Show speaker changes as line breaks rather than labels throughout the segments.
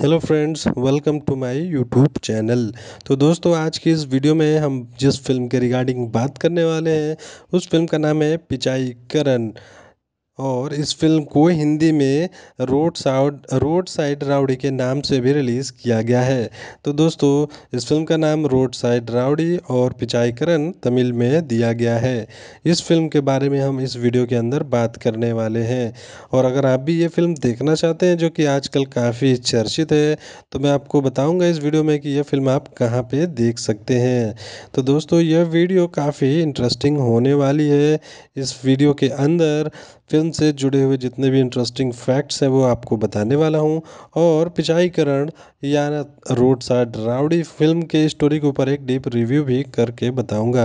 hello friends welcome to my YouTube channel तो दोस्तों आज की इस वीडियो में हम जिस फिल्म के रिगार्डिंग बात करने वाले हैं उस फिल्म का नाम है पिचाई करण और इस फ़िल्म को हिंदी में रोड साउड रोड साइड राउडी के नाम से भी रिलीज़ किया गया है तो दोस्तों इस फ़िल्म का नाम रोड साइड राउडी और पिचाईकरण तमिल में दिया गया है इस फिल्म के बारे में हम इस वीडियो के अंदर बात करने वाले हैं और अगर आप भी ये फिल्म देखना चाहते हैं जो कि आजकल काफ़ी चर्चित है तो मैं आपको बताऊँगा इस वीडियो में कि यह फिल्म आप कहाँ पर देख सकते हैं तो दोस्तों यह वीडियो काफ़ी इंटरेस्टिंग होने वाली है इस वीडियो के अंदर फिल्म जीवन से जुड़े हुए जितने भी इंटरेस्टिंग फैक्ट्स हैं वो आपको बताने वाला हूँ और पिचाईकरण या रोड साइड रावड़ी फिल्म के स्टोरी के ऊपर एक डीप रिव्यू भी करके बताऊँगा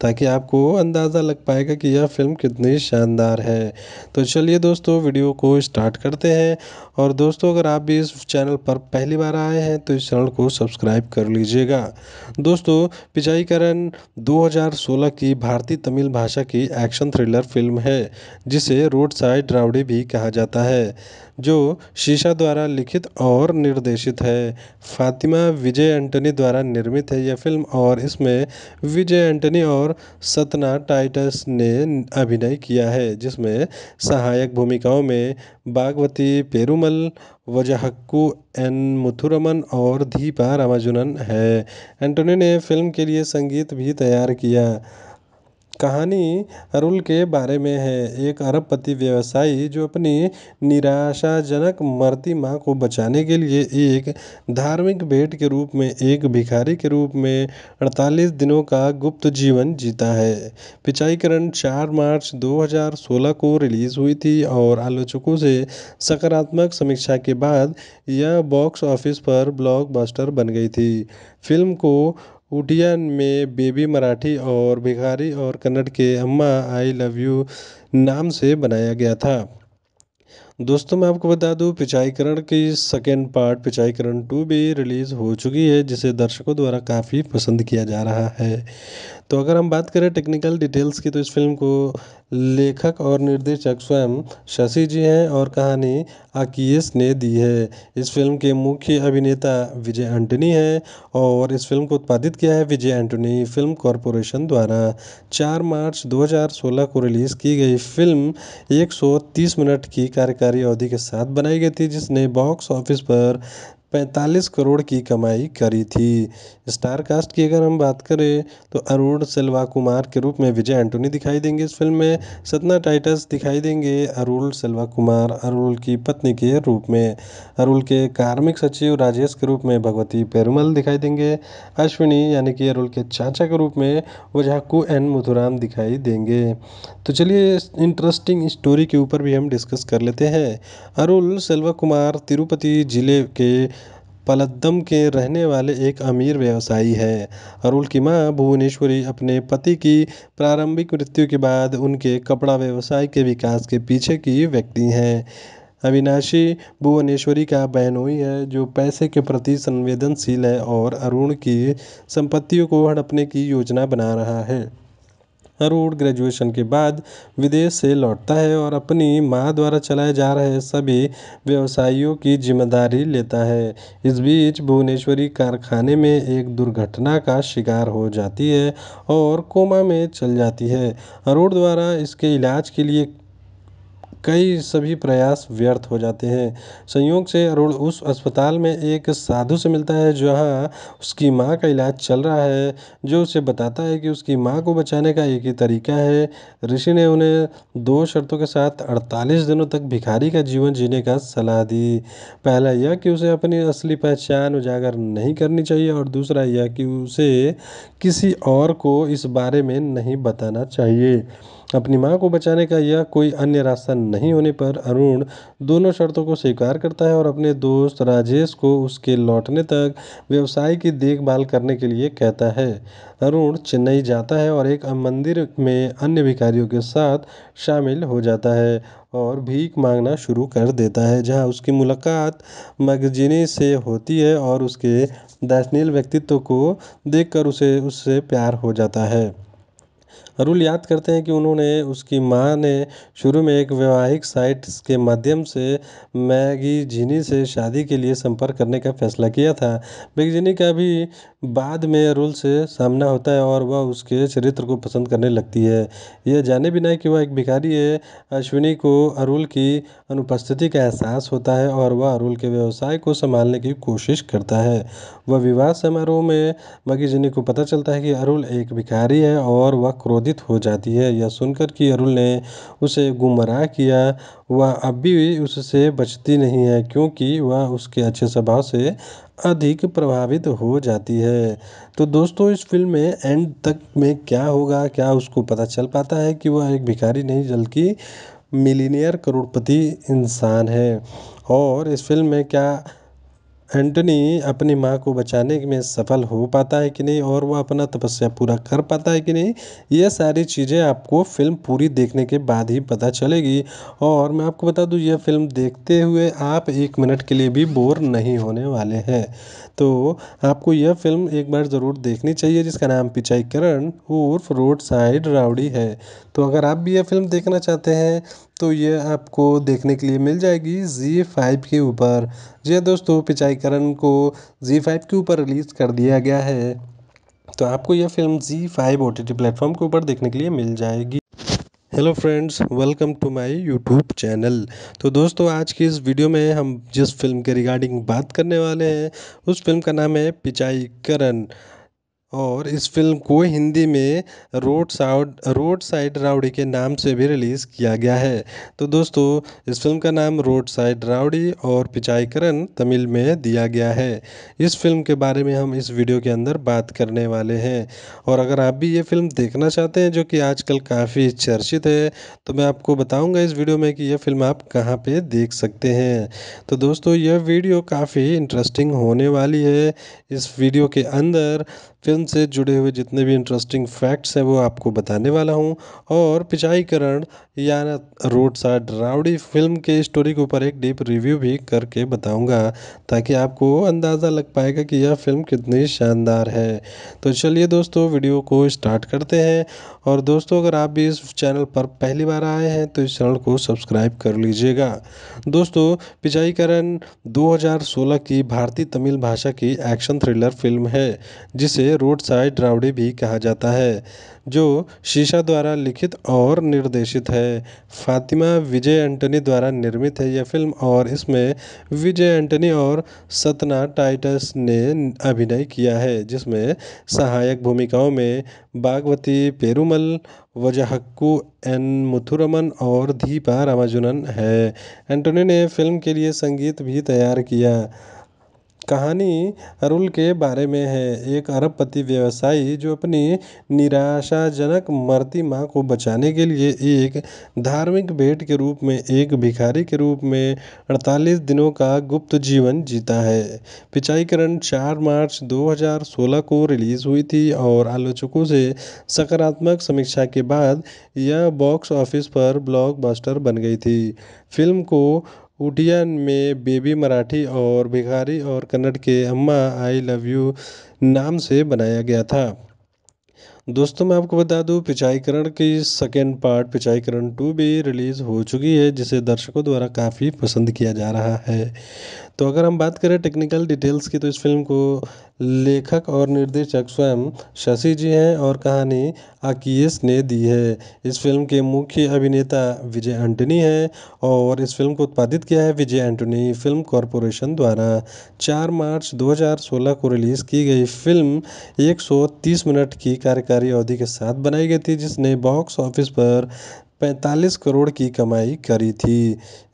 ताकि आपको अंदाज़ा लग पाएगा कि यह फिल्म कितनी शानदार है तो चलिए दोस्तों वीडियो को स्टार्ट करते हैं और दोस्तों अगर आप भी इस चैनल पर पहली बार आए हैं तो इस चैनल को सब्सक्राइब कर लीजिएगा दोस्तों पिचाईकरण 2016 की भारतीय तमिल भाषा की एक्शन थ्रिलर फिल्म है जिसे रोड रोड साइड रावड़ी भी कहा जाता है जो शीशा द्वारा लिखित और निर्देशित है फातिमा विजय एंटनी द्वारा निर्मित है यह फिल्म और इसमें विजय एंटनी और सतना टाइटस ने अभिनय किया है जिसमें सहायक भूमिकाओं में बागवती पेरूमल वजहक्कू एन मुथुरमन और दीपा रामाजुनन है एंटोनी ने फिल्म के लिए संगीत भी तैयार किया कहानी अरुल के बारे में है एक अरबपति व्यवसायी जो अपनी निराशाजनक मरती माँ को बचाने के लिए एक धार्मिक भेंट के रूप में एक भिखारी के रूप में 48 दिनों का गुप्त जीवन जीता है पिचाईकरण 4 मार्च 2016 को रिलीज़ हुई थी और आलोचकों से सकारात्मक समीक्षा के बाद यह बॉक्स ऑफिस पर ब्लॉकबस्टर बन गई थी फिल्म को उडयन में बेबी मराठी और भिखारी और कन्नड़ के अम्मा आई लव यू नाम से बनाया गया था दोस्तों मैं आपको बता दूं पिचाईकरण की सेकेंड पार्ट पिचाईकरण टू भी रिलीज़ हो चुकी है जिसे दर्शकों द्वारा काफ़ी पसंद किया जा रहा है तो अगर हम बात करें टेक्निकल डिटेल्स की तो इस फिल्म को लेखक और निर्देशक स्वयं शशि जी हैं और कहानी आकियस ने दी है इस फिल्म के मुख्य अभिनेता विजय एंटनी हैं और इस फिल्म को उत्पादित किया है विजय एंटनी फिल्म कॉरपोरेशन द्वारा 4 मार्च 2016 को रिलीज़ की गई फिल्म 130 मिनट की कार्यकारी अवधि के साथ बनाई गई थी जिसने बॉक्स ऑफिस पर 45 करोड़ की कमाई करी थी स्टार कास्ट की अगर हम बात करें तो अरुण सिल्वा कुमार के रूप में विजय एंटोनी दिखाई देंगे इस फिल्म में सतना टाइटस दिखाई देंगे अरुण सिल्वा कुमार अरुण की पत्नी के रूप में अरुण के कार्मिक सचिव राजेश के रूप में भगवती पेरुमल दिखाई देंगे अश्विनी यानी कि अरुल के चाचा के रूप में वजाकू एन मधुराम दिखाई देंगे तो चलिए इंटरेस्टिंग स्टोरी के ऊपर भी हम डिस्कस कर लेते हैं अरुल सिल्वा कुमार तिरुपति जिले के पलद्दम के रहने वाले एक अमीर व्यवसायी है अरुल की माँ भुवनेश्वरी अपने पति की प्रारंभिक मृत्यु के बाद उनके कपड़ा व्यवसाय के विकास के पीछे की व्यक्ति हैं अविनाशी भुवनेश्वरी का बहनोई है जो पैसे के प्रति संवेदनशील है और अरुण की संपत्तियों को हड़पने की योजना बना रहा है हरुण ग्रेजुएशन के बाद विदेश से लौटता है और अपनी माँ द्वारा चलाए जा रहे सभी व्यवसायियों की जिम्मेदारी लेता है इस बीच भुवनेश्वरी कारखाने में एक दुर्घटना का शिकार हो जाती है और कोमा में चल जाती है अरुण द्वारा इसके इलाज के लिए कई सभी प्रयास व्यर्थ हो जाते हैं संयोग से अरुण उस अस्पताल में एक साधु से मिलता है जहाँ उसकी माँ का इलाज चल रहा है जो उसे बताता है कि उसकी माँ को बचाने का एक ही तरीका है ऋषि ने उन्हें दो शर्तों के साथ अड़तालीस दिनों तक भिखारी का जीवन जीने का सलाह दी पहला यह कि उसे अपनी असली पहचान उजागर नहीं करनी चाहिए और दूसरा यह कि उसे किसी और को इस बारे में नहीं बताना चाहिए अपनी माँ को बचाने का यह कोई अन्य रास्ता नहीं होने पर अरुण दोनों शर्तों को स्वीकार करता है और अपने दोस्त राजेश को उसके लौटने तक व्यवसाय की देखभाल करने के लिए कहता है अरुण चेन्नई जाता है और एक मंदिर में अन्य भिखारियों के साथ शामिल हो जाता है और भीख मांगना शुरू कर देता है जहां उसकी मुलाकात मैगजीनी से होती है और उसके दर्शनील व्यक्तित्व को देखकर उसे उससे प्यार हो जाता है अरुल याद करते हैं कि उन्होंने उसकी माँ ने शुरू में एक वैवाहिक साइट के माध्यम से जीनी से शादी के लिए संपर्क करने का फैसला किया था मैगजीनी का भी बाद में रोल से सामना होता है और वह उसके चरित्र को पसंद करने लगती है यह जाने बिना कि वह एक भिखारी है अश्विनी को अरुल की अनुपस्थिति का एहसास होता है और वह अरुल के व्यवसाय को संभालने की कोशिश करता है वह विवाह समारोह में मगीजनी को पता चलता है कि अरुल एक भिखारी है और वह क्रोधित हो जाती है यह सुनकर कि अरुल ने उसे गुमराह किया वह अब भी उससे बचती नहीं है क्योंकि वह उसके अच्छे स्वभाव से अधिक प्रभावित हो जाती है तो दोस्तों इस फ़िल्म में एंड तक में क्या होगा क्या उसको पता चल पाता है कि वह एक भिखारी नहीं बल्कि मिलीनियर करोड़पति इंसान है और इस फ़िल्म में क्या एंटनी अपनी माँ को बचाने में सफल हो पाता है कि नहीं और वह अपना तपस्या पूरा कर पाता है कि नहीं ये सारी चीज़ें आपको फिल्म पूरी देखने के बाद ही पता चलेगी और मैं आपको बता दूँ यह फिल्म देखते हुए आप एक मिनट के लिए भी बोर नहीं होने वाले हैं तो आपको यह फ़िल्म एक बार ज़रूर देखनी चाहिए जिसका नाम पिचाईकरण उर्फ रोड साइड रावड़ी है तो अगर आप भी यह फ़िल्म देखना चाहते हैं तो ये आपको देखने के लिए मिल जाएगी जी फाइव के ऊपर जी हाँ दोस्तों पिचाईकरण को जी फाइव के ऊपर रिलीज़ कर दिया गया है तो आपको यह फ़िल्म जी five O T T platform के ऊपर देखने के लिए मिल जाएगी hello friends welcome to my YouTube channel तो दोस्तों आज की इस वीडियो में हम जिस फिल्म के रिगार्डिंग बात करने वाले हैं उस फिल्म का नाम है पिचाई करण और इस फ़िल्म को हिंदी में रोड साउड रोड साइड राउडी के नाम से भी रिलीज़ किया गया है तो दोस्तों इस फ़िल्म का नाम रोड साइड राउडी और पिचाईकरण तमिल में दिया गया है इस फिल्म के बारे में हम इस वीडियो के अंदर बात करने वाले हैं और अगर आप भी ये फ़िल्म देखना चाहते हैं जो कि आजकल काफ़ी चर्चित है तो मैं आपको बताऊँगा इस वीडियो में कि यह फ़िल्म आप कहाँ पर देख सकते हैं तो दोस्तों यह वीडियो काफ़ी इंटरेस्टिंग होने वाली है इस वीडियो के अंदर फिल्म से जुड़े हुए जितने भी इंटरेस्टिंग फैक्ट्स हैं वो आपको बताने वाला हूँ और पिचाईकरण या रोड साइड रावड़ी फिल्म के स्टोरी के ऊपर एक डीप रिव्यू भी करके बताऊँगा ताकि आपको अंदाज़ा लग पाएगा कि यह फिल्म कितनी शानदार है तो चलिए दोस्तों वीडियो को स्टार्ट करते हैं और दोस्तों अगर आप भी इस चैनल पर पहली बार आए हैं तो इस चैनल को सब्सक्राइब कर लीजिएगा दोस्तों पिचाईकरण दो की भारतीय तमिल भाषा की एक्शन थ्रिलर फिल्म है जिसे रोड साइड रावड़ी भी कहा जाता है जो शीशा द्वारा लिखित और निर्देशित है फातिमा विजय एंटनी द्वारा निर्मित है यह फिल्म और इसमें विजय एंटनी और सतना टाइटस ने अभिनय किया है जिसमें सहायक भूमिकाओं में बागवती पेरुमल वजहक्कू एन मुथुरमन और धीपा रामाजुनन है एंटनी ने फिल्म के लिए संगीत भी तैयार किया कहानी अरुल के बारे में है एक अरबपति व्यवसायी जो अपनी निराशाजनक मरती माँ को बचाने के लिए एक धार्मिक भेंट के रूप में एक भिखारी के रूप में 48 दिनों का गुप्त जीवन जीता है पिचाईकरण 4 मार्च 2016 को रिलीज़ हुई थी और आलोचकों से सकारात्मक समीक्षा के बाद यह बॉक्स ऑफिस पर ब्लॉकबस्टर बन गई थी फिल्म को उड्डयन में बेबी मराठी और भिखारी और कन्नड़ के अम्मा आई लव यू नाम से बनाया गया था दोस्तों मैं आपको बता दूं पिचाईकरण की सेकेंड पार्ट पिचाईकरण टू भी रिलीज़ हो चुकी है जिसे दर्शकों द्वारा काफ़ी पसंद किया जा रहा है तो अगर हम बात करें टेक्निकल डिटेल्स की तो इस फिल्म को लेखक और निर्देशक स्वयं शशि जी हैं और कहानी आकियस ने दी है इस फिल्म के मुख्य अभिनेता विजय एंटनी हैं और इस फिल्म को उत्पादित किया है विजय एंटनी फिल्म कॉरपोरेशन द्वारा 4 मार्च 2016 को रिलीज़ की गई फिल्म 130 मिनट की कार्यकारी अवधि के साथ बनाई गई थी जिसने बॉक्स ऑफिस पर पैंतालीस करोड़ की कमाई करी थी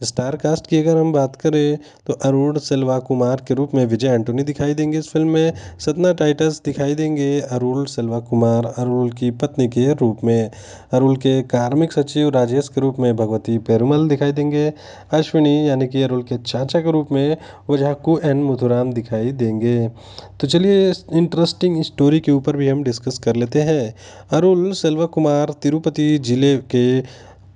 स्टार कास्ट की अगर हम बात करें तो अरुण सिल्वा कुमार के रूप में विजय एंटोनी दिखाई देंगे इस फिल्म में सतना टाइटस दिखाई देंगे अरुण सिल्वा कुमार अरुण की पत्नी के रूप में अरुण के कार्मिक सचिव राजेश के रूप में भगवती पेरुमल दिखाई देंगे अश्विनी यानी कि अरुण के चाचा के रूप में वजाकू एन मधुराम दिखाई देंगे तो चलिए इंटरेस्टिंग स्टोरी के ऊपर भी हम डिस्कस कर लेते हैं अरुल सेल्वा कुमार तिरुपति जिले के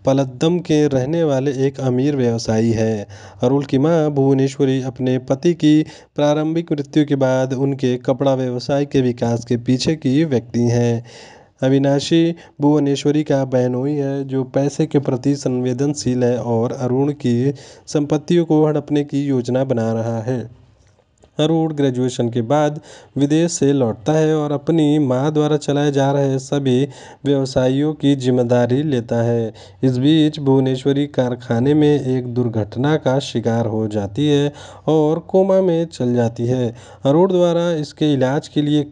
पलद्दम के रहने वाले एक अमीर व्यवसायी हैं अरुल की माँ भुवनेश्वरी अपने पति की प्रारंभिक मृत्यु के बाद उनके कपड़ा व्यवसाय के विकास के पीछे की व्यक्ति हैं अविनाशी भुवनेश्वरी का बहनोई है जो पैसे के प्रति संवेदनशील है और अरुण की संपत्तियों को हड़पने की योजना बना रहा है अरुण ग्रेजुएशन के बाद विदेश से लौटता है और अपनी माँ द्वारा चलाए जा रहे सभी व्यवसायियों की जिम्मेदारी लेता है इस बीच भुवनेश्वरी कारखाने में एक दुर्घटना का शिकार हो जाती है और कोमा में चल जाती है अरुण द्वारा इसके इलाज के लिए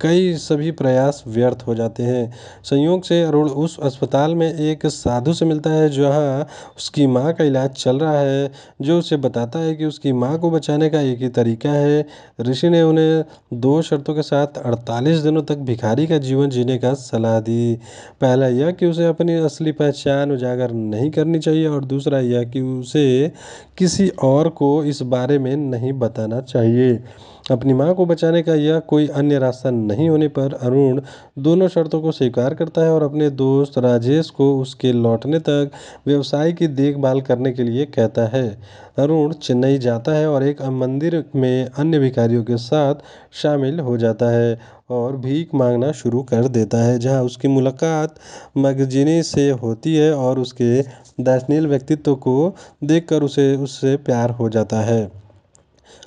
कई सभी प्रयास व्यर्थ हो जाते हैं संयोग से अरुण उस अस्पताल में एक साधु से मिलता है जहाँ उसकी माँ का इलाज चल रहा है जो उसे बताता है कि उसकी माँ को बचाने का एक ही तरीका है ऋषि ने उन्हें दो शर्तों के साथ अड़तालीस दिनों तक भिखारी का जीवन जीने का सलाह दी पहला यह कि उसे अपनी असली पहचान उजागर नहीं करनी चाहिए और दूसरा यह कि उसे किसी और को इस बारे में नहीं बताना चाहिए अपनी माँ को बचाने का या कोई अन्य रास्ता नहीं होने पर अरुण दोनों शर्तों को स्वीकार करता है और अपने दोस्त राजेश को उसके लौटने तक व्यवसाय की देखभाल करने के लिए कहता है अरुण चेन्नई जाता है और एक मंदिर में अन्य भिखारियों के साथ शामिल हो जाता है और भीख मांगना शुरू कर देता है जहां उसकी मुलाकात मगजिनी से होती है और उसके दर्शनील व्यक्तित्व को देखकर उसे उससे प्यार हो जाता है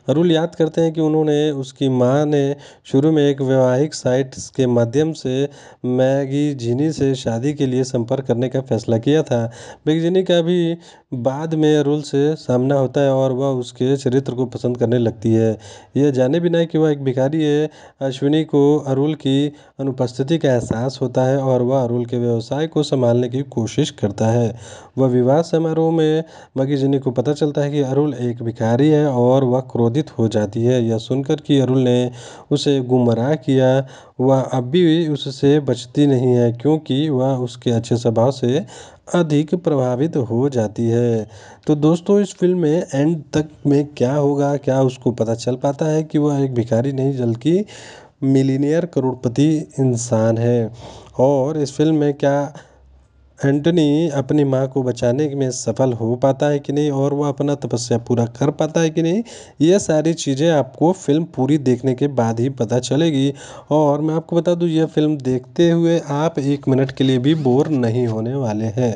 अरुल याद करते हैं कि उन्होंने उसकी माँ ने शुरू में एक वैवाहिक साइट्स के माध्यम से जीनी से शादी के लिए संपर्क करने का फैसला किया था मैगजीनी का भी बाद में अरुल से सामना होता है और वह उसके चरित्र को पसंद करने लगती है यह जाने बिना कि वह एक भिखारी है अश्विनी को अरुल की अनुपस्थिति का एहसास होता है और वह अरुल के व्यवसाय को संभालने की कोशिश करता है वह विवाह समारोह में मगीजनी को पता चलता है कि अरुल एक भिखारी है और वह क्रोधित हो जाती है यह सुनकर कि अरुल ने उसे गुमराह किया वह अब भी उससे बचती नहीं है क्योंकि वह उसके अच्छे स्वभाव से अधिक प्रभावित हो जाती है तो दोस्तों इस फ़िल्म में एंड तक में क्या होगा क्या उसको पता चल पाता है कि वह एक भिखारी नहीं बल्कि मिलीनियर करोड़पति इंसान है और इस फ़िल्म में क्या एंटनी अपनी माँ को बचाने में सफल हो पाता है कि नहीं और वह अपना तपस्या पूरा कर पाता है कि नहीं ये सारी चीज़ें आपको फिल्म पूरी देखने के बाद ही पता चलेगी और मैं आपको बता दूँ यह फिल्म देखते हुए आप एक मिनट के लिए भी बोर नहीं होने वाले हैं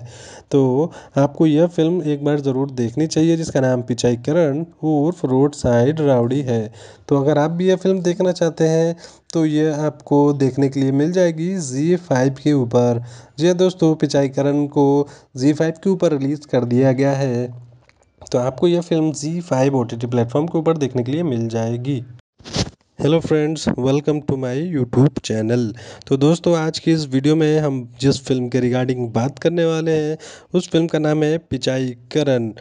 तो आपको यह फ़िल्म एक बार ज़रूर देखनी चाहिए जिसका नाम पिचाईकरण उर्फ रोड साइड राउडी है तो अगर आप भी यह फ़िल्म देखना चाहते हैं तो ये आपको देखने के लिए मिल जाएगी जी फाइव के ऊपर जी हाँ दोस्तों पिचाईकरण को जी फाइव के ऊपर रिलीज़ कर दिया गया है तो आपको यह फ़िल्म जी five O T T platform के ऊपर देखने के लिए मिल जाएगी hello friends welcome to my YouTube channel तो दोस्तों आज की इस वीडियो में हम जिस फिल्म के रिगार्डिंग बात करने वाले हैं उस फिल्म का नाम है पिचाई करण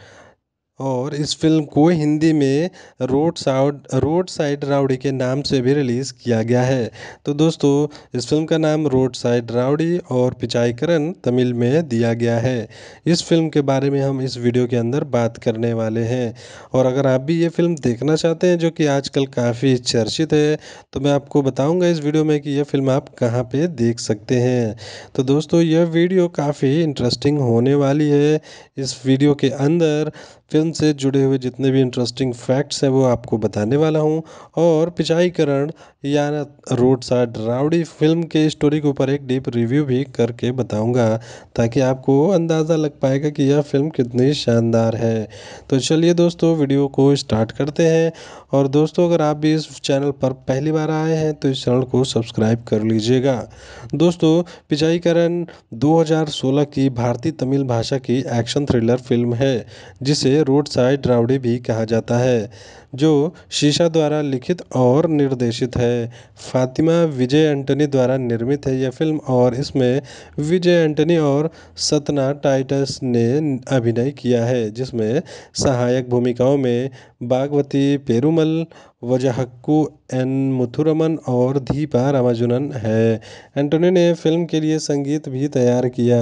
और इस फ़िल्म को हिंदी में रोड साउड रोड साइड राउडी के नाम से भी रिलीज़ किया गया है तो दोस्तों इस फ़िल्म का नाम रोड साइड राउडी और पिचाईकरण तमिल में दिया गया है इस फिल्म के बारे में हम इस वीडियो के अंदर बात करने वाले हैं और अगर आप भी ये फिल्म देखना चाहते हैं जो कि आजकल काफ़ी चर्चित है तो मैं आपको बताऊँगा इस वीडियो में कि यह फिल्म आप कहाँ पर देख सकते हैं तो दोस्तों यह वीडियो काफ़ी इंटरेस्टिंग होने वाली है इस वीडियो के अंदर फिल्म जीवन से जुड़े हुए जितने भी इंटरेस्टिंग फैक्ट्स हैं वो आपको बताने वाला हूँ और पिचाईकरण या रोड साइड रावड़ी फिल्म के स्टोरी के ऊपर एक डीप रिव्यू भी करके बताऊँगा ताकि आपको अंदाज़ा लग पाएगा कि यह फिल्म कितनी शानदार है तो चलिए दोस्तों वीडियो को स्टार्ट करते हैं और दोस्तों अगर आप भी इस चैनल पर पहली बार आए हैं तो इस चैनल को सब्सक्राइब कर लीजिएगा दोस्तों पिचाईकरण 2016 की भारतीय तमिल भाषा की एक्शन थ्रिलर फिल्म है जिसे रोड रोड साइड रावड़ी भी कहा जाता है जो शीशा द्वारा लिखित और निर्देशित है फातिमा विजय एंटनी द्वारा निर्मित है यह फिल्म और इसमें विजय एंटनी और सतना टाइटस ने अभिनय किया है जिसमें सहायक भूमिकाओं में बागवती पेरूमल वजहक्कू एन मुथुरमन और दीपा रामाजुनन है एंटोनी ने फिल्म के लिए संगीत भी तैयार किया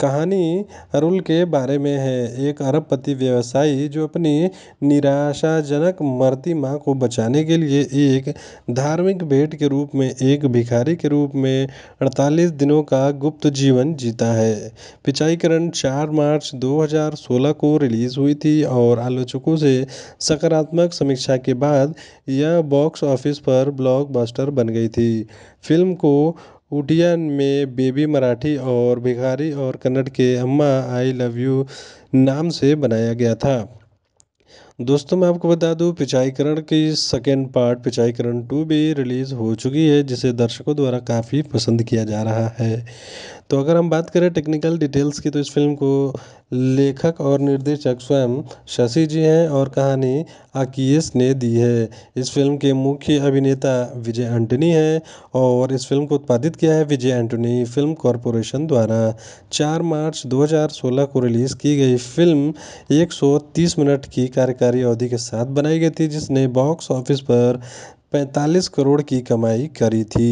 कहानी अरुल के बारे में है एक अरबपति व्यवसायी जो अपनी निराशाजनक मरती माँ को बचाने के लिए एक धार्मिक भेंट के रूप में एक भिखारी के रूप में 48 दिनों का गुप्त जीवन जीता है पिचाईकरण 4 मार्च 2016 को रिलीज़ हुई थी और आलोचकों से सकारात्मक समीक्षा के बाद यह बॉक्स ऑफिस पर ब्लॉकबस्टर बन गई थी फिल्म को उडयन में बेबी मराठी और भिखारी और कन्नड़ के अम्मा आई लव यू नाम से बनाया गया था दोस्तों मैं आपको बता दूं पिचाईकरण की सेकेंड पार्ट पिचाईकरण टू भी रिलीज़ हो चुकी है जिसे दर्शकों द्वारा काफ़ी पसंद किया जा रहा है तो अगर हम बात करें टेक्निकल डिटेल्स की तो इस फिल्म को लेखक और निर्देशक स्वयं शशि जी हैं और कहानी आकियस ने दी है इस फिल्म के मुख्य अभिनेता विजय एंटनी हैं और इस फिल्म को उत्पादित किया है विजय एंटनी फिल्म कॉरपोरेशन द्वारा 4 मार्च 2016 को रिलीज़ की गई फिल्म 130 मिनट की कार्यकारी अवधि के साथ बनाई गई थी जिसने बॉक्स ऑफिस पर 45 करोड़ की कमाई करी थी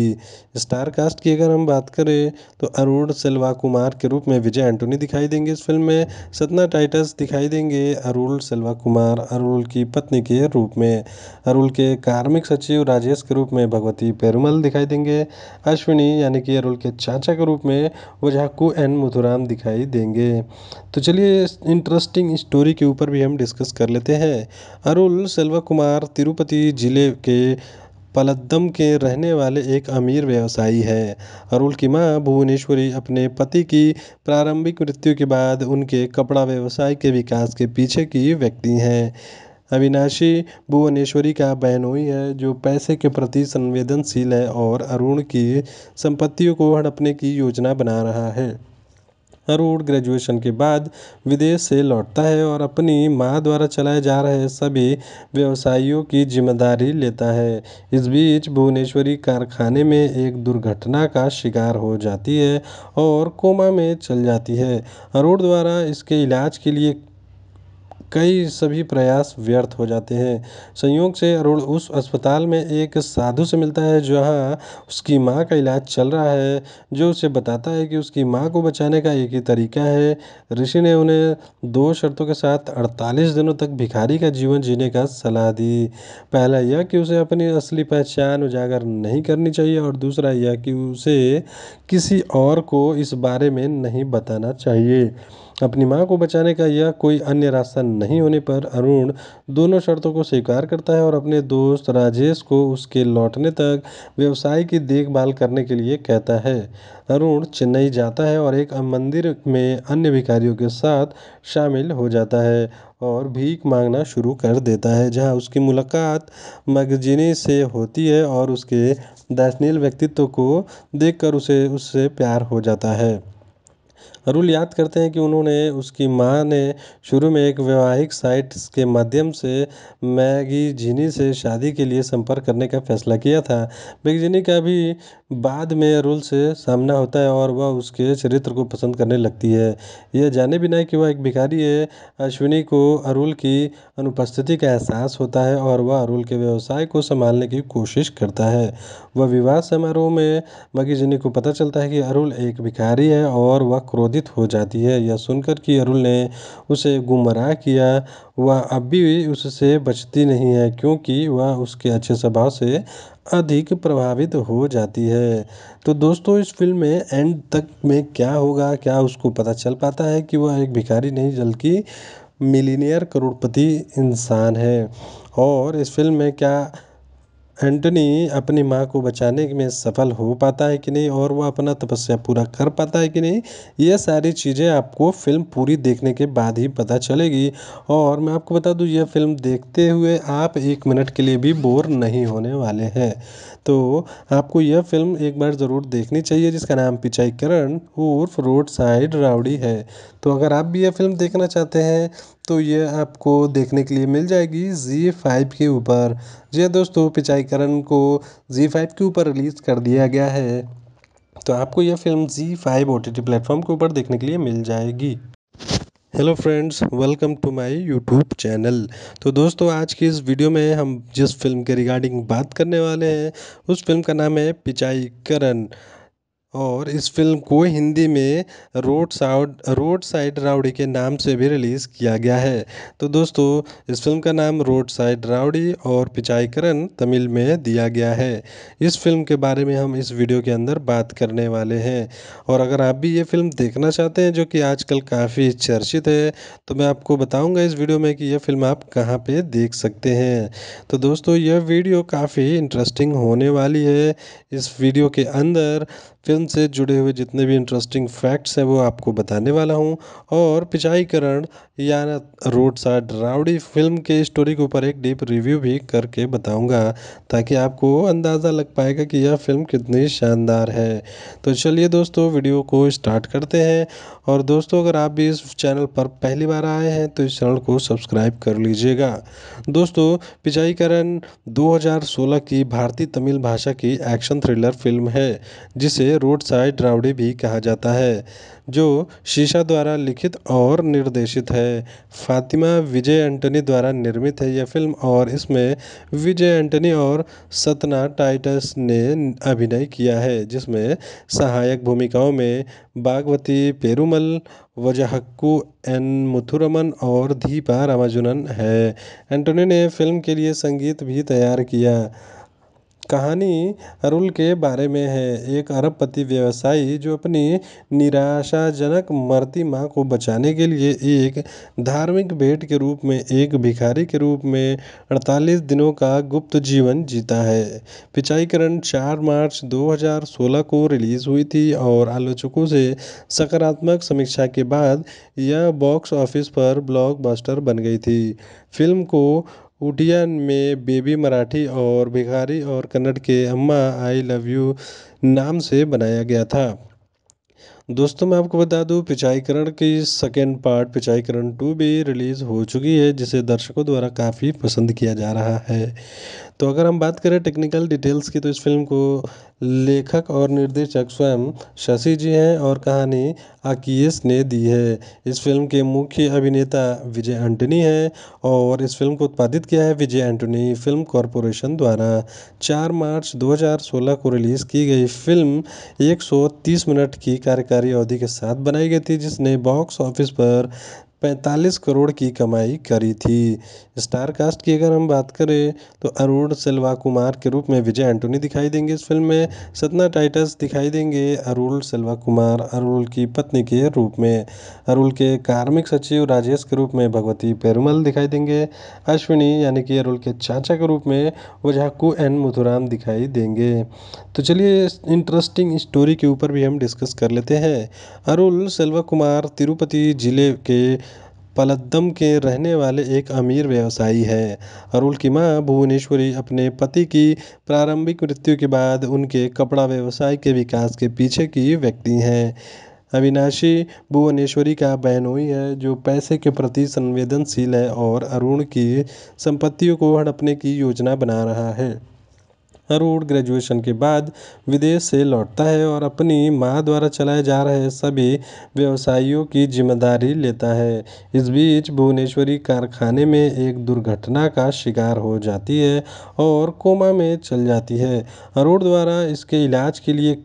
स्टार कास्ट की अगर हम बात करें तो अरुण सिल्वा कुमार के रूप में विजय एंटोनी दिखाई देंगे इस फिल्म में सतना टाइटस दिखाई देंगे अरुण सिल्वा कुमार अरुण की पत्नी के रूप में अरुण के कार्मिक सचिव राजेश के रूप में भगवती पेरुमल दिखाई देंगे अश्विनी यानी कि अरुल के चाचा के रूप में वजाकू एन मधुराम दिखाई देंगे तो चलिए इंटरेस्टिंग स्टोरी के ऊपर भी हम डिस्कस कर लेते हैं अरुल सिल्वा कुमार तिरुपति जिले के पलद्दम के रहने वाले एक अमीर व्यवसायी है अरुल की माँ भुवनेश्वरी अपने पति की प्रारंभिक मृत्यु के बाद उनके कपड़ा व्यवसाय के विकास के पीछे की व्यक्ति हैं अविनाशी भुवनेश्वरी का बहनोई है जो पैसे के प्रति संवेदनशील है और अरुण की संपत्तियों को हड़पने की योजना बना रहा है हरुण ग्रेजुएशन के बाद विदेश से लौटता है और अपनी माँ द्वारा चलाए जा रहे सभी व्यवसायियों की जिम्मेदारी लेता है इस बीच भुवनेश्वरी कारखाने में एक दुर्घटना का शिकार हो जाती है और कोमा में चल जाती है अरुण द्वारा इसके इलाज के लिए कई सभी प्रयास व्यर्थ हो जाते हैं संयोग से अरुण उस अस्पताल में एक साधु से मिलता है जहाँ उसकी माँ का इलाज चल रहा है जो उसे बताता है कि उसकी माँ को बचाने का एक ही तरीका है ऋषि ने उन्हें दो शर्तों के साथ अड़तालीस दिनों तक भिखारी का जीवन जीने का सलाह दी पहला यह कि उसे अपनी असली पहचान उजागर नहीं करनी चाहिए और दूसरा यह कि उसे किसी और को इस बारे में नहीं बताना चाहिए अपनी माँ को बचाने का यह कोई अन्य रास्ता नहीं होने पर अरुण दोनों शर्तों को स्वीकार करता है और अपने दोस्त राजेश को उसके लौटने तक व्यवसाय की देखभाल करने के लिए कहता है अरुण चेन्नई जाता है और एक मंदिर में अन्य भिखारियों के साथ शामिल हो जाता है और भीख मांगना शुरू कर देता है जहां उसकी मुलाकात मैगजीनी से होती है और उसके दर्शनील व्यक्तित्व को देखकर उसे उससे प्यार हो जाता है अरुल याद करते हैं कि उन्होंने उसकी माँ ने शुरू में एक वैवाहिक साइट के माध्यम से जीनी से शादी के लिए संपर्क करने का फैसला किया था मैगजीनी का भी बाद में रोल से सामना होता है और वह उसके चरित्र को पसंद करने लगती है यह जाने बिना कि वह एक भिखारी है अश्विनी को अरुल की अनुपस्थिति का एहसास होता है और वह अरुल के व्यवसाय को संभालने की कोशिश करता है वह विवाह समारोह में मगीजनी को पता चलता है कि अरुल एक भिखारी है और वह क्रोधित हो जाती है यह सुनकर कि अरुल ने उसे गुमराह किया वह अब भी उससे बचती नहीं है क्योंकि वह उसके अच्छे स्वभाव से अधिक प्रभावित हो जाती है तो दोस्तों इस फ़िल्म में एंड तक में क्या होगा क्या उसको पता चल पाता है कि वह एक भिखारी नहीं बल्कि मिलीनियर करोड़पति इंसान है और इस फ़िल्म में क्या एंटनी अपनी माँ को बचाने में सफल हो पाता है कि नहीं और वह अपना तपस्या पूरा कर पाता है कि नहीं ये सारी चीज़ें आपको फिल्म पूरी देखने के बाद ही पता चलेगी और मैं आपको बता दूँ यह फिल्म देखते हुए आप एक मिनट के लिए भी बोर नहीं होने वाले हैं तो आपको यह फिल्म एक बार ज़रूर देखनी चाहिए जिसका नाम पिचाईकरण उर्फ रोड साइड रावड़ी है तो अगर आप भी यह फिल्म देखना चाहते हैं तो ये आपको देखने के लिए मिल जाएगी जी फाइव के ऊपर जी हाँ दोस्तों पिचाईकरण को जी फाइव के ऊपर रिलीज़ कर दिया गया है तो आपको यह फिल्म जी five O T T platform के ऊपर देखने के लिए मिल जाएगी hello friends welcome to my YouTube channel तो दोस्तों आज की इस वीडियो में हम जिस फिल्म के रिगार्डिंग बात करने वाले हैं उस फिल्म का नाम है पिचाई करण और इस फ़िल्म को हिंदी में रोड साउड रोड साइड राउडी के नाम से भी रिलीज़ किया गया है तो दोस्तों इस फ़िल्म का नाम रोड साइड राउडी और पिचाईकरण तमिल में दिया गया है इस फिल्म के बारे में हम इस वीडियो के अंदर बात करने वाले हैं और अगर आप भी ये फ़िल्म देखना चाहते हैं जो कि आजकल काफ़ी चर्चित है तो मैं आपको बताऊँगा इस वीडियो में कि यह फ़िल्म आप कहाँ पर देख सकते हैं तो दोस्तों यह वीडियो काफ़ी इंटरेस्टिंग होने वाली है इस वीडियो के अंदर फिल्म से जुड़े हुए जितने भी इंटरेस्टिंग फैक्ट्स हैं वो आपको बताने वाला हूँ और पिचाईकरण या रोड साइड रावड़ी फिल्म के स्टोरी के ऊपर एक डीप रिव्यू भी करके बताऊँगा ताकि आपको अंदाज़ा लग पाएगा कि यह फिल्म कितनी शानदार है तो चलिए दोस्तों वीडियो को स्टार्ट करते हैं और दोस्तों अगर आप भी इस चैनल पर पहली बार आए हैं तो इस चैनल को सब्सक्राइब कर लीजिएगा दोस्तों पिचाईकरण 2016 की भारतीय तमिल भाषा की एक्शन थ्रिलर फिल्म है जिसे रोड साइड रावड़ी भी कहा जाता है जो शीशा द्वारा लिखित और निर्देशित है फातिमा विजय एंटनी द्वारा निर्मित है यह फिल्म और इसमें विजय एंटनी और सतना टाइटस ने अभिनय किया है जिसमें सहायक भूमिकाओं में बागवती पेरूमल वजहक्कू एन मुथुरमन और दीपा रामाजुनन है एंटोनी ने फिल्म के लिए संगीत भी तैयार किया कहानी अरुल के बारे में है एक अरबपति व्यवसायी जो अपनी निराशाजनक मरती माँ को बचाने के लिए एक धार्मिक भेंट के रूप में एक भिखारी के रूप में 48 दिनों का गुप्त जीवन जीता है पिचाईकरण 4 मार्च 2016 को रिलीज़ हुई थी और आलोचकों से सकारात्मक समीक्षा के बाद यह बॉक्स ऑफिस पर ब्लॉकबस्टर बन गई थी फिल्म को उड़िया में बेबी मराठी और बिहारी और कन्नड़ के अम्मा आई लव यू नाम से बनाया गया था दोस्तों मैं आपको बता दूं पिचाईकरण की सेकेंड पार्ट पिचाईकरण टू भी रिलीज़ हो चुकी है जिसे दर्शकों द्वारा काफ़ी पसंद किया जा रहा है तो अगर हम बात करें टेक्निकल डिटेल्स की तो इस फिल्म को लेखक और निर्देशक स्वयं शशि जी हैं और कहानी आकियस ने दी है इस फिल्म के मुख्य अभिनेता विजय एंटनी हैं और इस फिल्म को उत्पादित किया है विजय एंटनी फिल्म कॉरपोरेशन द्वारा 4 मार्च 2016 को रिलीज़ की गई फिल्म 130 मिनट की कार्यकारी अवधि के साथ बनाई गई थी जिसने बॉक्स ऑफिस पर पैंतालीस करोड़ की कमाई करी थी स्टार कास्ट की अगर हम बात करें तो अरुण सिल्वा कुमार के रूप में विजय एंटोनी दिखाई देंगे इस फिल्म में सतना टाइटस दिखाई देंगे अरुण सिल्वा कुमार अरुण की पत्नी के रूप में अरुण के कार्मिक सचिव राजेश के रूप में भगवती पेरुमल दिखाई देंगे अश्विनी यानी कि अरुल के चाचा के रूप में वजाकू एन मथुराम दिखाई देंगे तो चलिए इंटरेस्टिंग स्टोरी के ऊपर भी हम डिस्कस कर लेते हैं अरुल सेल्वा कुमार तिरुपति जिले के पलद्दम के रहने वाले एक अमीर व्यवसायी है अरुल की माँ भुवनेश्वरी अपने पति की प्रारंभिक मृत्यु के बाद उनके कपड़ा व्यवसाय के विकास के पीछे की व्यक्ति हैं अविनाशी भुवनेश्वरी का बहनोई है जो पैसे के प्रति संवेदनशील है और अरुण की संपत्तियों को हड़पने की योजना बना रहा है करूर ग्रेजुएशन के बाद विदेश से लौटता है और अपनी माँ द्वारा चलाए जा रहे सभी व्यवसायियों की जिम्मेदारी लेता है इस बीच भुवनेश्वरी कारखाने में एक दुर्घटना का शिकार हो जाती है और कोमा में चल जाती है अरुण द्वारा इसके इलाज के लिए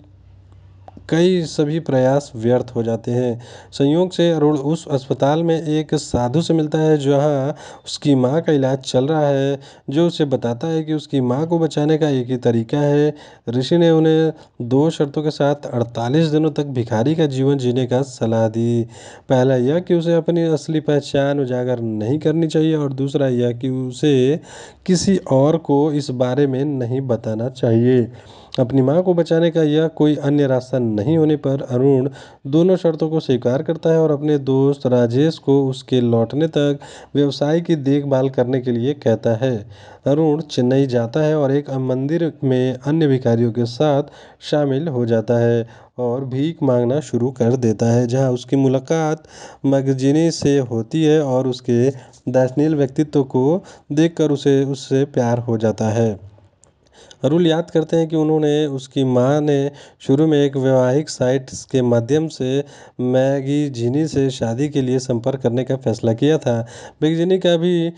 कई सभी प्रयास व्यर्थ हो जाते हैं संयोग से अरुण उस अस्पताल में एक साधु से मिलता है जहाँ उसकी माँ का इलाज चल रहा है जो उसे बताता है कि उसकी माँ को बचाने का एक ही तरीका है ऋषि ने उन्हें दो शर्तों के साथ अड़तालीस दिनों तक भिखारी का जीवन जीने का सलाह दी पहला यह कि उसे अपनी असली पहचान उजागर नहीं करनी चाहिए और दूसरा यह कि उसे किसी और को इस बारे में नहीं बताना चाहिए अपनी माँ को बचाने का यह कोई अन्य रास्ता नहीं होने पर अरुण दोनों शर्तों को स्वीकार करता है और अपने दोस्त राजेश को उसके लौटने तक व्यवसाय की देखभाल करने के लिए कहता है अरुण चेन्नई जाता है और एक मंदिर में अन्य भिखारियों के साथ शामिल हो जाता है और भीख मांगना शुरू कर देता है जहां उसकी मुलाकात मैगजीनी से होती है और उसके दर्शनील व्यक्तित्व को देखकर उसे उससे प्यार हो जाता है अरुल याद करते हैं कि उन्होंने उसकी माँ ने शुरू में एक वैवाहिक साइट के माध्यम से मैगी जीनी से शादी के लिए संपर्क करने का फैसला किया था मैगजीनी का भी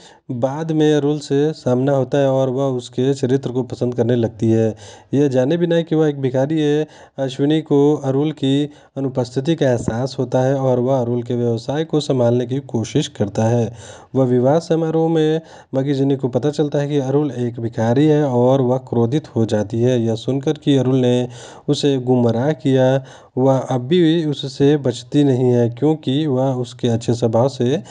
बाद में अरुल से सामना होता है और वह उसके चरित्र को पसंद करने लगती है यह जाने बिना कि वह एक भिखारी है अश्विनी को अरुल की अनुपस्थिति का एहसास होता है और वह अरुल के व्यवसाय को संभालने की कोशिश करता है वह विवाह समारोह में मगीजिनी को पता चलता है कि अरुल एक भिखारी है और वह क्रोध क्रोधित हो जाती है यह सुनकर कि अरुल ने उसे गुमराह किया वह अब भी उससे बचती नहीं है क्योंकि वह उसके अच्छे स्वभाव से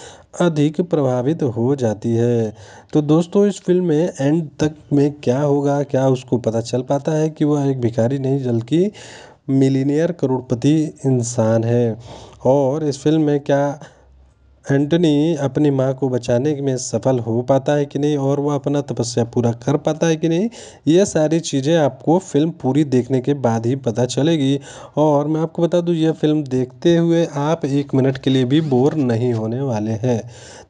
अधिक प्रभावित हो जाती है तो दोस्तों इस फिल्म में एंड तक में क्या होगा क्या उसको पता चल पाता है कि वह एक भिखारी नहीं बल्कि मिलीनियर करोड़पति इंसान है और इस फिल्म में क्या एंटनी अपनी माँ को बचाने में सफल हो पाता है कि नहीं और वह अपना तपस्या पूरा कर पाता है कि नहीं ये सारी चीज़ें आपको फिल्म पूरी देखने के बाद ही पता चलेगी और मैं आपको बता दूँ यह फिल्म देखते हुए आप एक मिनट के लिए भी बोर नहीं होने वाले हैं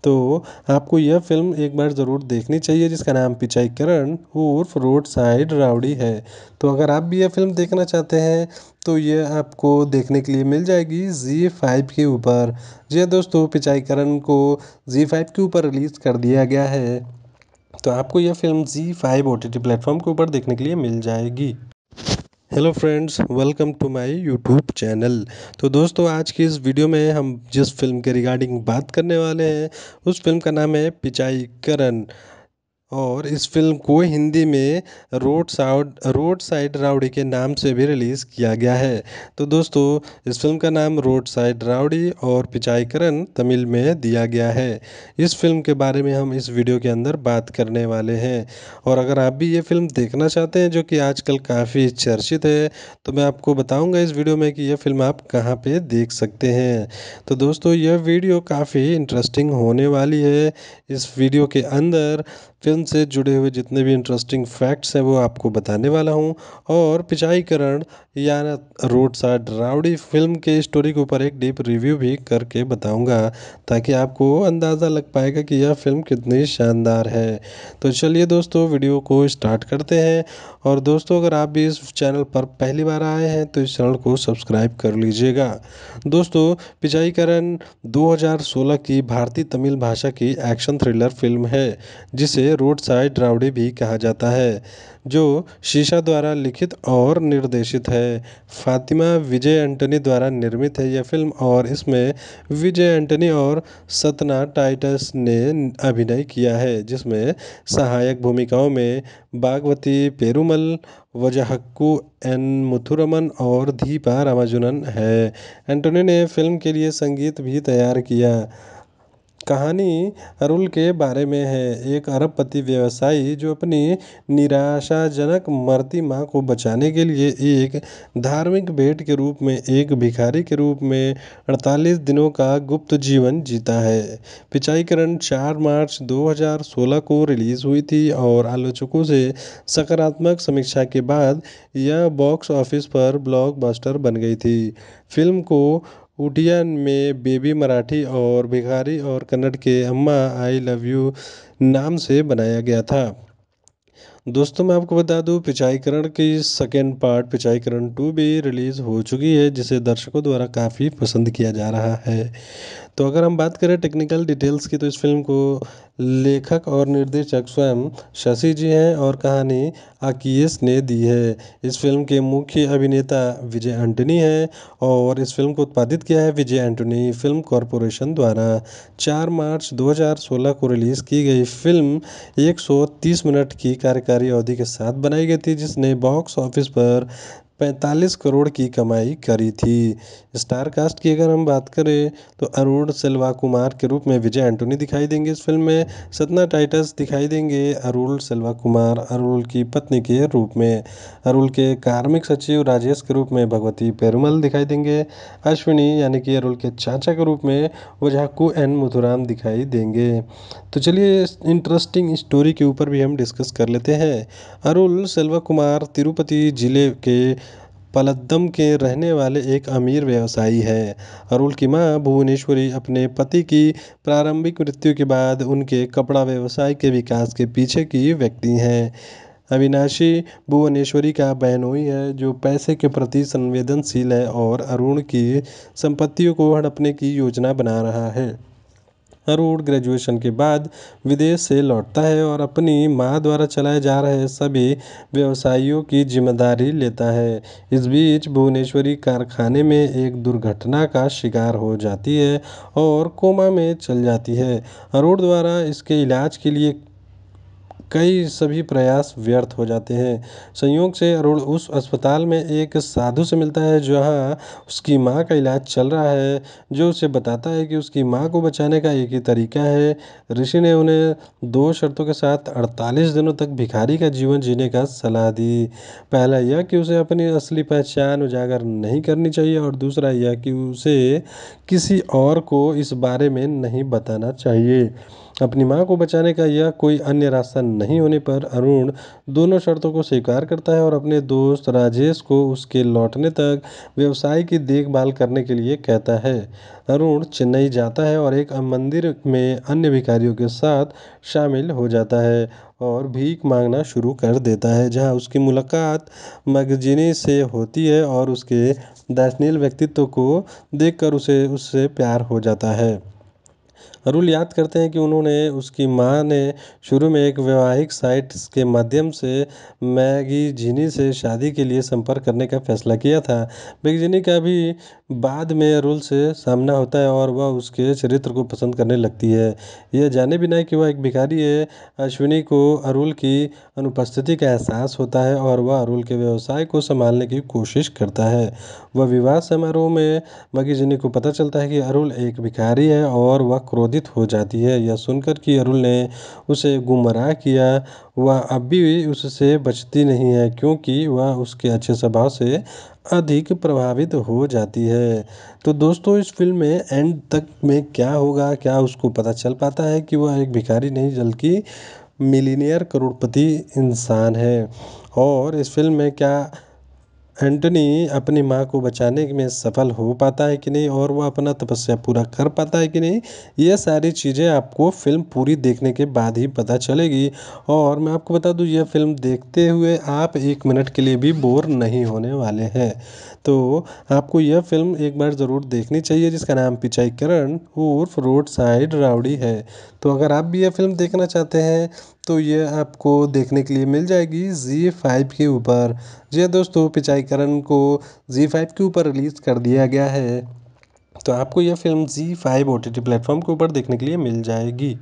तो आपको यह फिल्म एक बार ज़रूर देखनी चाहिए जिसका नाम पिचाई करण उर्फ रोड साइड रावड़ी है तो अगर आप भी यह फिल्म देखना चाहते हैं तो यह आपको देखने के लिए मिल जाएगी जी फाइव के ऊपर जी हाँ दोस्तों पिचाई करण को जी फाइव के ऊपर रिलीज़ कर दिया गया है तो आपको यह फिल्म जी five O T T platform के ऊपर देखने के लिए मिल जाएगी hello friends welcome to my YouTube channel तो दोस्तों आज की इस वीडियो में हम जिस फिल्म के रिगार्डिंग बात करने वाले हैं उस फिल्म का नाम है पिचाई करण और इस फ़िल्म को हिंदी में रोड साउड रोड साइड राउडी के नाम से भी रिलीज़ किया गया है तो दोस्तों इस फ़िल्म का नाम रोड साइड राउडी और पिचाईकरण तमिल में दिया गया है इस फ़िल्म के बारे में हम इस वीडियो के अंदर बात करने वाले हैं और अगर आप भी ये फ़िल्म देखना चाहते हैं जो कि आजकल काफ़ी चर्चित है तो मैं आपको बताऊँगा इस वीडियो में कि यह फ़िल्म आप कहाँ पर देख सकते हैं तो दोस्तों यह वीडियो काफ़ी इंटरेस्टिंग होने वाली है इस वीडियो के अंदर फिल्म से जुड़े हुए जितने भी इंटरेस्टिंग फैक्ट्स हैं वो आपको बताने वाला हूँ और पिचाईकरण या रोड साइड रावड़ी फिल्म के स्टोरी के ऊपर एक डीप रिव्यू भी करके बताऊँगा ताकि आपको अंदाज़ा लग पाएगा कि यह फिल्म कितनी शानदार है तो चलिए दोस्तों वीडियो को स्टार्ट करते हैं और दोस्तों अगर आप भी इस चैनल पर पहली बार आए हैं तो इस चैनल को सब्सक्राइब कर लीजिएगा दोस्तों पिचाईकरण 2016 की भारतीय तमिल भाषा की एक्शन थ्रिलर फिल्म है जिसे रोड साइड ड्रावड़ी भी कहा जाता है जो शीशा द्वारा लिखित और निर्देशित है फातिमा विजय एंटनी द्वारा निर्मित है यह फिल्म और इसमें विजय एंटनी और सतना टाइटस ने अभिनय किया है जिसमें सहायक भूमिकाओं में बागवती पेरूमल वजहक्कू एन मुथुरमन और धीपा रामाजुनन है एंटोनी ने फिल्म के लिए संगीत भी तैयार किया कहानी अरुल के बारे में है एक अरबपति व्यवसायी जो अपनी निराशाजनक मरती माँ को बचाने के लिए एक धार्मिक भेंट के रूप में एक भिखारी के रूप में 48 दिनों का गुप्त जीवन जीता है पिचाईकरण 4 मार्च 2016 को रिलीज़ हुई थी और आलोचकों से सकारात्मक समीक्षा के बाद यह बॉक्स ऑफिस पर ब्लॉकबस्टर बन गई थी फिल्म को उड्डयन में बेबी मराठी और भिखारी और कन्नड़ के अम्मा आई लव यू नाम से बनाया गया था दोस्तों मैं आपको बता दूं पिचाईकरण की सेकेंड पार्ट पिचाईकरण टू भी रिलीज़ हो चुकी है जिसे दर्शकों द्वारा काफ़ी पसंद किया जा रहा है तो अगर हम बात करें टेक्निकल डिटेल्स की तो इस फिल्म को लेखक और निर्देशक स्वयं शशि जी हैं और कहानी आकीस ने दी है इस फिल्म के मुख्य अभिनेता विजय एंटनी हैं और इस फिल्म को उत्पादित किया है विजय एंटनी फिल्म कॉरपोरेशन द्वारा 4 मार्च 2016 को रिलीज़ की गई फिल्म 130 मिनट की कार्यकारी अवधि के साथ बनाई गई थी जिसने बॉक्स ऑफिस पर पैंतालीस करोड़ की कमाई करी थी स्टार कास्ट की अगर हम बात करें तो अरुण सिल्वा कुमार के रूप में विजय एंटोनी दिखाई देंगे इस फिल्म में सतना टाइटस दिखाई देंगे अरुण सिल्वा कुमार अरुण की पत्नी के रूप में अरुण के कार्मिक सचिव राजेश के रूप में भगवती पेरुमल दिखाई देंगे अश्विनी यानी कि अरुल के चाचा के रूप में वजाकू एन मथुराम दिखाई देंगे तो चलिए इंटरेस्टिंग स्टोरी के ऊपर भी हम डिस्कस कर लेते हैं अरुल सिल्वा कुमार तिरुपति जिले के पलद्दम के रहने वाले एक अमीर व्यवसायी है अरुल की माँ भुवनेश्वरी अपने पति की प्रारंभिक मृत्यु के बाद उनके कपड़ा व्यवसाय के विकास के पीछे की व्यक्ति हैं अविनाशी भुवनेश्वरी का बहनोई है जो पैसे के प्रति संवेदनशील है और अरुण की संपत्तियों को हड़पने की योजना बना रहा है अरुण ग्रेजुएशन के बाद विदेश से लौटता है और अपनी माँ द्वारा चलाए जा रहे सभी व्यवसायियों की जिम्मेदारी लेता है इस बीच भुवनेश्वरी कारखाने में एक दुर्घटना का शिकार हो जाती है और कोमा में चल जाती है अरुण द्वारा इसके इलाज के लिए कई सभी प्रयास व्यर्थ हो जाते हैं संयोग से अरुण उस अस्पताल में एक साधु से मिलता है जहाँ उसकी माँ का इलाज चल रहा है जो उसे बताता है कि उसकी माँ को बचाने का एक ही तरीका है ऋषि ने उन्हें दो शर्तों के साथ अड़तालीस दिनों तक भिखारी का जीवन जीने का सलाह दी पहला यह कि उसे अपनी असली पहचान उजागर नहीं करनी चाहिए और दूसरा यह कि उसे किसी और को इस बारे में नहीं बताना चाहिए अपनी माँ को बचाने का यह कोई अन्य रास्ता नहीं होने पर अरुण दोनों शर्तों को स्वीकार करता है और अपने दोस्त राजेश को उसके लौटने तक व्यवसाय की देखभाल करने के लिए कहता है अरुण चेन्नई जाता है और एक मंदिर में अन्य भिखारियों के साथ शामिल हो जाता है और भीख मांगना शुरू कर देता है जहां उसकी मुलाकात मगजिनी से होती है और उसके दर्शनील व्यक्तित्व को देखकर उसे उससे प्यार हो जाता है अरुल याद करते हैं कि उन्होंने उसकी माँ ने शुरू में एक वैवाहिक साइट के माध्यम से मैगी जिनी से शादी के लिए संपर्क करने का फैसला किया था बेगजिनी का भी बाद में अरुल से सामना होता है और वह उसके चरित्र को पसंद करने लगती है यह जाने बिना कि वह एक भिखारी है अश्विनी को अरुल की अनुपस्थिति का एहसास होता है और वह अरुल के व्यवसाय को संभालने की कोशिश करता है वह विवाह समारोह में मगीजनी को पता चलता है कि अरुल एक भिखारी है और वह क्रोधित हो जाती है यह सुनकर कि अरुल ने उसे गुमराह किया वह अब भी उससे बचती नहीं है क्योंकि वह उसके अच्छे स्वभाव से अधिक प्रभावित हो जाती है तो दोस्तों इस फिल्म में एंड तक में क्या होगा क्या उसको पता चल पाता है कि वह एक भिखारी नहीं बल्कि मिलीनियर करोड़पति इंसान है और इस फिल्म में क्या एंटनी अपनी माँ को बचाने में सफल हो पाता है कि नहीं और वह अपना तपस्या पूरा कर पाता है कि नहीं ये सारी चीज़ें आपको फिल्म पूरी देखने के बाद ही पता चलेगी और मैं आपको बता दूँ यह फिल्म देखते हुए आप एक मिनट के लिए भी बोर नहीं होने वाले हैं तो आपको यह फिल्म एक बार ज़रूर देखनी चाहिए जिसका नाम पिचाई करण उर्फ रोड साइड रावड़ी है तो अगर आप भी यह फिल्म देखना चाहते हैं तो ये आपको देखने के लिए मिल जाएगी जी फाइव के ऊपर जी हाँ दोस्तों पिचाईकरण को जी फाइव के ऊपर रिलीज़ कर दिया गया है तो आपको यह फिल्म जी five O T T platform के ऊपर देखने के लिए मिल जाएगी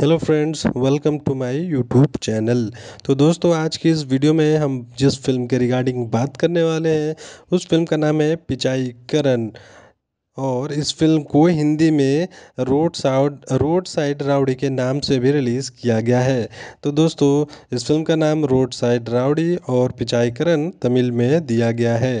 hello friends welcome to my YouTube channel तो दोस्तों आज की इस वीडियो में हम जिस फिल्म के रिगार्डिंग बात करने वाले हैं उस फिल्म का नाम है पिचाईकरण और इस फ़िल्म को हिंदी में रोड साउड रोड साइड राउडी के नाम से भी रिलीज़ किया गया है तो दोस्तों इस फ़िल्म का नाम रोड साइड राउडी और पिचाईकरण तमिल में दिया गया है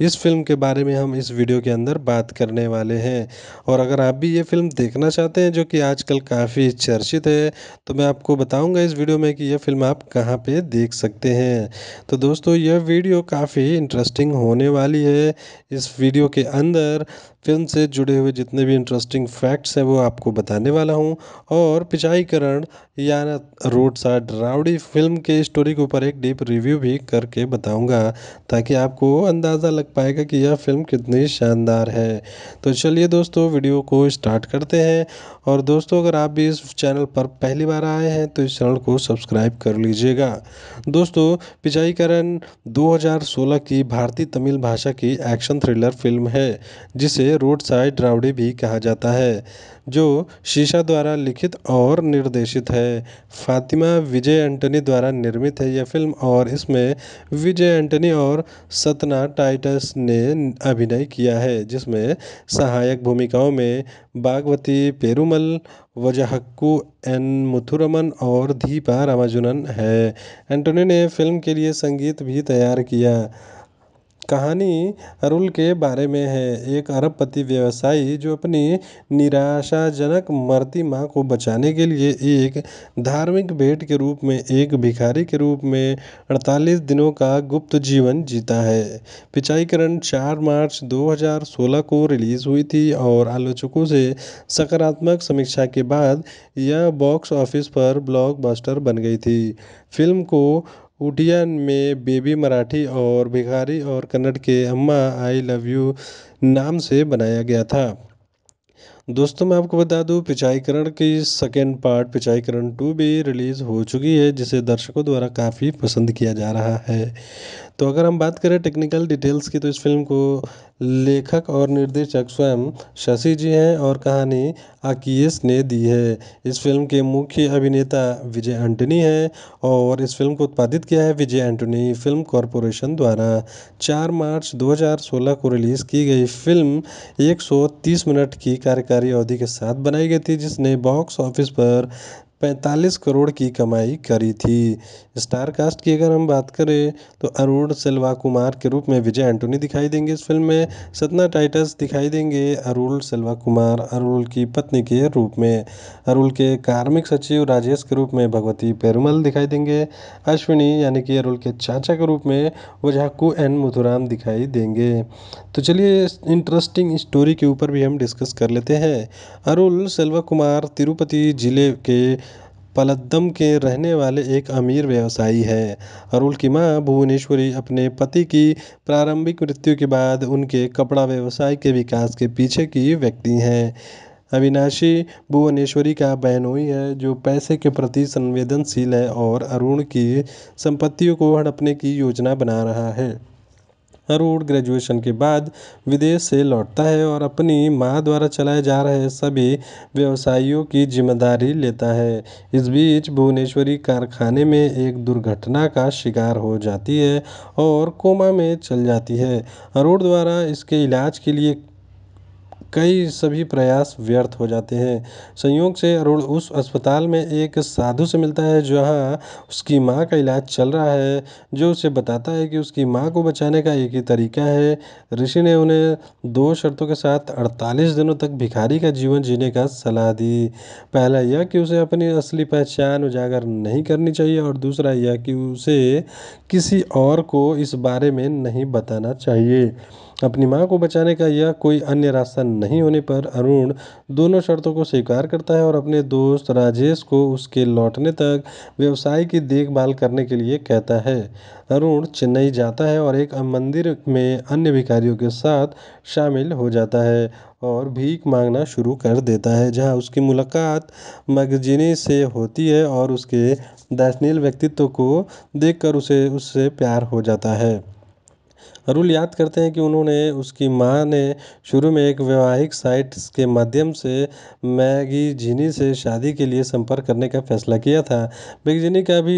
इस फ़िल्म के बारे में हम इस वीडियो के अंदर बात करने वाले हैं और अगर आप भी ये फ़िल्म देखना चाहते हैं जो कि आजकल काफ़ी चर्चित है तो मैं आपको बताऊँगा इस वीडियो में कि यह फ़िल्म आप कहाँ पर देख सकते हैं तो दोस्तों यह वीडियो काफ़ी इंटरेस्टिंग होने वाली है इस वीडियो के अंदर फिल्म से जुड़े हुए जितने भी इंटरेस्टिंग फैक्ट्स हैं वो आपको बताने वाला हूँ और पिचाईकरण या रोड साइड रावड़ी फिल्म के स्टोरी के ऊपर एक डीप रिव्यू भी करके बताऊँगा ताकि आपको अंदाज़ा लग पाएगा कि यह फिल्म कितनी शानदार है तो चलिए दोस्तों वीडियो को स्टार्ट करते हैं और दोस्तों अगर आप भी इस चैनल पर पहली बार आए हैं तो इस चैनल को सब्सक्राइब कर लीजिएगा दोस्तों पिचाईकरण दो की भारतीय तमिल भाषा की एक्शन थ्रिलर फिल्म है जिसे रोड साइड राउडी भी कहा जाता है जो शीशा द्वारा लिखित और निर्देशित है फातिमा विजय एंटनी द्वारा निर्मित है यह फिल्म और इसमें विजय एंटनी और सतना टाइटस ने अभिनय किया है जिसमें सहायक भूमिकाओं में बागवती पेरूमल वजहक्कू एन मुथुरमन और धीपा रामाजुनन है एंटनी ने फिल्म के लिए संगीत भी तैयार किया कहानी अरुल के बारे में है एक अरबपति व्यवसायी जो अपनी निराशाजनक मरती माँ को बचाने के लिए एक धार्मिक भेंट के रूप में एक भिखारी के रूप में 48 दिनों का गुप्त जीवन जीता है पिचाईकरण 4 मार्च 2016 को रिलीज़ हुई थी और आलोचकों से सकारात्मक समीक्षा के बाद यह बॉक्स ऑफिस पर ब्लॉकबस्टर बन गई थी फिल्म को उड्डयन में बेबी मराठी और भिखारी और कन्नड़ के अम्मा आई लव यू नाम से बनाया गया था दोस्तों मैं आपको बता दूं पिचाईकरण की सेकेंड पार्ट पिचाईकरण टू भी रिलीज़ हो चुकी है जिसे दर्शकों द्वारा काफ़ी पसंद किया जा रहा है तो अगर हम बात करें टेक्निकल डिटेल्स की तो इस फिल्म को लेखक और निर्देशक स्वयं शशि जी हैं और कहानी आकीस ने दी है इस फिल्म के मुख्य अभिनेता विजय एंटनी हैं और इस फिल्म को उत्पादित किया है विजय एंटनी फिल्म कॉरपोरेशन द्वारा 4 मार्च 2016 को रिलीज़ की गई फिल्म 130 मिनट की कार्यकारी अवधि के साथ बनाई गई थी जिसने बॉक्स ऑफिस पर पैंतालीस करोड़ की कमाई करी थी स्टार कास्ट की अगर हम बात करें तो अरुण सिल्वा कुमार के रूप में विजय एंटोनी दिखाई देंगे इस फिल्म में सतना टाइटस दिखाई देंगे अरुण सिल्वा कुमार अरुण की पत्नी के रूप में अरुण के कार्मिक सचिव राजेश के रूप में भगवती पेरुमल दिखाई देंगे अश्विनी यानी कि अरुल के चाचा के रूप में वजाकू एन मथुराम दिखाई देंगे तो चलिए इंटरेस्टिंग स्टोरी के ऊपर भी हम डिस्कस कर लेते हैं अरुल सिल्वा कुमार तिरुपति जिले के पलद्दम के रहने वाले एक अमीर व्यवसायी है अरुल की माँ भुवनेश्वरी अपने पति की प्रारंभिक मृत्यु के बाद उनके कपड़ा व्यवसाय के विकास के पीछे की व्यक्ति हैं अविनाशी भुवनेश्वरी का बहनोई है जो पैसे के प्रति संवेदनशील है और अरुण की संपत्तियों को हड़पने की योजना बना रहा है हरुण ग्रेजुएशन के बाद विदेश से लौटता है और अपनी माँ द्वारा चलाए जा रहे सभी व्यवसायियों की जिम्मेदारी लेता है इस बीच भुवनेश्वरी कारखाने में एक दुर्घटना का शिकार हो जाती है और कोमा में चल जाती है अरुण द्वारा इसके इलाज के लिए कई सभी प्रयास व्यर्थ हो जाते हैं संयोग से अरुण उस अस्पताल में एक साधु से मिलता है जहाँ उसकी माँ का इलाज चल रहा है जो उसे बताता है कि उसकी माँ को बचाने का एक ही तरीका है ऋषि ने उन्हें दो शर्तों के साथ अड़तालीस दिनों तक भिखारी का जीवन जीने का सलाह दी पहला यह कि उसे अपनी असली पहचान उजागर नहीं करनी चाहिए और दूसरा यह कि उसे किसी और को इस बारे में नहीं बताना चाहिए अपनी माँ को बचाने का यह कोई अन्य रास्ता नहीं होने पर अरुण दोनों शर्तों को स्वीकार करता है और अपने दोस्त राजेश को उसके लौटने तक व्यवसाय की देखभाल करने के लिए कहता है अरुण चेन्नई जाता है और एक मंदिर में अन्य भिखारियों के साथ शामिल हो जाता है और भीख मांगना शुरू कर देता है जहां उसकी मुलाकात मगजिनी से होती है और उसके दर्शनील व्यक्तित्व को देखकर उसे उससे प्यार हो जाता है अरुल याद करते हैं कि उन्होंने उसकी माँ ने शुरू में एक वैवाहिक साइट के माध्यम से मैगी जिनी से शादी के लिए संपर्क करने का फैसला किया था मैगजीनी का भी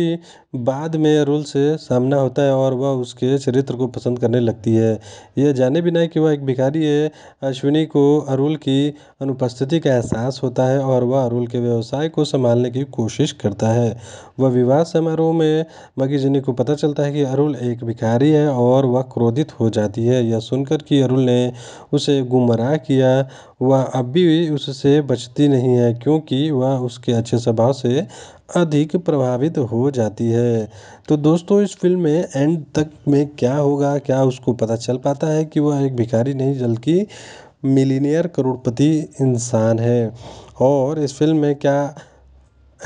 बाद में अरुल से सामना होता है और वह उसके चरित्र को पसंद करने लगती है यह जाने बिना कि वह एक भिखारी है अश्विनी को अरुल की अनुपस्थिति का एहसास होता है और वह अरुल के व्यवसाय को संभालने की कोशिश करता है वह विवाह समारोह में मगीजनी को पता चलता है कि अरुल एक भिखारी है और वह क्रोधित हो जाती है यह सुनकर कि अरुल ने उसे गुमराह किया वह अब भी उससे बचती नहीं है क्योंकि वह उसके अच्छे स्वभाव से अधिक प्रभावित हो जाती है तो दोस्तों इस फिल्म में एंड तक में क्या होगा क्या उसको पता चल पाता है कि वह एक भिखारी नहीं बल्कि मिलीनियर करोड़पति इंसान है और इस फिल्म में क्या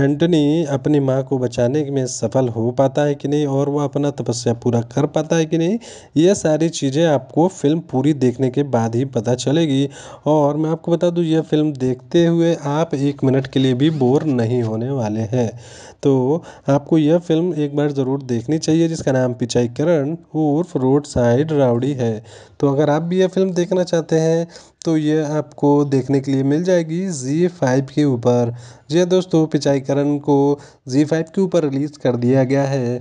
एंटनी अपनी माँ को बचाने में सफल हो पाता है कि नहीं और वह अपना तपस्या पूरा कर पाता है कि नहीं ये सारी चीज़ें आपको फिल्म पूरी देखने के बाद ही पता चलेगी और मैं आपको बता दूँ यह फिल्म देखते हुए आप एक मिनट के लिए भी बोर नहीं होने वाले हैं तो आपको यह फिल्म एक बार ज़रूर देखनी चाहिए जिसका नाम पिचाई करण उर्फ रोड साइड राउडी है तो अगर आप भी यह फिल्म देखना चाहते हैं तो ये आपको देखने के लिए मिल जाएगी जी फाइव के ऊपर जी हाँ दोस्तों पिचाईकरण को जी फाइव के ऊपर रिलीज़ कर दिया गया है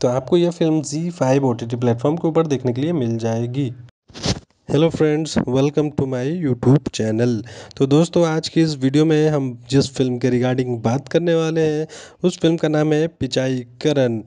तो आपको यह फिल्म जी फाइव ओ टी प्लेटफॉर्म के ऊपर देखने के लिए मिल जाएगी hello friends welcome to my YouTube channel तो दोस्तों आज की इस वीडियो में हम जिस फिल्म के रिगार्डिंग बात करने वाले हैं उस फिल्म का नाम है पिचाई करण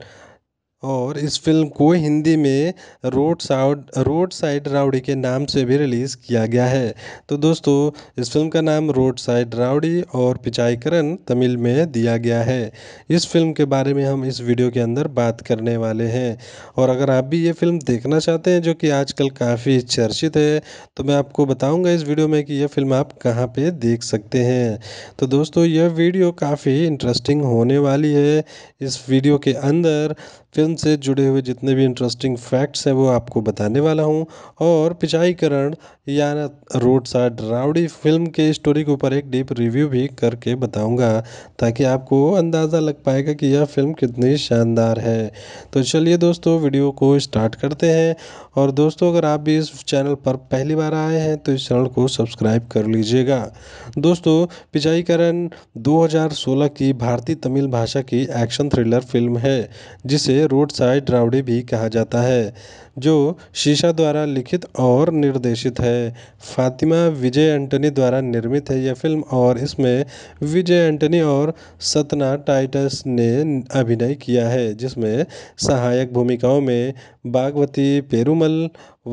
और इस फ़िल्म को हिंदी में रोड साउड रोड साइड राउडी के नाम से भी रिलीज़ किया गया है तो दोस्तों इस फ़िल्म का नाम रोड साइड राउडी और पिचाईकरण तमिल में दिया गया है इस फ़िल्म के बारे में हम इस वीडियो के अंदर बात करने वाले हैं और अगर आप भी ये फ़िल्म देखना चाहते हैं जो कि आजकल काफ़ी चर्चित है तो मैं आपको बताऊँगा इस वीडियो में कि यह फ़िल्म आप कहाँ पर देख सकते हैं तो दोस्तों यह वीडियो काफ़ी इंटरेस्टिंग होने वाली है इस वीडियो के अंदर फिल्म से जुड़े हुए जितने भी इंटरेस्टिंग फैक्ट्स हैं वो आपको बताने वाला हूँ और पिचाईकरण या रोड साइड ड्रावड़ी फिल्म के स्टोरी के ऊपर एक डीप रिव्यू भी करके बताऊँगा ताकि आपको अंदाज़ा लग पाएगा कि यह फिल्म कितनी शानदार है तो चलिए दोस्तों वीडियो को स्टार्ट करते हैं और दोस्तों अगर आप भी इस चैनल पर पहली बार आए हैं तो इस चैनल को सब्सक्राइब कर लीजिएगा दोस्तों पिचाईकरण दो की भारतीय तमिल भाषा की एक्शन थ्रिलर फिल्म है जिसे रोड साइड ड्रावड़ी भी कहा जाता है जो शीशा द्वारा लिखित और निर्देशित है फातिमा विजय एंटनी द्वारा निर्मित है यह फिल्म और इसमें विजय एंटनी और सतना टाइटस ने अभिनय किया है जिसमें सहायक भूमिकाओं में बागवती पेरुमल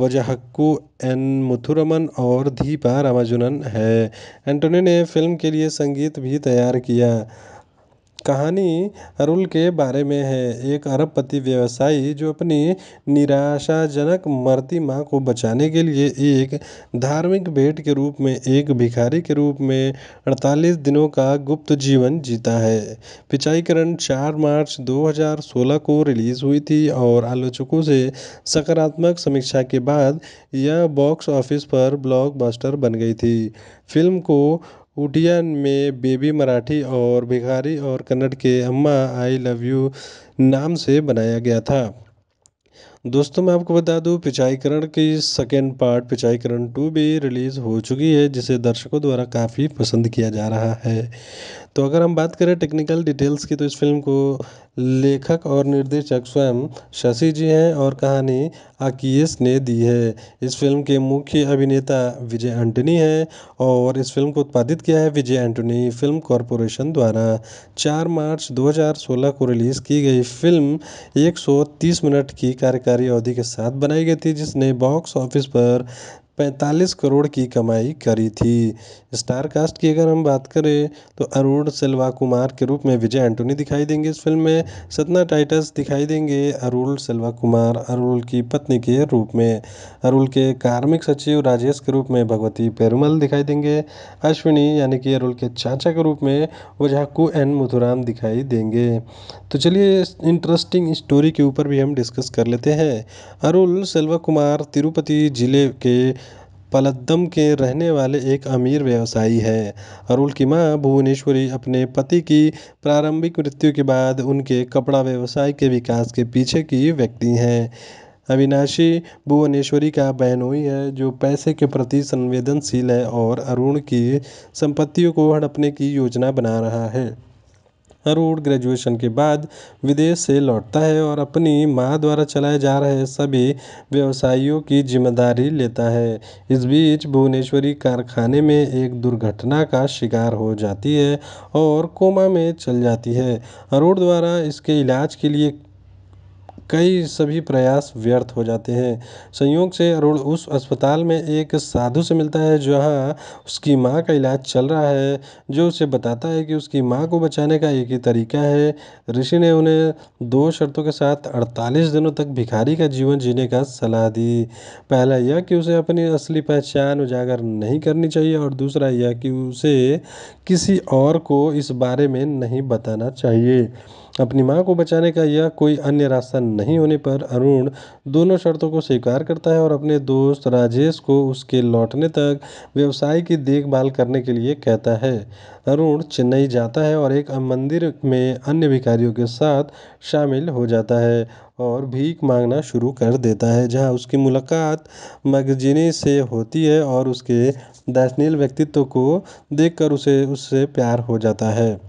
वजहक्कू एन मुथुरमन और धीपा रामाजुनन है एंटोनी ने फिल्म के लिए संगीत भी तैयार किया कहानी अरुल के बारे में है एक अरबपति व्यवसायी जो अपनी निराशाजनक मरती माँ को बचाने के लिए एक धार्मिक भेंट के रूप में एक भिखारी के रूप में 48 दिनों का गुप्त जीवन जीता है पिचाईकरण 4 मार्च 2016 को रिलीज़ हुई थी और आलोचकों से सकारात्मक समीक्षा के बाद यह बॉक्स ऑफिस पर ब्लॉकबस्टर बन गई थी फिल्म को उड्डयन में बेबी मराठी और भिखारी और कन्नड़ के अम्मा आई लव यू नाम से बनाया गया था दोस्तों मैं आपको बता दूं पिचाईकरण की सेकेंड पार्ट पिचाईकरण टू भी रिलीज़ हो चुकी है जिसे दर्शकों द्वारा काफ़ी पसंद किया जा रहा है तो अगर हम बात करें टेक्निकल डिटेल्स की तो इस फिल्म को लेखक और निर्देशक स्वयं शशि जी हैं और कहानी आकीस ने दी है इस फिल्म के मुख्य अभिनेता विजय एंटनी हैं और इस फिल्म को उत्पादित किया है विजय एंटनी फिल्म कॉरपोरेशन द्वारा 4 मार्च 2016 को रिलीज़ की गई फिल्म 130 मिनट की कार्यकारी अवधि के साथ बनाई गई थी जिसने बॉक्स ऑफिस पर 45 करोड़ की कमाई करी थी स्टार कास्ट की अगर हम बात करें तो अरुण सिल्वा कुमार के रूप में विजय एंटोनी दिखाई देंगे इस फिल्म में सतना टाइटस दिखाई देंगे अरुण सिल्वा कुमार अरुण की पत्नी के रूप में अरुण के कार्मिक सचिव राजेश के रूप में भगवती पेरुमल दिखाई देंगे अश्विनी यानी कि अरुल के चाचा के रूप में वजाकू एन मथुराम दिखाई देंगे तो चलिए इंटरेस्टिंग स्टोरी के ऊपर भी हम डिस्कस कर लेते हैं अरुल सिल्वा कुमार तिरुपति जिले के पलद्दम के रहने वाले एक अमीर व्यवसायी है अरुल की माँ भुवनेश्वरी अपने पति की प्रारंभिक मृत्यु के बाद उनके कपड़ा व्यवसाय के विकास के पीछे की व्यक्ति हैं अविनाशी भुवनेश्वरी का बहनोई है जो पैसे के प्रति संवेदनशील है और अरुण की संपत्तियों को हड़पने की योजना बना रहा है हरुण ग्रेजुएशन के बाद विदेश से लौटता है और अपनी माँ द्वारा चलाए जा रहे सभी व्यवसायियों की जिम्मेदारी लेता है इस बीच भुवनेश्वरी कारखाने में एक दुर्घटना का शिकार हो जाती है और कोमा में चल जाती है अरुण द्वारा इसके इलाज के लिए कई सभी प्रयास व्यर्थ हो जाते हैं संयोग से अरुण उस अस्पताल में एक साधु से मिलता है जहाँ उसकी माँ का इलाज चल रहा है जो उसे बताता है कि उसकी माँ को बचाने का एक ही तरीका है ऋषि ने उन्हें दो शर्तों के साथ अड़तालीस दिनों तक भिखारी का जीवन जीने का सलाह दी पहला यह कि उसे अपनी असली पहचान उजागर नहीं करनी चाहिए और दूसरा यह कि उसे किसी और को इस बारे में नहीं बताना चाहिए अपनी माँ को बचाने का यह कोई अन्य रास्ता नहीं होने पर अरुण दोनों शर्तों को स्वीकार करता है और अपने दोस्त राजेश को उसके लौटने तक व्यवसाय की देखभाल करने के लिए कहता है अरुण चेन्नई जाता है और एक मंदिर में अन्य भिखारियों के साथ शामिल हो जाता है और भीख मांगना शुरू कर देता है जहां उसकी मुलाकात मगजिनी से होती है और उसके दर्शनील व्यक्तित्व को देखकर उसे उससे प्यार हो जाता है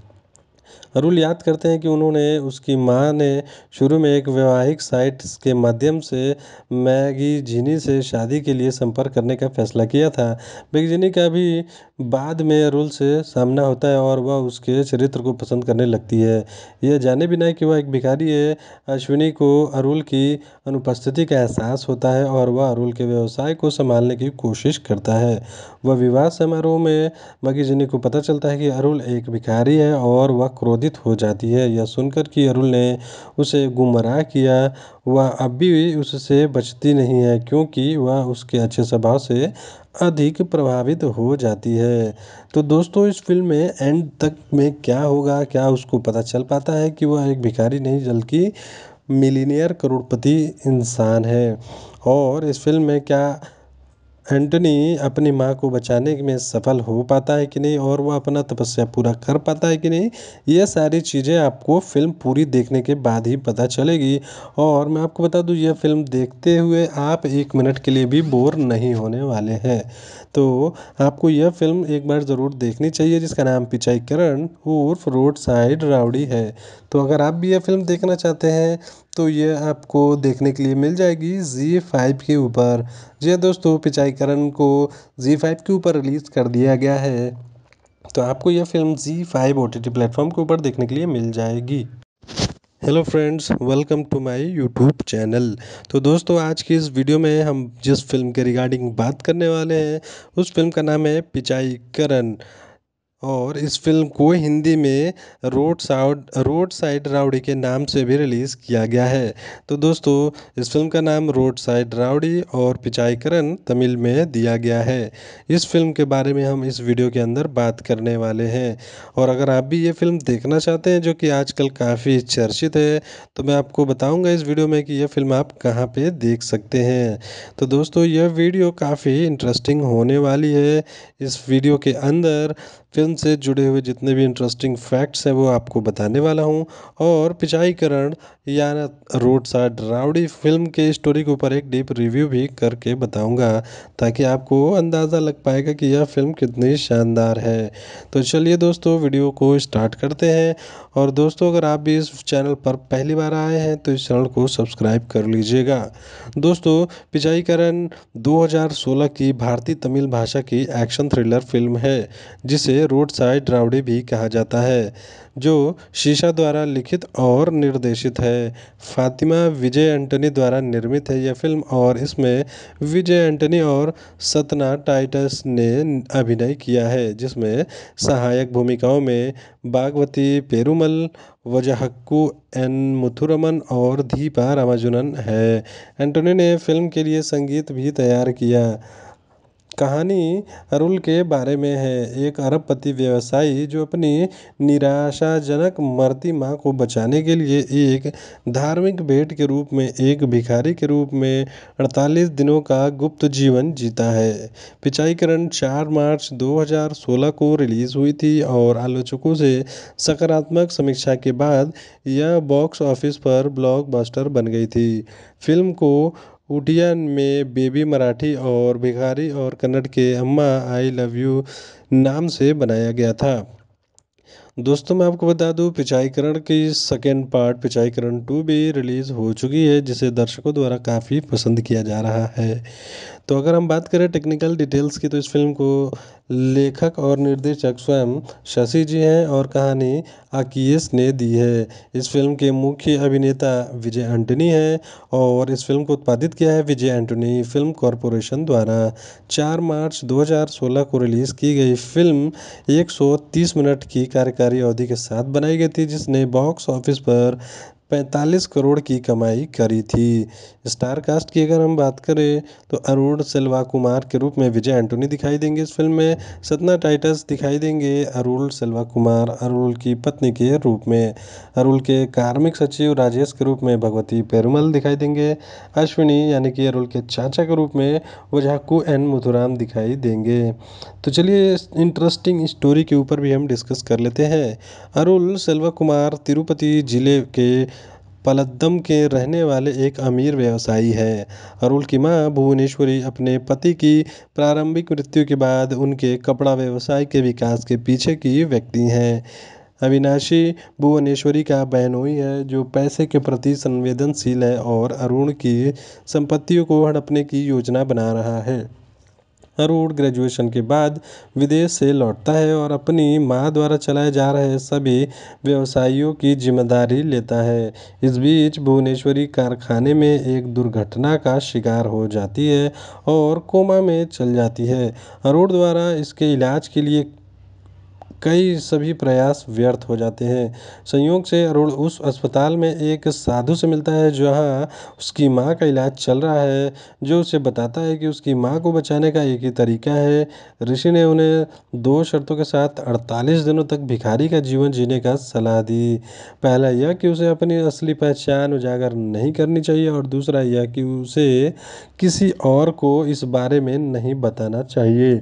अरुल याद करते हैं कि उन्होंने उसकी माँ ने शुरू में एक वैवाहिक साइट के माध्यम से जीनी से शादी के लिए संपर्क करने का फैसला किया था मैगजीनी का भी बाद में अरुल से सामना होता है और वह उसके चरित्र को पसंद करने लगती है यह जाने बिना कि वह एक भिखारी है अश्विनी को अरुल की अनुपस्थिति का एहसास होता है और वह अरुल के व्यवसाय को संभालने की कोशिश करता है वह विवाह समारोह में मगिजनी को पता चलता है कि अरुल एक भिखारी है और वह क्रोधित हो जाती है यह सुनकर कि अरुल ने उसे गुमराह किया वह अब भी उससे बचती नहीं है क्योंकि वह उसके अच्छे स्वभाव से अधिक प्रभावित हो जाती है तो दोस्तों इस फ़िल्म में एंड तक में क्या होगा क्या उसको पता चल पाता है कि वह एक भिखारी नहीं बल्कि मिलीनियर करोड़पति इंसान है और इस फ़िल्म में क्या एंटनी अपनी माँ को बचाने में सफल हो पाता है कि नहीं और वह अपना तपस्या पूरा कर पाता है कि नहीं ये सारी चीज़ें आपको फिल्म पूरी देखने के बाद ही पता चलेगी और मैं आपको बता दूँ यह फिल्म देखते हुए आप एक मिनट के लिए भी बोर नहीं होने वाले हैं तो आपको यह फ़िल्म एक बार ज़रूर देखनी चाहिए जिसका नाम पिचाईकरण उर्फ रोड साइड रावड़ी है तो अगर आप भी यह फ़िल्म देखना चाहते हैं तो यह आपको देखने के लिए मिल जाएगी जी फाइव के ऊपर जी हाँ दोस्तों पिचाईकरण को जी फाइव के ऊपर रिलीज़ कर दिया गया है तो आपको यह फ़िल्म जी five O T T platform के ऊपर देखने के लिए मिल जाएगी hello friends welcome to my YouTube channel तो दोस्तों आज की इस वीडियो में हम जिस फिल्म के रिगार्डिंग बात करने वाले हैं उस फिल्म का नाम है पिचाई करण और इस फ़िल्म को हिंदी में रोड साउड रोड साइड राउडी के नाम से भी रिलीज़ किया गया है तो दोस्तों इस फ़िल्म का नाम रोड साइड राउडी और पिचाईकरण तमिल में दिया गया है इस फिल्म के बारे में हम इस वीडियो के अंदर बात करने वाले हैं और अगर आप भी ये फ़िल्म देखना चाहते हैं जो कि आजकल काफ़ी चर्चित है तो मैं आपको बताऊँगा इस वीडियो में कि यह फ़िल्म आप कहाँ पर देख सकते हैं तो दोस्तों यह वीडियो काफ़ी इंटरेस्टिंग होने वाली है इस वीडियो के अंदर फिल्म से जुड़े हुए जितने भी इंटरेस्टिंग फैक्ट्स हैं वो आपको बताने वाला हूँ और पिचाईकरण या रोड साइड राउडी फिल्म के स्टोरी के ऊपर एक डीप रिव्यू भी करके बताऊँगा ताकि आपको अंदाज़ा लग पाएगा कि यह फिल्म कितनी शानदार है तो चलिए दोस्तों वीडियो को स्टार्ट करते हैं और दोस्तों अगर आप भी इस चैनल पर पहली बार आए हैं तो इस चैनल को सब्सक्राइब कर लीजिएगा दोस्तों पिचाईकरण दो की भारतीय तमिल भाषा की एक्शन थ्रिलर फिल्म है जिसे रोड साइड रावड़ी भी कहा जाता है जो शीशा द्वारा लिखित और निर्देशित है फातिमा विजय एंटनी द्वारा निर्मित है यह फिल्म और इसमें विजय एंटनी और सतना टाइटस ने अभिनय किया है जिसमें सहायक भूमिकाओं में बागवती पेरुमल वजहक्कू एन मुथुरमन और धीपा रामाजुनन है एंटनी ने फिल्म के लिए संगीत भी तैयार किया कहानी अरुल के बारे में है एक अरबपति व्यवसायी जो अपनी निराशाजनक मरती माँ को बचाने के लिए एक धार्मिक भेंट के रूप में एक भिखारी के रूप में 48 दिनों का गुप्त जीवन जीता है पिचाईकरण 4 मार्च 2016 को रिलीज़ हुई थी और आलोचकों से सकारात्मक समीक्षा के बाद यह बॉक्स ऑफिस पर ब्लॉकबस्टर बन गई थी फिल्म को उडयन में बेबी मराठी और भिखारी और कन्नड़ के अम्मा आई लव यू नाम से बनाया गया था दोस्तों मैं आपको बता दूं पिचाईकरण की सेकेंड पार्ट पिचाईकरण टू भी रिलीज़ हो चुकी है जिसे दर्शकों द्वारा काफ़ी पसंद किया जा रहा है तो अगर हम बात करें टेक्निकल डिटेल्स की तो इस फिल्म को लेखक और निर्देशक स्वयं शशि जी हैं और कहानी आकियस ने दी है इस फिल्म के मुख्य अभिनेता विजय एंटनी हैं और इस फिल्म को उत्पादित किया है विजय एंटनी फिल्म कॉरपोरेशन द्वारा 4 मार्च 2016 को रिलीज़ की गई फिल्म 130 मिनट की कार्यकारी अवधि के साथ बनाई गई थी जिसने बॉक्स ऑफिस पर पैंतालीस करोड़ की कमाई करी थी स्टार कास्ट की अगर हम बात करें तो अरुण सिल्वा कुमार के रूप में विजय एंटोनी दिखाई देंगे इस फिल्म में सतना टाइटस दिखाई देंगे अरुण सिल्वा कुमार अरुण की पत्नी के रूप में अरुण के कार्मिक सचिव राजेश के रूप में भगवती पेरुमल दिखाई देंगे अश्विनी यानी कि अरुल के चाचा के रूप में वजाकू एन मधुराम दिखाई देंगे तो चलिए इंटरेस्टिंग स्टोरी के ऊपर भी हम डिस्कस कर लेते हैं अरुल सेल्वा कुमार तिरुपति जिले के पलद्दम के रहने वाले एक अमीर व्यवसायी हैं अरुल की माँ भुवनेश्वरी अपने पति की प्रारंभिक मृत्यु के बाद उनके कपड़ा व्यवसाय के विकास के पीछे की व्यक्ति हैं अविनाशी भुवनेश्वरी का बहनोई है जो पैसे के प्रति संवेदनशील है और अरुण की संपत्तियों को हड़पने की योजना बना रहा है अरुण ग्रेजुएशन के बाद विदेश से लौटता है और अपनी माँ द्वारा चलाए जा रहे सभी व्यवसायियों की जिम्मेदारी लेता है इस बीच भुवनेश्वरी कारखाने में एक दुर्घटना का शिकार हो जाती है और कोमा में चल जाती है अरुण द्वारा इसके इलाज के लिए कई सभी प्रयास व्यर्थ हो जाते हैं संयोग से अरुण उस अस्पताल में एक साधु से मिलता है जहाँ उसकी माँ का इलाज चल रहा है जो उसे बताता है कि उसकी माँ को बचाने का एक ही तरीका है ऋषि ने उन्हें दो शर्तों के साथ अड़तालीस दिनों तक भिखारी का जीवन जीने का सलाह दी पहला यह कि उसे अपनी असली पहचान उजागर नहीं करनी चाहिए और दूसरा यह कि उसे किसी और को इस बारे में नहीं बताना चाहिए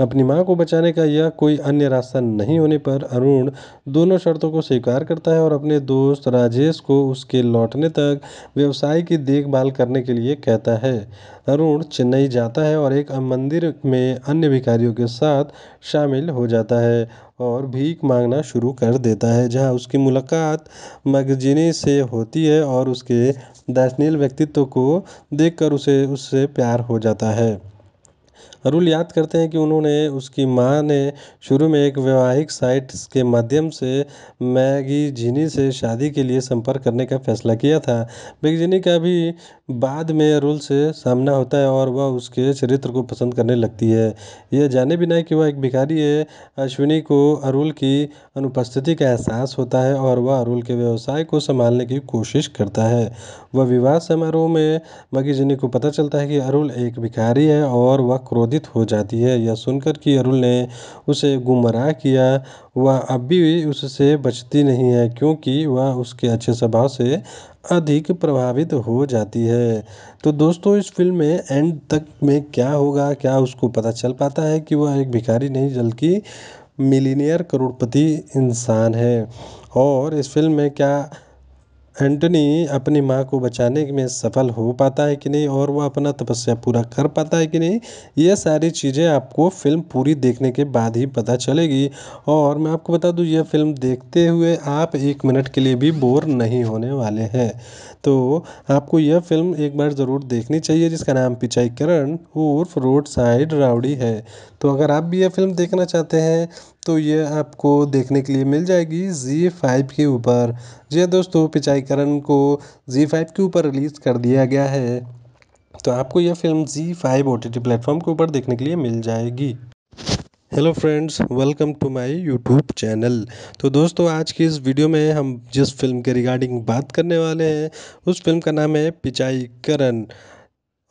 अपनी माँ को बचाने का यह कोई अन्य रास्ता नहीं होने पर अरुण दोनों शर्तों को स्वीकार करता है और अपने दोस्त राजेश को उसके लौटने तक व्यवसाय की देखभाल करने के लिए कहता है अरुण चेन्नई जाता है और एक मंदिर में अन्य भिखारियों के साथ शामिल हो जाता है और भीख मांगना शुरू कर देता है जहां उसकी मुलाकात मगजिनी से होती है और उसके दर्शनील व्यक्तित्व को देखकर उसे उससे प्यार हो जाता है अरुल याद करते हैं कि उन्होंने उसकी माँ ने शुरू में एक वैवाहिक साइट के माध्यम से मैगजीनी से शादी के लिए संपर्क करने का फैसला किया था मैगजीनी का भी बाद में अरुल से सामना होता है और वह उसके चरित्र को पसंद करने लगती है यह जाने बिना कि वह एक भिखारी है अश्विनी को अरुल की अनुपस्थिति का एहसास होता है और वह अरुल के व्यवसाय को संभालने की कोशिश करता है वह विवाह समारोह में मगीजनी को पता चलता है कि अरुल एक भिखारी है और वह क्रोधित हो जाती है यह सुनकर कि अरुल ने उसे गुमराह किया वह अब भी उससे बचती नहीं है क्योंकि वह उसके अच्छे स्वभाव से अधिक प्रभावित हो जाती है तो दोस्तों इस फ़िल्म में एंड तक में क्या होगा क्या उसको पता चल पाता है कि वह एक भिखारी नहीं बल्कि मिलीनियर करोड़पति इंसान है और इस फ़िल्म में क्या एंटनी अपनी माँ को बचाने में सफल हो पाता है कि नहीं और वह अपना तपस्या पूरा कर पाता है कि नहीं ये सारी चीज़ें आपको फिल्म पूरी देखने के बाद ही पता चलेगी और मैं आपको बता दूँ यह फिल्म देखते हुए आप एक मिनट के लिए भी बोर नहीं होने वाले हैं तो आपको यह फ़िल्म एक बार ज़रूर देखनी चाहिए जिसका नाम पिचाईकरण उर्फ रोड साइड राउडी है तो अगर आप भी यह फ़िल्म देखना चाहते हैं तो ये आपको देखने के लिए मिल जाएगी जी फाइव के ऊपर जी हाँ दोस्तों पिचाईकरण को जी फाइव के ऊपर रिलीज़ कर दिया गया है तो आपको यह फ़िल्म जी five O T T platform के ऊपर देखने के लिए मिल जाएगी hello friends welcome to my YouTube channel तो दोस्तों आज की इस वीडियो में हम जिस फिल्म के रिगार्डिंग बात करने वाले हैं उस फिल्म का नाम है पिचाई करण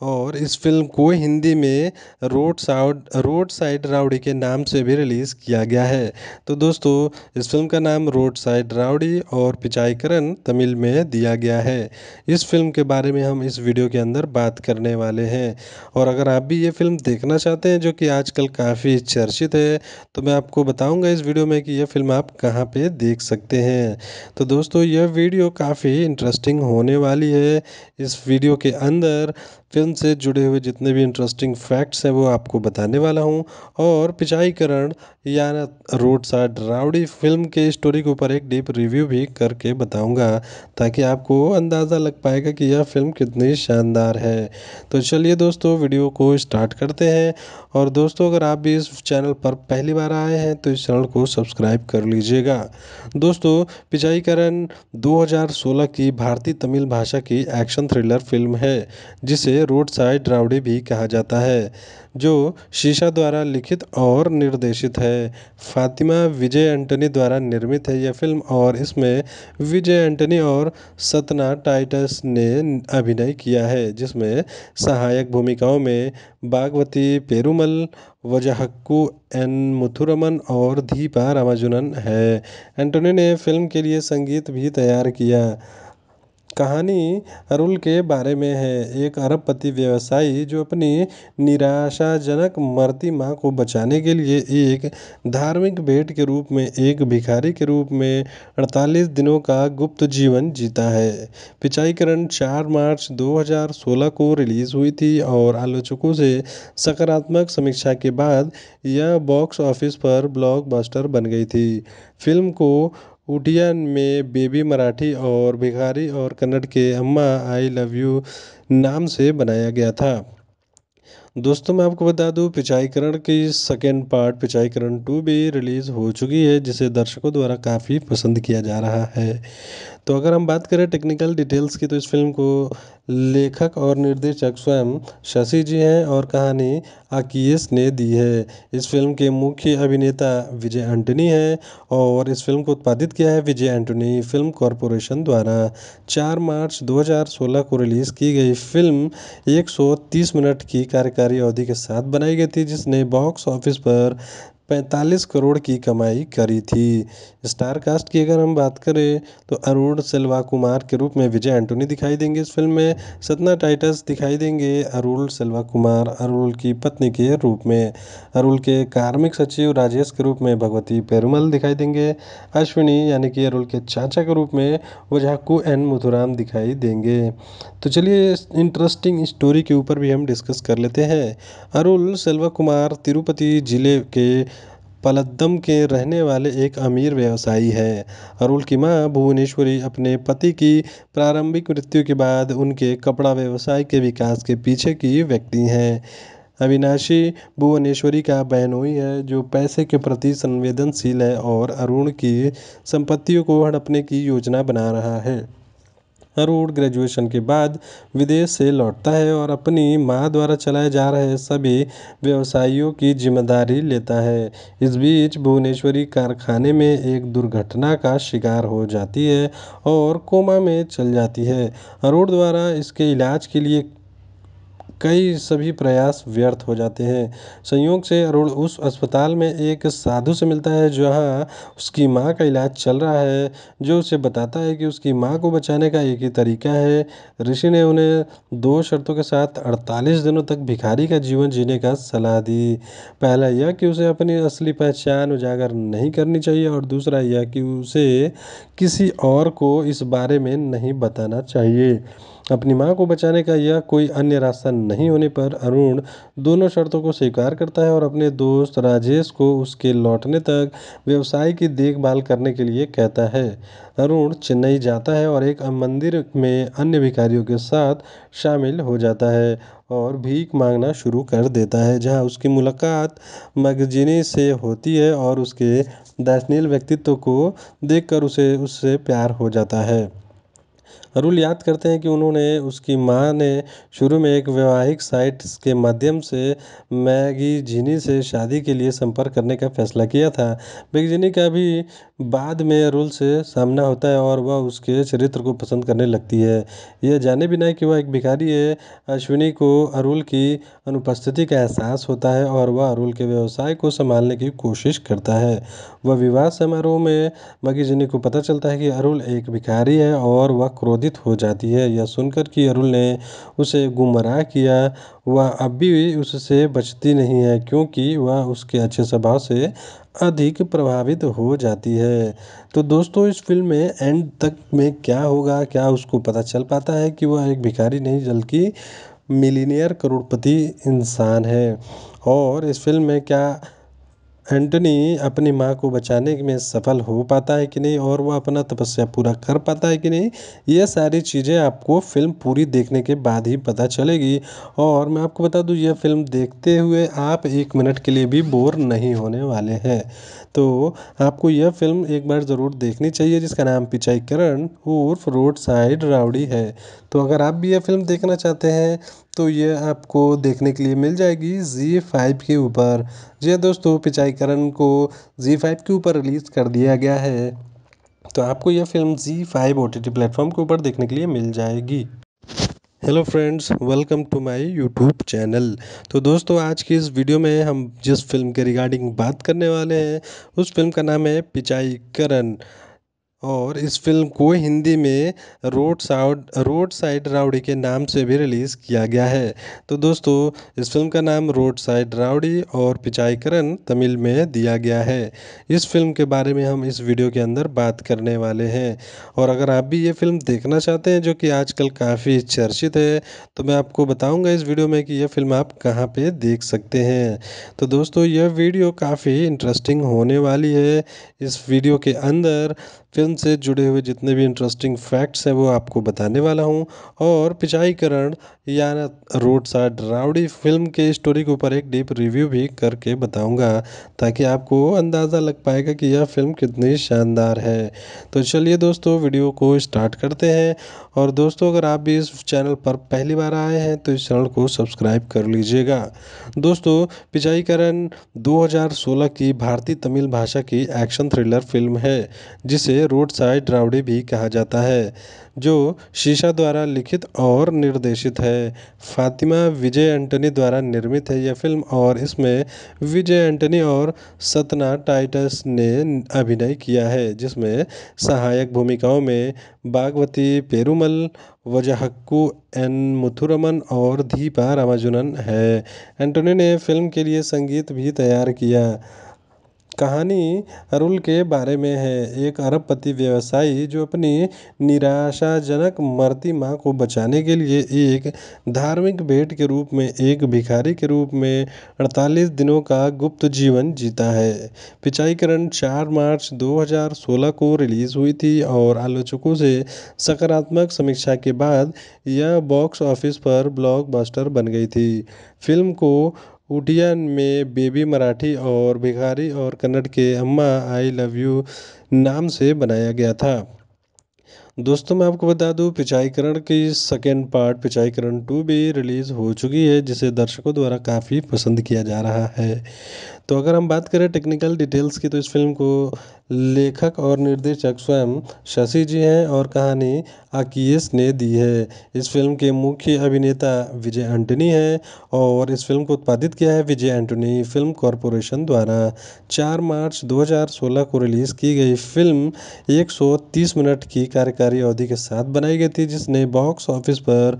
और इस फ़िल्म को हिंदी में रोड साउड रोड साइड राउडी के नाम से भी रिलीज़ किया गया है तो दोस्तों इस फ़िल्म का नाम रोड साइड राउडी और पिचाईकरण तमिल में दिया गया है इस फिल्म के बारे में हम इस वीडियो के अंदर बात करने वाले हैं और अगर आप भी ये फ़िल्म देखना चाहते हैं जो कि आजकल काफ़ी चर्चित है तो मैं आपको बताऊँगा इस वीडियो में कि यह फ़िल्म आप कहाँ पर देख सकते हैं तो दोस्तों यह वीडियो काफ़ी इंटरेस्टिंग होने वाली है इस वीडियो के अंदर फिल्म से जुड़े हुए जितने भी इंटरेस्टिंग फैक्ट्स हैं वो आपको बताने वाला हूँ और पिचाईकरण या रोड साइड रावड़ी फिल्म के स्टोरी के ऊपर एक डीप रिव्यू भी करके बताऊंगा ताकि आपको अंदाज़ा लग पाएगा कि यह फिल्म कितनी शानदार है तो चलिए दोस्तों वीडियो को स्टार्ट करते हैं और दोस्तों अगर आप भी इस चैनल पर पहली बार आए हैं तो इस चैनल को सब्सक्राइब कर लीजिएगा दोस्तों पिजाईकरण दो की भारतीय तमिल भाषा की एक्शन थ्रिलर फिल्म है जिसे रोड साइड रावड़ी भी कहा जाता है जो शीशा द्वारा लिखित और निर्देशित है फ़ातिमा विजय एंटनी द्वारा निर्मित है यह फ़िल्म और इसमें विजय एंटनी और सतना टाइटस ने अभिनय किया है जिसमें सहायक भूमिकाओं में बागवती पेरूमल वजहक्कू एन मुथुरमन और दीपा रामाजुनन है एंटोनी ने फ़िल्म के लिए संगीत भी तैयार किया कहानी अरुल के बारे में है एक अरबपति व्यवसायी जो अपनी निराशाजनक मरती माँ को बचाने के लिए एक धार्मिक भेंट के रूप में एक भिखारी के रूप में 48 दिनों का गुप्त जीवन जीता है पिचाईकरण 4 मार्च 2016 को रिलीज़ हुई थी और आलोचकों से सकारात्मक समीक्षा के बाद यह बॉक्स ऑफिस पर ब्लॉकबस्टर बन गई थी फिल्म को उड़िया में बेबी मराठी और बिहारी और कन्नड़ के अम्मा आई लव यू नाम से बनाया गया था दोस्तों मैं आपको बता दूं पिचाईकरण की सेकेंड पार्ट पिचाईकरण टू भी रिलीज़ हो चुकी है जिसे दर्शकों द्वारा काफ़ी पसंद किया जा रहा है तो अगर हम बात करें टेक्निकल डिटेल्स की तो इस फिल्म को लेखक और निर्देशक स्वयं शशि जी हैं और कहानी आकियस ने दी है इस फिल्म के मुख्य अभिनेता विजय एंटनी हैं और इस फिल्म को उत्पादित किया है विजय एंटनी फिल्म कॉरपोरेशन द्वारा 4 मार्च 2016 को रिलीज़ की गई फिल्म 130 मिनट की कार्यकारी अवधि के साथ बनाई गई थी जिसने बॉक्स ऑफिस पर पैंतालीस करोड़ की कमाई करी थी स्टार कास्ट की अगर हम बात करें तो अरुण सिल्वा कुमार के रूप में विजय एंटोनी दिखाई देंगे इस फिल्म में सतना टाइटस दिखाई देंगे अरुण सिल्वा कुमार अरुण की पत्नी के रूप में अरुण के कार्मिक सचिव राजेश के रूप में भगवती पेरुमल दिखाई देंगे अश्विनी यानी कि अरुण के चाचा के रूप में वजाकू एन मधुराम दिखाई देंगे तो चलिए इंटरेस्टिंग स्टोरी के ऊपर भी हम डिस्कस कर लेते हैं अरुल सेल्वा कुमार तिरुपति जिले के पलद्दम के रहने वाले एक अमीर व्यवसायी हैं अरुल की माँ भुवनेश्वरी अपने पति की प्रारंभिक मृत्यु के बाद उनके कपड़ा व्यवसाय के विकास के पीछे की व्यक्ति हैं अविनाशी भुवनेश्वरी का बहनोई है जो पैसे के प्रति संवेदनशील है और अरुण की संपत्तियों को हड़पने की योजना बना रहा है हरुण ग्रेजुएशन के बाद विदेश से लौटता है और अपनी माँ द्वारा चलाए जा रहे सभी व्यवसायियों की जिम्मेदारी लेता है इस बीच भुवनेश्वरी कारखाने में एक दुर्घटना का शिकार हो जाती है और कोमा में चल जाती है अरुण द्वारा इसके इलाज के लिए कई सभी प्रयास व्यर्थ हो जाते हैं संयोग से अरुण उस अस्पताल में एक साधु से मिलता है जहाँ उसकी माँ का इलाज चल रहा है जो उसे बताता है कि उसकी माँ को बचाने का एक ही तरीका है ऋषि ने उन्हें दो शर्तों के साथ अड़तालीस दिनों तक भिखारी का जीवन जीने का सलाह दी पहला यह कि उसे अपनी असली पहचान उजागर नहीं करनी चाहिए और दूसरा यह कि उसे किसी और को इस बारे में नहीं बताना चाहिए अपनी माँ को बचाने का यह कोई अन्य रास्ता नहीं होने पर अरुण दोनों शर्तों को स्वीकार करता है और अपने दोस्त राजेश को उसके लौटने तक व्यवसाय की देखभाल करने के लिए कहता है अरुण चेन्नई जाता है और एक मंदिर में अन्य भिखारियों के साथ शामिल हो जाता है और भीख मांगना शुरू कर देता है जहां उसकी मुलाकात मैगजीनी से होती है और उसके दर्शनील व्यक्तित्व को देखकर उसे उससे प्यार हो जाता है अरुल याद करते हैं कि उन्होंने उसकी माँ ने शुरू में एक वैवाहिक साइट के माध्यम से मैगी जीनी से शादी के लिए संपर्क करने का फैसला किया था मैगजीनी का भी बाद में अरुल से सामना होता है और वह उसके चरित्र को पसंद करने लगती है यह जाने बिना कि वह एक भिखारी है अश्विनी को अरुल की अनुपस्थिति का एहसास होता है और वह अरुल के व्यवसाय को संभालने की कोशिश करता है वह विवाह समारोह में मगीजनी को पता चलता है कि अरुल एक भिखारी है और वह क्रोध क्रोधित हो जाती है यह सुनकर कि अरुल ने उसे गुमराह किया वह अब भी उससे बचती नहीं है क्योंकि वह उसके अच्छे स्वभाव से अधिक प्रभावित हो जाती है तो दोस्तों इस फिल्म में एंड तक में क्या होगा क्या उसको पता चल पाता है कि वह एक भिखारी नहीं बल्कि मिलीनियर करोड़पति इंसान है और इस फिल्म में क्या एंटनी अपनी माँ को बचाने में सफल हो पाता है कि नहीं और वह अपना तपस्या पूरा कर पाता है कि नहीं यह सारी चीज़ें आपको फिल्म पूरी देखने के बाद ही पता चलेगी और मैं आपको बता दूँ यह फिल्म देखते हुए आप एक मिनट के लिए भी बोर नहीं होने वाले हैं तो आपको यह फिल्म एक बार ज़रूर देखनी चाहिए जिसका नाम पिचाई करण उर्फ रोड साइड रावड़ी है तो अगर आप भी यह फिल्म देखना चाहते हैं तो ये आपको देखने के लिए मिल जाएगी जी फाइव के ऊपर जी हाँ दोस्तों पिचाईकरण को जी फाइव के ऊपर रिलीज़ कर दिया गया है तो आपको यह फिल्म जी five O T T platform के ऊपर देखने के लिए मिल जाएगी hello friends welcome to my YouTube channel तो दोस्तों आज की इस वीडियो में हम जिस फिल्म के रिगार्डिंग बात करने वाले हैं उस फिल्म का नाम है पिचाईकरण और इस फ़िल्म को हिंदी में रोड साउड रोड साइड राउडी के नाम से भी रिलीज़ किया गया है तो दोस्तों इस फ़िल्म का नाम रोड साइड राउडी और पिचाईकरण तमिल में दिया गया है इस फिल्म के बारे में हम इस वीडियो के अंदर बात करने वाले हैं और अगर आप भी ये फ़िल्म देखना चाहते हैं जो कि आजकल काफ़ी चर्चित है तो मैं आपको बताऊँगा इस वीडियो में कि यह फ़िल्म आप कहाँ पर देख सकते हैं तो दोस्तों यह वीडियो काफ़ी इंटरेस्टिंग होने वाली है इस वीडियो के अंदर फिल्म से जुड़े हुए जितने भी इंटरेस्टिंग फैक्ट्स हैं वो आपको बताने वाला हूँ और पिचाईकरण या रोड साइड रावड़ी फिल्म के स्टोरी के ऊपर एक डीप रिव्यू भी करके बताऊंगा ताकि आपको अंदाज़ा लग पाएगा कि यह फिल्म कितनी शानदार है तो चलिए दोस्तों वीडियो को स्टार्ट करते हैं और दोस्तों अगर आप भी इस चैनल पर पहली बार आए हैं तो इस चैनल को सब्सक्राइब कर लीजिएगा दोस्तों पिजाईकरण दो की भारतीय तमिल भाषा की एक्शन थ्रिलर फिल्म है जिसे रोड साइड रावड़ी भी कहा जाता है जो शीशा द्वारा लिखित और निर्देशित है फ़ातिमा विजय एंटनी द्वारा निर्मित है यह फ़िल्म और इसमें विजय एंटनी और सतना टाइटस ने अभिनय किया है जिसमें सहायक भूमिकाओं में बागवती पेरुमल वजहक्कू एन मुथुरमन और दीपा रामाजुनन है एंटोनी ने फ़िल्म के लिए संगीत भी तैयार किया कहानी अरुल के बारे में है एक अरबपति व्यवसायी जो अपनी निराशाजनक मरती माँ को बचाने के लिए एक धार्मिक भेंट के रूप में एक भिखारी के रूप में 48 दिनों का गुप्त जीवन जीता है पिचाईकरण 4 मार्च 2016 को रिलीज़ हुई थी और आलोचकों से सकारात्मक समीक्षा के बाद यह बॉक्स ऑफिस पर ब्लॉकबस्टर बन गई थी फिल्म को उड़िया में बेबी मराठी और बिहारी और कन्नड़ के अम्मा आई लव यू नाम से बनाया गया था दोस्तों मैं आपको बता दूं पिचाईकरण की सेकेंड पार्ट पिचाईकरण टू भी रिलीज़ हो चुकी है जिसे दर्शकों द्वारा काफ़ी पसंद किया जा रहा है तो अगर हम बात करें टेक्निकल डिटेल्स की तो इस फिल्म को लेखक और निर्देशक स्वयं शशि जी हैं और कहानी आकियस ने दी है इस फिल्म के मुख्य अभिनेता विजय एंटनी हैं और इस फिल्म को उत्पादित किया है विजय एंटनी फिल्म कॉरपोरेशन द्वारा 4 मार्च 2016 को रिलीज़ की गई फिल्म 130 मिनट की कार्यकारी अवधि के साथ बनाई गई थी जिसने बॉक्स ऑफिस पर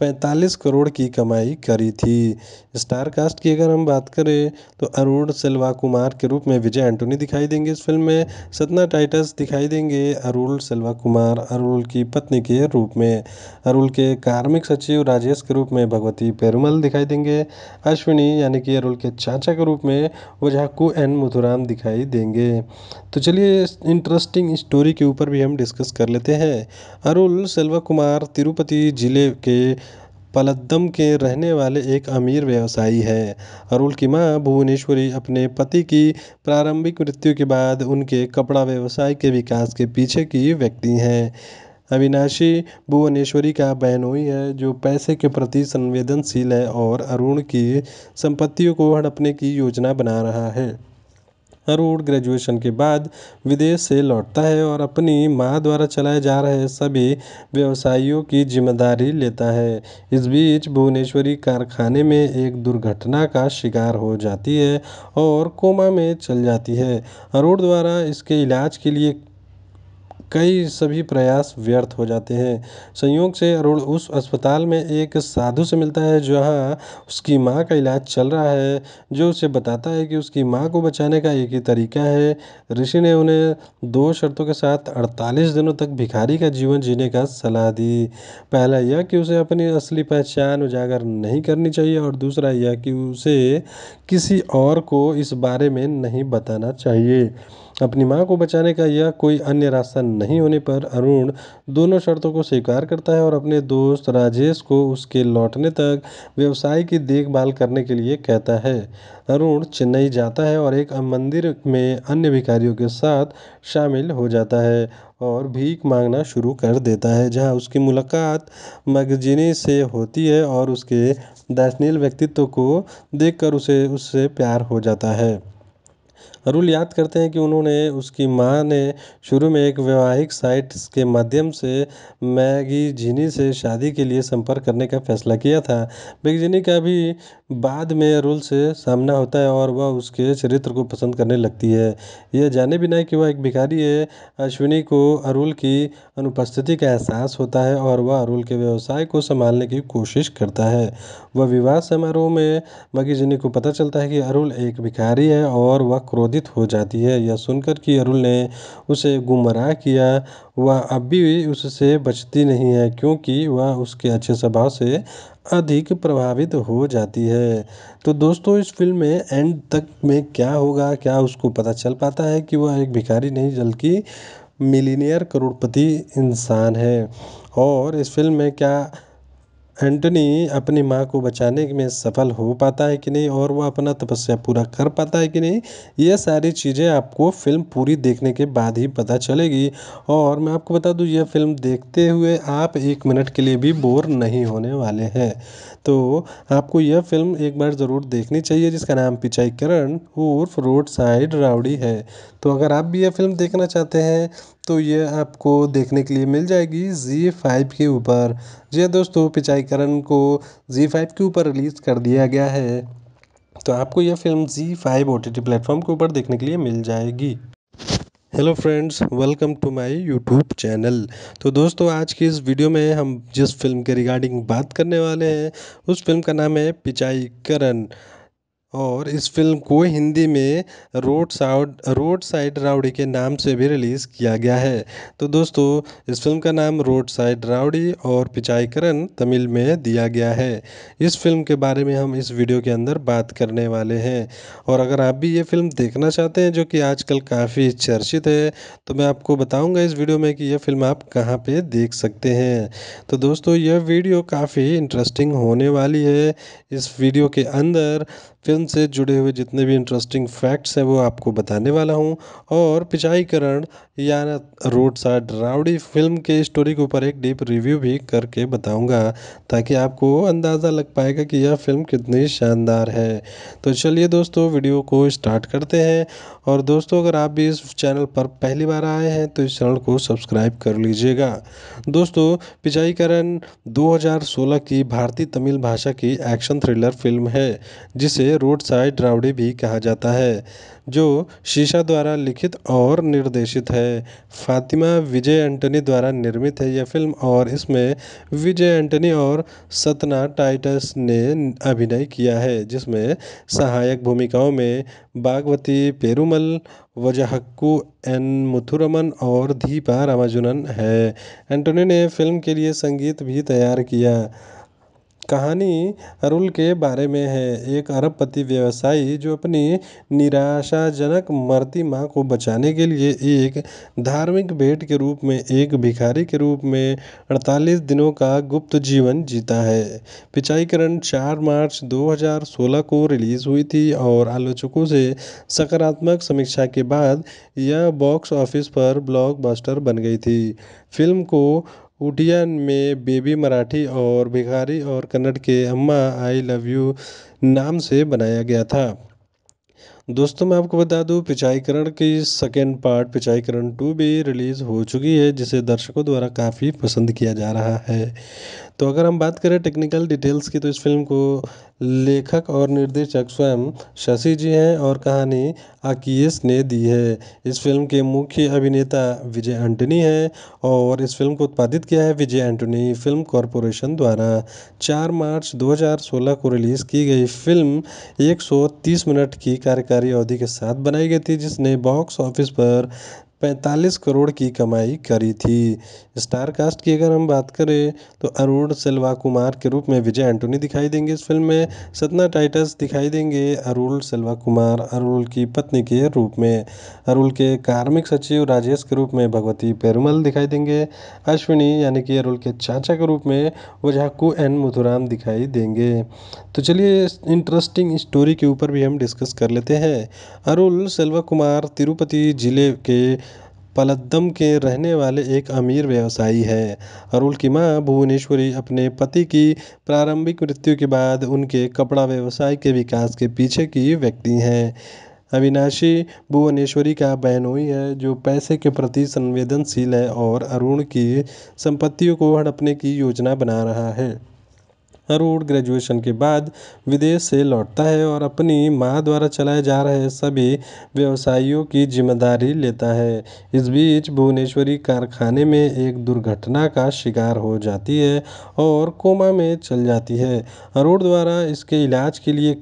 पैंतालीस करोड़ की कमाई करी थी स्टार कास्ट की अगर हम बात करें तो अरुण सिल्वा कुमार के रूप में विजय एंटोनी दिखाई देंगे इस फिल्म में सतना टाइटस दिखाई देंगे अरुण सिल्वा कुमार अरुण की पत्नी के रूप में अरुण के कार्मिक सचिव राजेश के रूप में भगवती पेरुमल दिखाई देंगे अश्विनी यानी कि अरुण के चाचा के रूप में वजाकू एन मथुराम दिखाई देंगे तो चलिए इंटरेस्टिंग स्टोरी के ऊपर भी हम डिस्कस कर लेते हैं अरुल सेल्वा कुमार तिरुपति जिले के पलद्दम के रहने वाले एक अमीर व्यवसायी है अरुल की माँ भुवनेश्वरी अपने पति की प्रारंभिक मृत्यु के बाद उनके कपड़ा व्यवसाय के विकास के पीछे की व्यक्ति हैं अविनाशी भुवनेश्वरी का बहनोई है जो पैसे के प्रति संवेदनशील है और अरुण की संपत्तियों को हड़पने की योजना बना रहा है करोड़ ग्रेजुएशन के बाद विदेश से लौटता है और अपनी माँ द्वारा चलाए जा रहे सभी व्यवसायियों की जिम्मेदारी लेता है इस बीच भुवनेश्वरी कारखाने में एक दुर्घटना का शिकार हो जाती है और कोमा में चल जाती है अरुण द्वारा इसके इलाज के लिए कई सभी प्रयास व्यर्थ हो जाते हैं संयोग से अरुण उस अस्पताल में एक साधु से मिलता है जहाँ उसकी माँ का इलाज चल रहा है जो उसे बताता है कि उसकी माँ को बचाने का एक ही तरीका है ऋषि ने उन्हें दो शर्तों के साथ अड़तालीस दिनों तक भिखारी का जीवन जीने का सलाह दी पहला यह कि उसे अपनी असली पहचान उजागर नहीं करनी चाहिए और दूसरा यह कि उसे किसी और को इस बारे में नहीं बताना चाहिए अपनी माँ को बचाने का यह कोई अन्य रास्ता नहीं होने पर अरुण दोनों शर्तों को स्वीकार करता है और अपने दोस्त राजेश को उसके लौटने तक व्यवसाय की देखभाल करने के लिए कहता है अरुण चेन्नई जाता है और एक मंदिर में अन्य भिखारियों के साथ शामिल हो जाता है और भीख मांगना शुरू कर देता है जहां उसकी मुलाकात मगजिनी से होती है और उसके दर्शनील व्यक्तित्व को देखकर उसे उससे प्यार हो जाता है अरुल याद करते हैं कि उन्होंने उसकी माँ ने शुरू में एक वैवाहिक साइट के माध्यम से मैगी जीनी से शादी के लिए संपर्क करने का फैसला किया था मैगजीनी का भी बाद में अरुल से सामना होता है और वह उसके चरित्र को पसंद करने लगती है यह जाने बिना नहीं कि वह एक भिखारी है अश्विनी को अरुल की अनुपस्थिति का एहसास होता है और वह अरुल के व्यवसाय को संभालने की कोशिश करता है वह विवाह समारोह में मगीजिनी को पता चलता है कि अरुल एक भिखारी है और वह क्रोध क्रोधित हो जाती है यह सुनकर कि अरुल ने उसे गुमराह किया वह अब भी उससे बचती नहीं है क्योंकि वह उसके अच्छे स्वभाव से अधिक प्रभावित हो जाती है तो दोस्तों इस फिल्म में एंड तक में क्या होगा क्या उसको पता चल पाता है कि वह एक भिखारी नहीं बल्कि मिलीनियर करोड़पति इंसान है और इस फिल्म में क्या एंटनी अपनी माँ को बचाने में सफल हो पाता है कि नहीं और वह अपना तपस्या पूरा कर पाता है कि नहीं यह सारी चीज़ें आपको फिल्म पूरी देखने के बाद ही पता चलेगी और मैं आपको बता दूँ यह फिल्म देखते हुए आप एक मिनट के लिए भी बोर नहीं होने वाले हैं तो आपको यह फिल्म एक बार ज़रूर देखनी चाहिए जिसका नाम पिचाई करण उर्फ रोड साइड रावड़ी है तो अगर आप भी यह फिल्म देखना चाहते हैं तो ये आपको देखने के लिए मिल जाएगी जी फाइव के ऊपर जी हाँ दोस्तों पिचाईकरण को जी फाइव के ऊपर रिलीज़ कर दिया गया है तो आपको यह फिल्म जी five O T T platform के ऊपर देखने के लिए मिल जाएगी hello friends welcome to my YouTube channel तो दोस्तों आज की इस वीडियो में हम जिस फिल्म के रिगार्डिंग बात करने वाले हैं उस फिल्म का नाम है पिचाई करण और इस फ़िल्म को हिंदी में रोड साउड रोड साइड राउडी के नाम से भी रिलीज़ किया गया है तो दोस्तों इस फ़िल्म का नाम रोड साइड राउडी और पिचाईकरण तमिल में दिया गया है इस फ़िल्म के बारे में हम इस वीडियो के अंदर बात करने वाले हैं और अगर आप भी ये फ़िल्म देखना चाहते हैं जो कि आजकल काफ़ी चर्चित है तो मैं आपको बताऊँगा इस वीडियो में कि यह फ़िल्म आप कहाँ पर देख सकते हैं तो दोस्तों यह वीडियो काफ़ी इंटरेस्टिंग होने वाली है इस वीडियो के अंदर फिल्म से जुड़े हुए जितने भी इंटरेस्टिंग फैक्ट्स हैं वो आपको बताने वाला हूँ और पिचाईकरण या रोड साइड रावड़ी फिल्म के स्टोरी के ऊपर एक डीप रिव्यू भी करके बताऊँगा ताकि आपको अंदाज़ा लग पाएगा कि यह फिल्म कितनी शानदार है तो चलिए दोस्तों वीडियो को स्टार्ट करते हैं और दोस्तों अगर आप भी इस चैनल पर पहली बार आए हैं तो इस चैनल को सब्सक्राइब कर लीजिएगा दोस्तों पिजाईकरण 2016 की भारतीय तमिल भाषा की एक्शन थ्रिलर फिल्म है जिसे रोड साइड रावड़ी भी कहा जाता है जो शीशा द्वारा लिखित और निर्देशित है फातिमा विजय एंटनी द्वारा निर्मित है यह फ़िल्म और इसमें विजय एंटनी और सतना टाइटस ने अभिनय किया है जिसमें सहायक भूमिकाओं में बागवती पेरूमल वजहक्कू एन मुथुरमन और दीपा रामाजुनन है एंटोनी ने फ़िल्म के लिए संगीत भी तैयार किया कहानी अरुल के बारे में है एक अरबपति व्यवसायी जो अपनी निराशाजनक मरती माँ को बचाने के लिए एक धार्मिक भेंट के रूप में एक भिखारी के रूप में 48 दिनों का गुप्त जीवन जीता है पिचाईकरण 4 मार्च 2016 को रिलीज़ हुई थी और आलोचकों से सकारात्मक समीक्षा के बाद यह बॉक्स ऑफिस पर ब्लॉकबस्टर बन गई थी फिल्म को उडयन में बेबी मराठी और भिखारी और कन्नड़ के अम्मा आई लव यू नाम से बनाया गया था दोस्तों मैं आपको बता दूं पिचाईकरण की सेकेंड पार्ट पिचाईकरण टू भी रिलीज़ हो चुकी है जिसे दर्शकों द्वारा काफ़ी पसंद किया जा रहा है तो अगर हम बात करें टेक्निकल डिटेल्स की तो इस फिल्म को लेखक और निर्देशक स्वयं शशि जी हैं और कहानी आकीस ने दी है इस फिल्म के मुख्य अभिनेता विजय एंटनी हैं और इस फिल्म को उत्पादित किया है विजय एंटनी फिल्म कॉरपोरेशन द्वारा 4 मार्च 2016 को रिलीज़ की गई फिल्म 130 मिनट की कार्यकारी अवधि के साथ बनाई गई थी जिसने बॉक्स ऑफिस पर पैंतालीस करोड़ की कमाई करी थी स्टार कास्ट की अगर हम बात करें तो अरुण सिल्वा कुमार के रूप में विजय एंटोनी दिखाई देंगे इस फिल्म में सतना टाइटस दिखाई देंगे अरुण सिल्वा कुमार अरुण की पत्नी के रूप में अरुण के कार्मिक सचिव राजेश के रूप में भगवती पेरुमल दिखाई देंगे अश्विनी यानी कि अरुल के चाचा के रूप में वजाकू एन मथुराम दिखाई देंगे तो चलिए इंटरेस्टिंग स्टोरी के ऊपर भी हम डिस्कस कर लेते हैं अरुल सिल्वा कुमार तिरुपति जिले के पलद्दम के रहने वाले एक अमीर व्यवसायी हैं अरुल की माँ भुवनेश्वरी अपने पति की प्रारंभिक मृत्यु के बाद उनके कपड़ा व्यवसाय के विकास के पीछे की व्यक्ति हैं अविनाशी भुवनेश्वरी का बहनोई है जो पैसे के प्रति संवेदनशील है और अरुण की संपत्तियों को हड़पने की योजना बना रहा है अरुण ग्रेजुएशन के बाद विदेश से लौटता है और अपनी माँ द्वारा चलाए जा रहे सभी व्यवसायियों की जिम्मेदारी लेता है इस बीच भुवनेश्वरी कारखाने में एक दुर्घटना का शिकार हो जाती है और कोमा में चल जाती है अरुण द्वारा इसके इलाज के लिए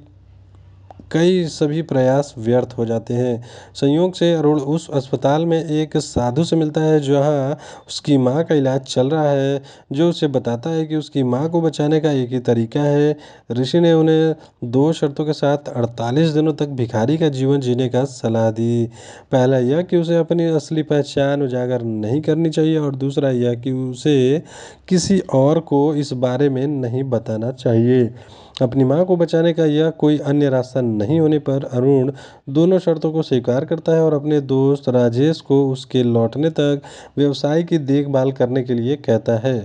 कई सभी प्रयास व्यर्थ हो जाते हैं संयोग से अरुण उस अस्पताल में एक साधु से मिलता है जहाँ उसकी माँ का इलाज चल रहा है जो उसे बताता है कि उसकी माँ को बचाने का एक ही तरीका है ऋषि ने उन्हें दो शर्तों के साथ अड़तालीस दिनों तक भिखारी का जीवन जीने का सलाह दी पहला यह कि उसे अपनी असली पहचान उजागर नहीं करनी चाहिए और दूसरा यह कि उसे किसी और को इस बारे में नहीं बताना चाहिए अपनी माँ को बचाने का यह कोई अन्य रास्ता नहीं होने पर अरुण दोनों शर्तों को स्वीकार करता है और अपने दोस्त राजेश को उसके लौटने तक व्यवसाय की देखभाल करने के लिए कहता है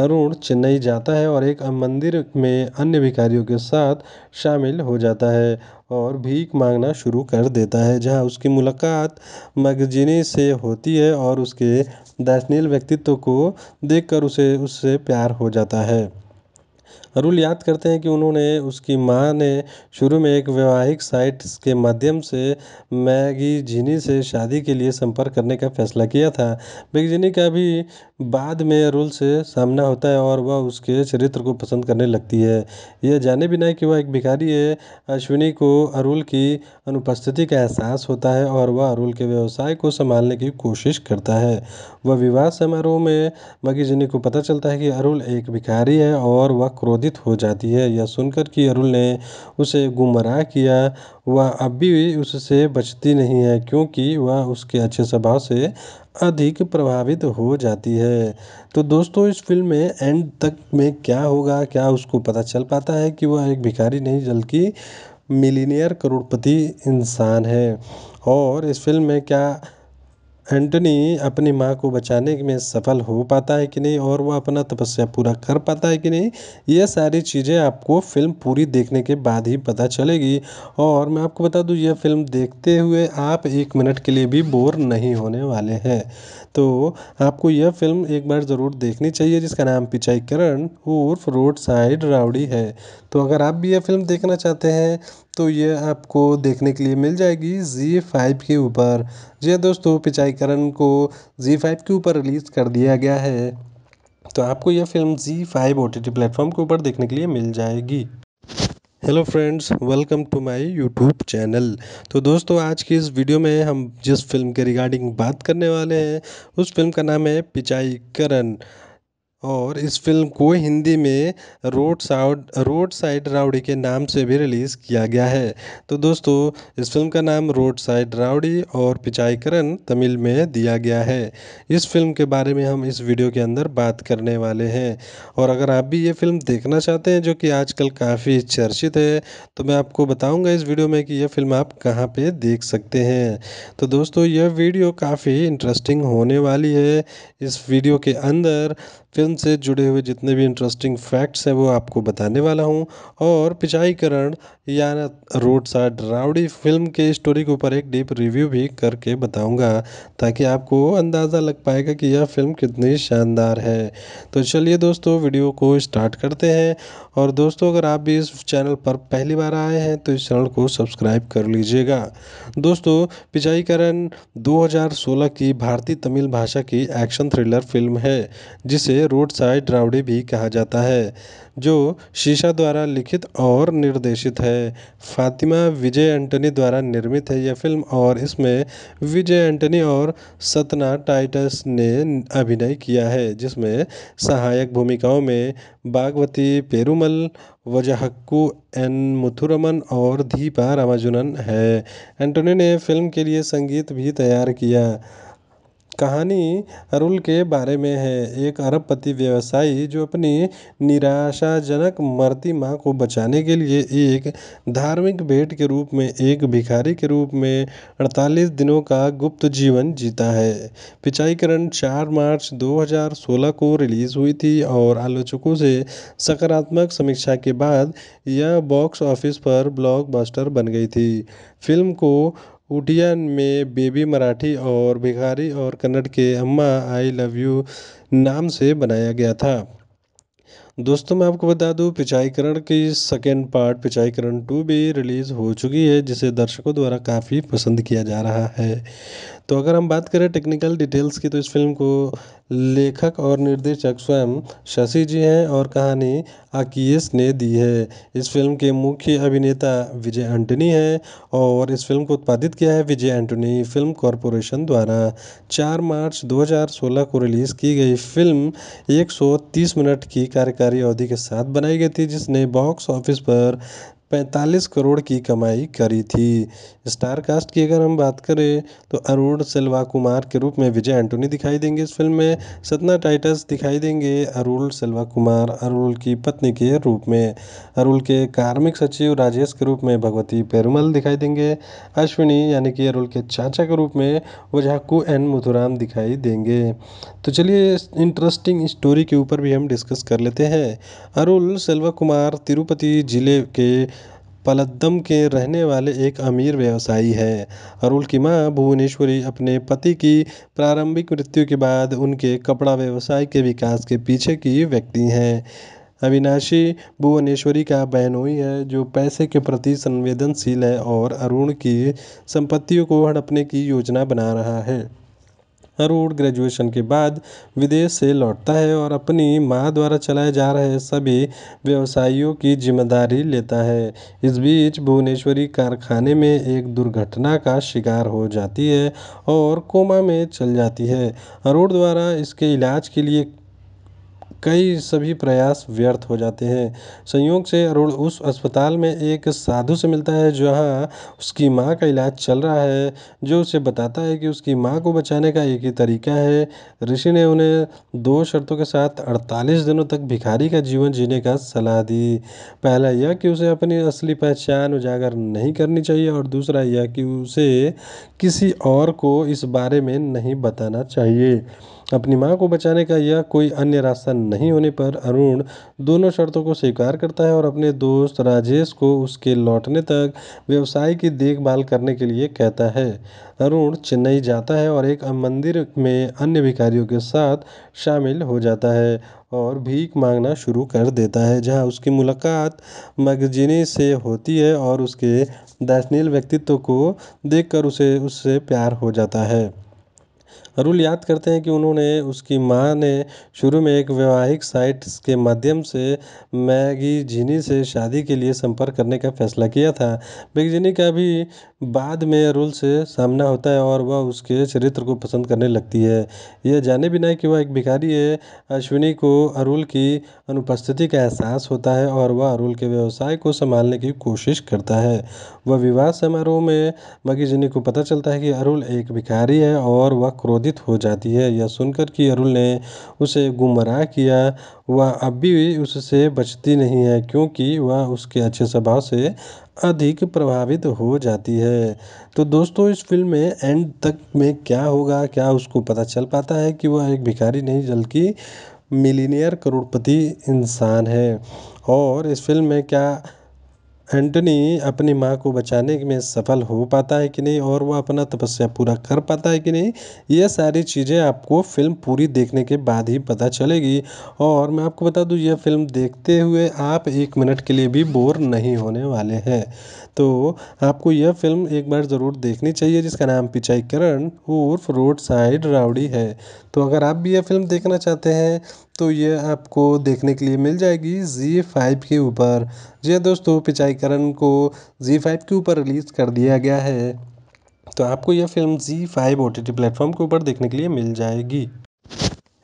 अरुण चेन्नई जाता है और एक मंदिर में अन्य भिखारियों के साथ शामिल हो जाता है और भीख मांगना शुरू कर देता है जहां उसकी मुलाकात मगजिनी से होती है और उसके दर्शनील व्यक्तित्व को देखकर उसे उससे प्यार हो जाता है अरुल याद करते हैं कि उन्होंने उसकी माँ ने शुरू में एक वैवाहिक साइट के माध्यम से मैगजीनी से शादी के लिए संपर्क करने का फैसला किया था मैगजीनी का भी बाद में अरुल से सामना होता है और वह उसके चरित्र को पसंद करने लगती है यह जाने बिना कि वह एक भिखारी है अश्विनी को अरुल की अनुपस्थिति का एहसास होता है और वह अरुल के व्यवसाय को संभालने की कोशिश करता है वह विवाह समारोह में मगीजनी को पता चलता है कि अरुल एक भिखारी है और वह क्रोधित हो जाती है यह सुनकर कि अरुल ने उसे गुमराह किया वह अब भी उससे बचती नहीं है क्योंकि वह उसके अच्छे स्वभाव से अधिक प्रभावित हो जाती है तो दोस्तों इस फिल्म में एंड तक में क्या होगा क्या उसको पता चल पाता है कि वह एक भिखारी नहीं बल्कि मिलीनियर करोड़पति इंसान है और इस फिल्म में क्या एंटनी अपनी माँ को बचाने में सफल हो पाता है कि नहीं और वह अपना तपस्या पूरा कर पाता है कि नहीं ये सारी चीज़ें आपको फिल्म पूरी देखने के बाद ही पता चलेगी और मैं आपको बता दूँ यह फिल्म देखते हुए आप एक मिनट के लिए भी बोर नहीं होने वाले हैं तो आपको यह फ़िल्म एक बार ज़रूर देखनी चाहिए जिसका नाम पिचाईकरण उर्फ रोड साइड रावड़ी है तो अगर आप भी यह फ़िल्म देखना चाहते हैं तो यह आपको देखने के लिए मिल जाएगी जी फाइव के ऊपर जी हाँ दोस्तों पिचाईकरण को जी फाइव के ऊपर रिलीज़ कर दिया गया है तो आपको यह फ़िल्म जी five O T T platform के ऊपर देखने के लिए मिल जाएगी hello friends welcome to my YouTube channel तो दोस्तों आज की इस वीडियो में हम जिस फिल्म के रिगार्डिंग बात करने वाले हैं उस फिल्म का नाम है पिचाई करण और इस फ़िल्म को हिंदी में रोड साउड रोड साइड राउडी के नाम से भी रिलीज़ किया गया है तो दोस्तों इस फ़िल्म का नाम रोड साइड राउडी और पिचाईकरण तमिल में दिया गया है इस फ़िल्म के बारे में हम इस वीडियो के अंदर बात करने वाले हैं और अगर आप भी ये फ़िल्म देखना चाहते हैं जो कि आजकल काफ़ी चर्चित है तो मैं आपको बताऊँगा इस वीडियो में कि यह फ़िल्म आप कहाँ पर देख सकते हैं तो दोस्तों यह वीडियो काफ़ी इंटरेस्टिंग होने वाली है इस वीडियो के अंदर फिल्म पर्यटन से जुड़े हुए जितने भी इंटरेस्टिंग फैक्ट्स हैं वो आपको बताने वाला हूँ और पिचाईकरण या रोड साइड रावड़ी फिल्म के स्टोरी के ऊपर एक डीप रिव्यू भी करके बताऊँगा ताकि आपको अंदाज़ा लग पाएगा कि यह फिल्म कितनी शानदार है तो चलिए दोस्तों वीडियो को स्टार्ट करते हैं और दोस्तों अगर आप भी इस चैनल पर पहली बार आए हैं तो इस चैनल को सब्सक्राइब कर लीजिएगा दोस्तों पिचाईकरण 2016 की भारतीय तमिल भाषा की एक्शन थ्रिलर फिल्म है जिसे साइड ड्रावड़ी भी कहा जाता है जो शीशा द्वारा लिखित और निर्देशित है फातिमा विजय एंटनी द्वारा निर्मित है यह फिल्म और इसमें विजय एंटनी और सतना टाइटस ने अभिनय किया है जिसमें सहायक भूमिकाओं में बागवती पेरुमल वजहक्कू एन मुथुरमन और धीपा रामाजुनन है एंटनी ने फिल्म के लिए संगीत भी तैयार किया कहानी अरुल के बारे में है एक अरबपति व्यवसायी जो अपनी निराशाजनक मरती माँ को बचाने के लिए एक धार्मिक भेंट के रूप में एक भिखारी के रूप में 48 दिनों का गुप्त जीवन जीता है पिचाईकरण 4 मार्च 2016 को रिलीज़ हुई थी और आलोचकों से सकारात्मक समीक्षा के बाद यह बॉक्स ऑफिस पर ब्लॉकबस्टर बन गई थी फिल्म को उड्डयन में बेबी मराठी और भिखारी और कन्नड़ के अम्मा आई लव यू नाम से बनाया गया था दोस्तों मैं आपको बता दूं पिचाईकरण की सेकेंड पार्ट पिचाईकरण टू भी रिलीज़ हो चुकी है जिसे दर्शकों द्वारा काफ़ी पसंद किया जा रहा है तो अगर हम बात करें टेक्निकल डिटेल्स की तो इस फिल्म को लेखक और निर्देशक स्वयं शशि जी हैं और कहानी आकीस ने दी है इस फिल्म के मुख्य अभिनेता विजय एंटनी हैं और इस फिल्म को उत्पादित किया है विजय एंटनी फिल्म कॉरपोरेशन द्वारा 4 मार्च 2016 को रिलीज़ की गई फिल्म 130 मिनट की कार्यकारी अवधि के साथ बनाई गई थी जिसने बॉक्स ऑफिस पर पैंतालीस करोड़ की कमाई करी थी स्टार कास्ट की अगर हम बात करें तो अरुण सिल्वा कुमार के रूप में विजय एंटोनी दिखाई देंगे इस फिल्म में सतना टाइटस दिखाई देंगे अरुण सिल्वा कुमार अरुल की पत्नी के रूप में अरुण के कार्मिक सचिव राजेश के रूप में भगवती पेरुमल दिखाई देंगे अश्विनी यानी कि अरुल के चाचा के रूप में वजाकू एन मथुराम दिखाई देंगे तो चलिए इंटरेस्टिंग स्टोरी के ऊपर भी हम डिस्कस कर लेते हैं अरुल सिल्वा कुमार तिरुपति जिले के पलद्दम के रहने वाले एक अमीर व्यवसायी है अरुल की माँ भुवनेश्वरी अपने पति की प्रारंभिक मृत्यु के बाद उनके कपड़ा व्यवसाय के विकास के पीछे की व्यक्ति हैं अविनाशी भुवनेश्वरी का बहनोई है जो पैसे के प्रति संवेदनशील है और अरुण की संपत्तियों को हड़पने की योजना बना रहा है हरुण ग्रेजुएशन के बाद विदेश से लौटता है और अपनी माँ द्वारा चलाए जा रहे सभी व्यवसायियों की जिम्मेदारी लेता है इस बीच भुवनेश्वरी कारखाने में एक दुर्घटना का शिकार हो जाती है और कोमा में चल जाती है अरुण द्वारा इसके इलाज के लिए कई सभी प्रयास व्यर्थ हो जाते हैं संयोग से अरुण उस अस्पताल में एक साधु से मिलता है जहाँ उसकी माँ का इलाज चल रहा है जो उसे बताता है कि उसकी माँ को बचाने का एक ही तरीका है ऋषि ने उन्हें दो शर्तों के साथ अड़तालीस दिनों तक भिखारी का जीवन जीने का सलाह दी पहला यह कि उसे अपनी असली पहचान उजागर नहीं करनी चाहिए और दूसरा यह कि उसे किसी और को इस बारे में नहीं बताना चाहिए अपनी माँ को बचाने का यह कोई अन्य रास्ता नहीं होने पर अरुण दोनों शर्तों को स्वीकार करता है और अपने दोस्त राजेश को उसके लौटने तक व्यवसाय की देखभाल करने के लिए कहता है अरुण चेन्नई जाता है और एक मंदिर में अन्य भिखारियों के साथ शामिल हो जाता है और भीख मांगना शुरू कर देता है जहां उसकी मुलाकात मगजिनी से होती है और उसके दर्शनील व्यक्तित्व को देखकर उसे उससे प्यार हो जाता है अरुल याद करते हैं कि उन्होंने उसकी माँ ने शुरू में एक वैवाहिक साइट के माध्यम से मैगी जीनी से शादी के लिए संपर्क करने का फैसला किया था मैगजीनी का भी बाद में अरुल से सामना होता है और वह उसके चरित्र को पसंद करने लगती है यह जाने बिना कि वह एक भिखारी है अश्विनी को अरुल की अनुपस्थिति का एहसास होता है और वह अरुल के व्यवसाय को संभालने की कोशिश करता है वह विवाह समारोह में मगीजनी को पता चलता है कि अरुल एक भिखारी है और वह क्रोधित हो जाती है यह सुनकर कि अरुल ने उसे गुमराह किया वह अब भी उससे बचती नहीं है क्योंकि वह उसके अच्छे स्वभाव से अधिक प्रभावित हो जाती है तो दोस्तों इस फिल्म में एंड तक में क्या होगा क्या उसको पता चल पाता है कि वह एक भिखारी नहीं बल्कि मिलीनियर करोड़पति इंसान है और इस फिल्म में क्या एंटनी अपनी माँ को बचाने में सफल हो पाता है कि नहीं और वह अपना तपस्या पूरा कर पाता है कि नहीं ये सारी चीज़ें आपको फिल्म पूरी देखने के बाद ही पता चलेगी और मैं आपको बता दूँ यह फिल्म देखते हुए आप एक मिनट के लिए भी बोर नहीं होने वाले हैं तो आपको यह फ़िल्म एक बार ज़रूर देखनी चाहिए जिसका नाम पिचाईकरण उर्फ रोड साइड रावड़ी है तो अगर आप भी यह फ़िल्म देखना चाहते हैं तो ये आपको देखने के लिए मिल जाएगी जी फाइव के ऊपर जी हाँ दोस्तों पिचाईकरण को जी फाइव के ऊपर रिलीज़ कर दिया गया है तो आपको यह फ़िल्म जी five O T T platform के ऊपर देखने के लिए मिल जाएगी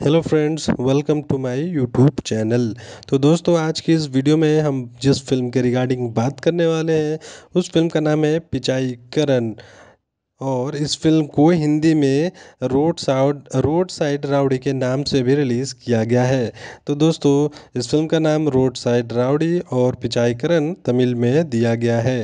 hello friends welcome to my YouTube channel तो दोस्तों आज की इस वीडियो में हम जिस फिल्म के रिगार्डिंग बात करने वाले हैं उस फिल्म का नाम है पिचाई करण और इस फ़िल्म को हिंदी में रोड साउड रोड साइड राउडी के नाम से भी रिलीज़ किया गया है तो दोस्तों इस फ़िल्म का नाम रोड साइड राउडी और पिचाईकरण तमिल में दिया गया है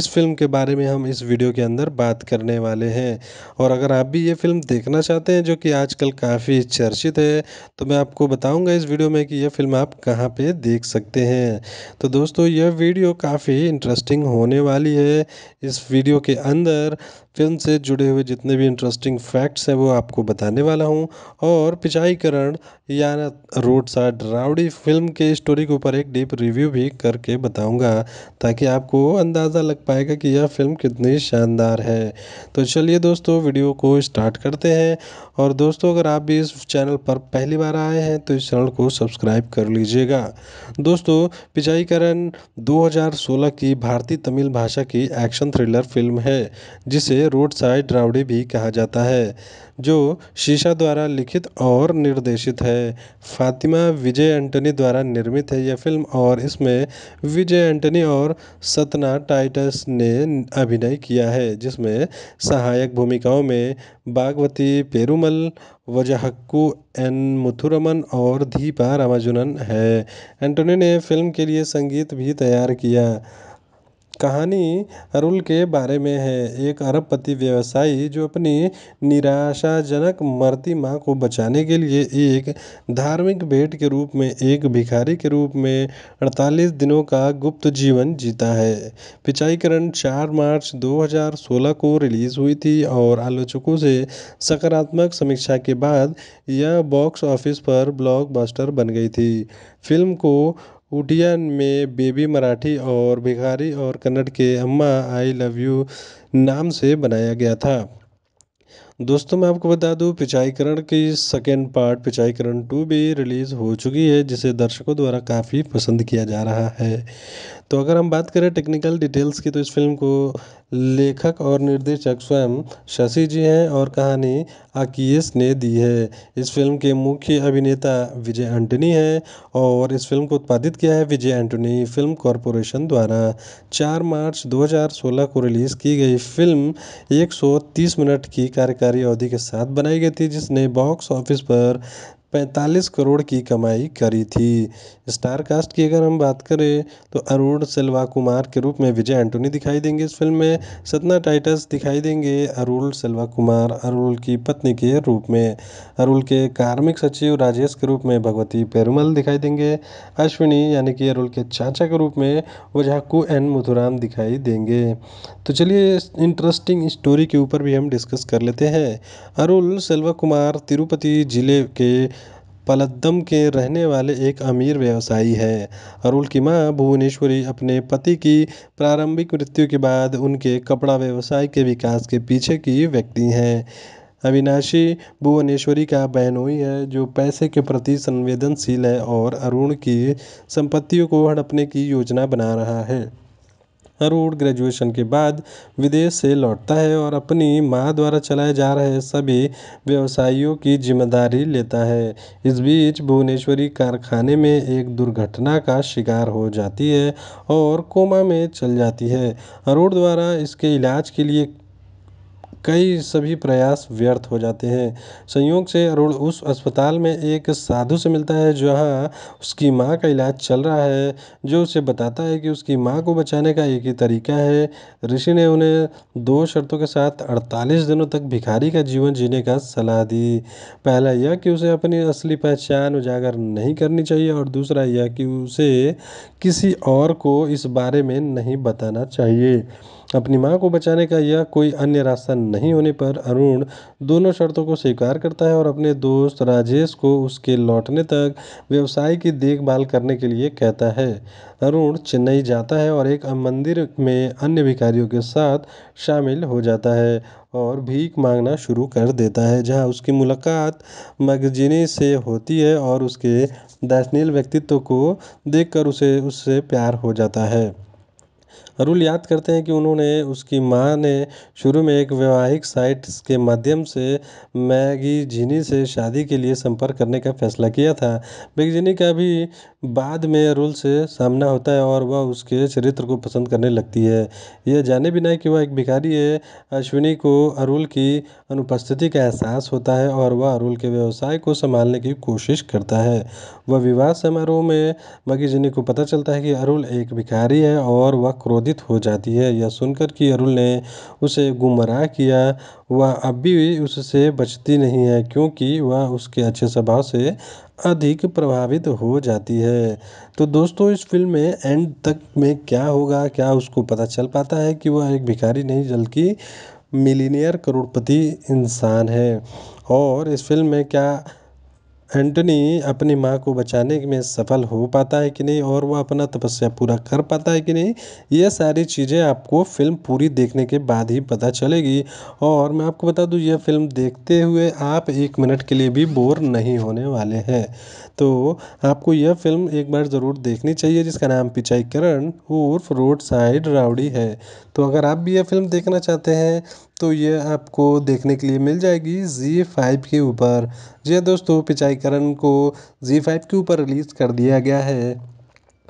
इस फ़िल्म के बारे में हम इस वीडियो के अंदर बात करने वाले हैं और अगर आप भी ये फ़िल्म देखना चाहते हैं जो कि आजकल काफ़ी चर्चित है तो मैं आपको बताऊँगा इस वीडियो में कि यह फ़िल्म आप कहाँ पर देख सकते हैं तो दोस्तों यह वीडियो काफ़ी इंटरेस्टिंग होने वाली है इस वीडियो के अंदर फिल्म से जुड़े हुए जितने भी इंटरेस्टिंग फैक्ट्स हैं वो आपको बताने वाला हूँ और पिचाईकरण या रोड साइड रावड़ी फिल्म के स्टोरी के ऊपर एक डीप रिव्यू भी करके बताऊंगा ताकि आपको अंदाज़ा लग पाएगा कि यह फिल्म कितनी शानदार है तो चलिए दोस्तों वीडियो को स्टार्ट करते हैं और दोस्तों अगर आप भी इस चैनल पर पहली बार आए हैं तो इस चैनल को सब्सक्राइब कर लीजिएगा दोस्तों पिचाईकरण दो की भारतीय तमिल भाषा की एक्शन थ्रिलर फिल्म है जिसे रोड साइड रावड़ी भी कहा जाता है जो शीशा द्वारा लिखित और निर्देशित है फातिमा विजय एंटनी द्वारा निर्मित है यह फ़िल्म और इसमें विजय एंटनी और सतना टाइटस ने अभिनय किया है जिसमें सहायक भूमिकाओं में बागवती पेरूमल वजहक्कू एन मुथुरमन और धीपा रामाजुनन है एंटनी ने फ़िल्म के लिए संगीत भी तैयार किया कहानी अरुल के बारे में है एक अरबपति व्यवसायी जो अपनी निराशाजनक मरती माँ को बचाने के लिए एक धार्मिक भेंट के रूप में एक भिखारी के रूप में 48 दिनों का गुप्त जीवन जीता है पिचाईकरण 4 मार्च 2016 को रिलीज़ हुई थी और आलोचकों से सकारात्मक समीक्षा के बाद यह बॉक्स ऑफिस पर ब्लॉकबस्टर बन गई थी फिल्म को उड्डयन में बेबी मराठी और भिखारी और कन्नड़ के अम्मा आई लव यू नाम से बनाया गया था दोस्तों मैं आपको बता दूं पिचाईकरण की सेकेंड पार्ट पिचाईकरण टू भी रिलीज़ हो चुकी है जिसे दर्शकों द्वारा काफ़ी पसंद किया जा रहा है तो अगर हम बात करें टेक्निकल डिटेल्स की तो इस फिल्म को लेखक और निर्देशक स्वयं शशि जी हैं और कहानी आकीस ने दी है इस फिल्म के मुख्य अभिनेता विजय एंटनी हैं और इस फिल्म को उत्पादित किया है विजय एंटनी फिल्म कॉरपोरेशन द्वारा 4 मार्च 2016 को रिलीज़ की गई फिल्म 130 मिनट की कार्यकारी अवधि के साथ बनाई गई थी जिसने बॉक्स ऑफिस पर पैंतालीस करोड़ की कमाई करी थी स्टार कास्ट की अगर हम बात करें तो अरुण सिल्वा कुमार के रूप में विजय एंटोनी दिखाई देंगे इस फिल्म में सतना टाइटस दिखाई देंगे अरुण सिल्वा कुमार अरुण की पत्नी के रूप में अरुण के कार्मिक सचिव राजेश के रूप में भगवती पेरुमल दिखाई देंगे अश्विनी यानी कि अरुण के चाचा के रूप में वजाकू एन मधुराम दिखाई देंगे तो चलिए इंटरेस्टिंग स्टोरी के ऊपर भी हम डिस्कस कर लेते हैं अरुल सिल्वा कुमार तिरुपति जिले के पलद्दम के रहने वाले एक अमीर व्यवसायी है अरुल की माँ भुवनेश्वरी अपने पति की प्रारंभिक मृत्यु के बाद उनके कपड़ा व्यवसाय के विकास के पीछे की व्यक्ति हैं अविनाशी भुवनेश्वरी का बहनोई है जो पैसे के प्रति संवेदनशील है और अरुण की संपत्तियों को हड़पने की योजना बना रहा है हरुण ग्रेजुएशन के बाद विदेश से लौटता है और अपनी माँ द्वारा चलाए जा रहे सभी व्यवसायियों की जिम्मेदारी लेता है इस बीच भुवनेश्वरी कारखाने में एक दुर्घटना का शिकार हो जाती है और कोमा में चल जाती है अरुण द्वारा इसके इलाज के लिए कई सभी प्रयास व्यर्थ हो जाते हैं संयोग से अरुण उस अस्पताल में एक साधु से मिलता है जहाँ उसकी माँ का इलाज चल रहा है जो उसे बताता है कि उसकी माँ को बचाने का एक ही तरीका है ऋषि ने उन्हें दो शर्तों के साथ अड़तालीस दिनों तक भिखारी का जीवन जीने का सलाह दी पहला यह कि उसे अपनी असली पहचान उजागर नहीं करनी चाहिए और दूसरा यह कि उसे किसी और को इस बारे में नहीं बताना चाहिए अपनी माँ को बचाने का यह कोई अन्य रास्ता नहीं होने पर अरुण दोनों शर्तों को स्वीकार करता है और अपने दोस्त राजेश को उसके लौटने तक व्यवसाय की देखभाल करने के लिए कहता है अरुण चेन्नई जाता है और एक मंदिर में अन्य भिखारियों के साथ शामिल हो जाता है और भीख मांगना शुरू कर देता है जहां उसकी मुलाकात मगजिनी से होती है और उसके दर्शनील व्यक्तित्व को देखकर उसे उससे प्यार हो जाता है अरुल याद करते हैं कि उन्होंने उसकी माँ ने शुरू में एक वैवाहिक साइट के माध्यम से मैगजीनी से शादी के लिए संपर्क करने का फैसला किया था मैगजीनी का भी बाद में अरुल से सामना होता है और वह उसके चरित्र को पसंद करने लगती है यह जाने बिना कि वह एक भिखारी है अश्विनी को अरुल की अनुपस्थिति का एहसास होता है और वह अरुल के व्यवसाय को संभालने की कोशिश करता है वह विवाह समारोह में जिनी को पता चलता है कि अरुल एक भिखारी है और वह क्रोधित हो जाती है यह सुनकर कि अरुल ने उसे गुमराह किया वह अब भी उससे बचती नहीं है क्योंकि वह उसके अच्छे स्वभाव से अधिक प्रभावित हो जाती है तो दोस्तों इस फिल्म में एंड तक में क्या होगा क्या उसको पता चल पाता है कि वह एक भिखारी नहीं बल्कि मिलीनियर करोड़पति इंसान है और इस फिल्म में क्या एंटनी अपनी माँ को बचाने में सफल हो पाता है कि नहीं और वह अपना तपस्या पूरा कर पाता है कि नहीं ये सारी चीज़ें आपको फिल्म पूरी देखने के बाद ही पता चलेगी और मैं आपको बता दूँ यह फिल्म देखते हुए आप एक मिनट के लिए भी बोर नहीं होने वाले हैं तो आपको यह फ़िल्म एक बार ज़रूर देखनी चाहिए जिसका नाम पिचाईकरण उर्फ रोड साइड रावड़ी है तो अगर आप भी यह फ़िल्म देखना चाहते हैं तो यह आपको देखने के लिए मिल जाएगी जी फाइव के ऊपर जी हाँ दोस्तों पिचाईकरण को जी फाइव के ऊपर रिलीज़ कर दिया गया है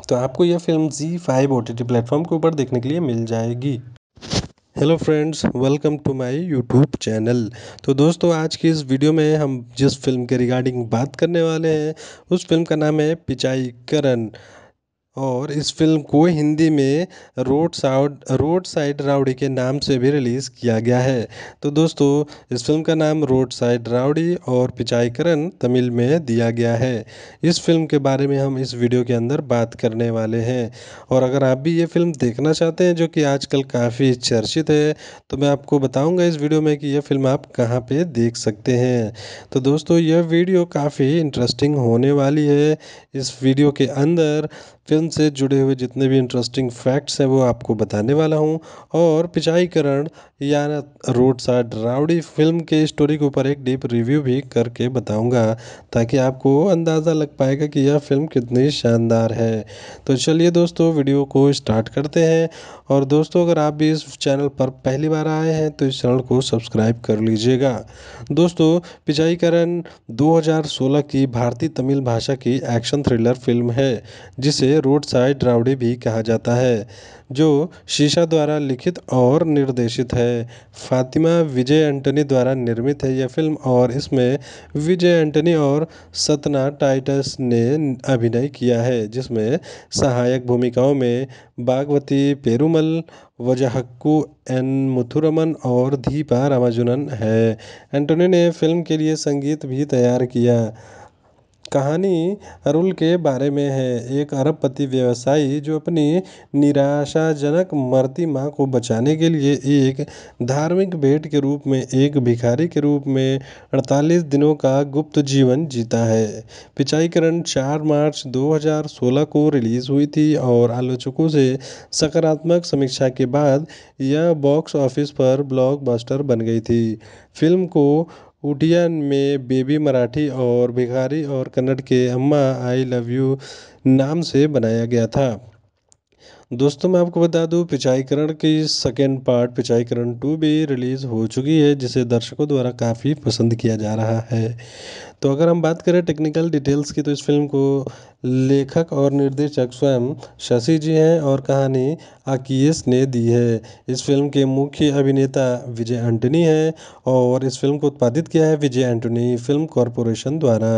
तो आपको यह फ़िल्म जी five O T T platform के ऊपर देखने के लिए मिल जाएगी hello friends welcome to my YouTube channel तो दोस्तों आज की इस वीडियो में हम जिस फिल्म के रिगार्डिंग बात करने वाले हैं उस फिल्म का नाम है पिचाई करण और इस फ़िल्म को हिंदी में रोड साउड रोड साइड राउडी के नाम से भी रिलीज़ किया गया है तो दोस्तों इस फ़िल्म का नाम रोड साइड राउडी और पिचाईकरण तमिल में दिया गया है इस फिल्म के बारे में हम इस वीडियो के अंदर बात करने वाले हैं और अगर आप भी ये फ़िल्म देखना चाहते हैं जो कि आजकल काफ़ी चर्चित है तो मैं आपको बताऊँगा इस वीडियो में कि यह फ़िल्म आप कहाँ पर देख सकते हैं तो दोस्तों यह वीडियो काफ़ी इंटरेस्टिंग होने वाली है इस वीडियो के अंदर फिल्म से जुड़े हुए जितने भी इंटरेस्टिंग फैक्ट्स हैं वो आपको बताने वाला हूँ और पिचाईकरण या रोड साइड राउडी फिल्म के स्टोरी के ऊपर एक डीप रिव्यू भी करके बताऊँगा ताकि आपको अंदाज़ा लग पाएगा कि यह फिल्म कितनी शानदार है तो चलिए दोस्तों वीडियो को स्टार्ट करते हैं और दोस्तों अगर आप भी इस चैनल पर पहली बार आए हैं तो इस चैनल को सब्सक्राइब कर लीजिएगा दोस्तों पिचाईकरण दो की भारतीय तमिल भाषा की एक्शन थ्रिलर फिल्म है जिसे रोड साइड राउडी भी कहा जाता है जो शीशा द्वारा लिखित और निर्देशित है फातिमा विजय एंटनी द्वारा निर्मित है यह फिल्म और इसमें विजय एंटनी और सतना टाइटस ने अभिनय किया है जिसमें सहायक भूमिकाओं में बागवती पेरुमल वजहक्कू एन मुथुरमन और धीपा रामाजुनन है एंटनी ने फिल्म के लिए संगीत भी तैयार किया कहानी अरुल के बारे में है एक अरबपति व्यवसायी जो अपनी निराशाजनक मरती माँ को बचाने के लिए एक धार्मिक भेंट के रूप में एक भिखारी के रूप में 48 दिनों का गुप्त जीवन जीता है पिचाईकरण 4 मार्च 2016 को रिलीज़ हुई थी और आलोचकों से सकारात्मक समीक्षा के बाद यह बॉक्स ऑफिस पर ब्लॉकबस्टर बन गई थी फिल्म को उड्डयन में बेबी मराठी और भिखारी और कन्नड़ के अम्मा आई लव यू नाम से बनाया गया था दोस्तों मैं आपको बता दूं पिचाईकरण की सेकेंड पार्ट पिचाईकरण टू भी रिलीज़ हो चुकी है जिसे दर्शकों द्वारा काफ़ी पसंद किया जा रहा है तो अगर हम बात करें टेक्निकल डिटेल्स की तो इस फिल्म को लेखक और निर्देशक स्वयं शशि जी हैं और कहानी आकियस ने दी है इस फिल्म के मुख्य अभिनेता विजय एंटनी हैं और इस फिल्म को उत्पादित किया है विजय एंटनी फिल्म कॉरपोरेशन द्वारा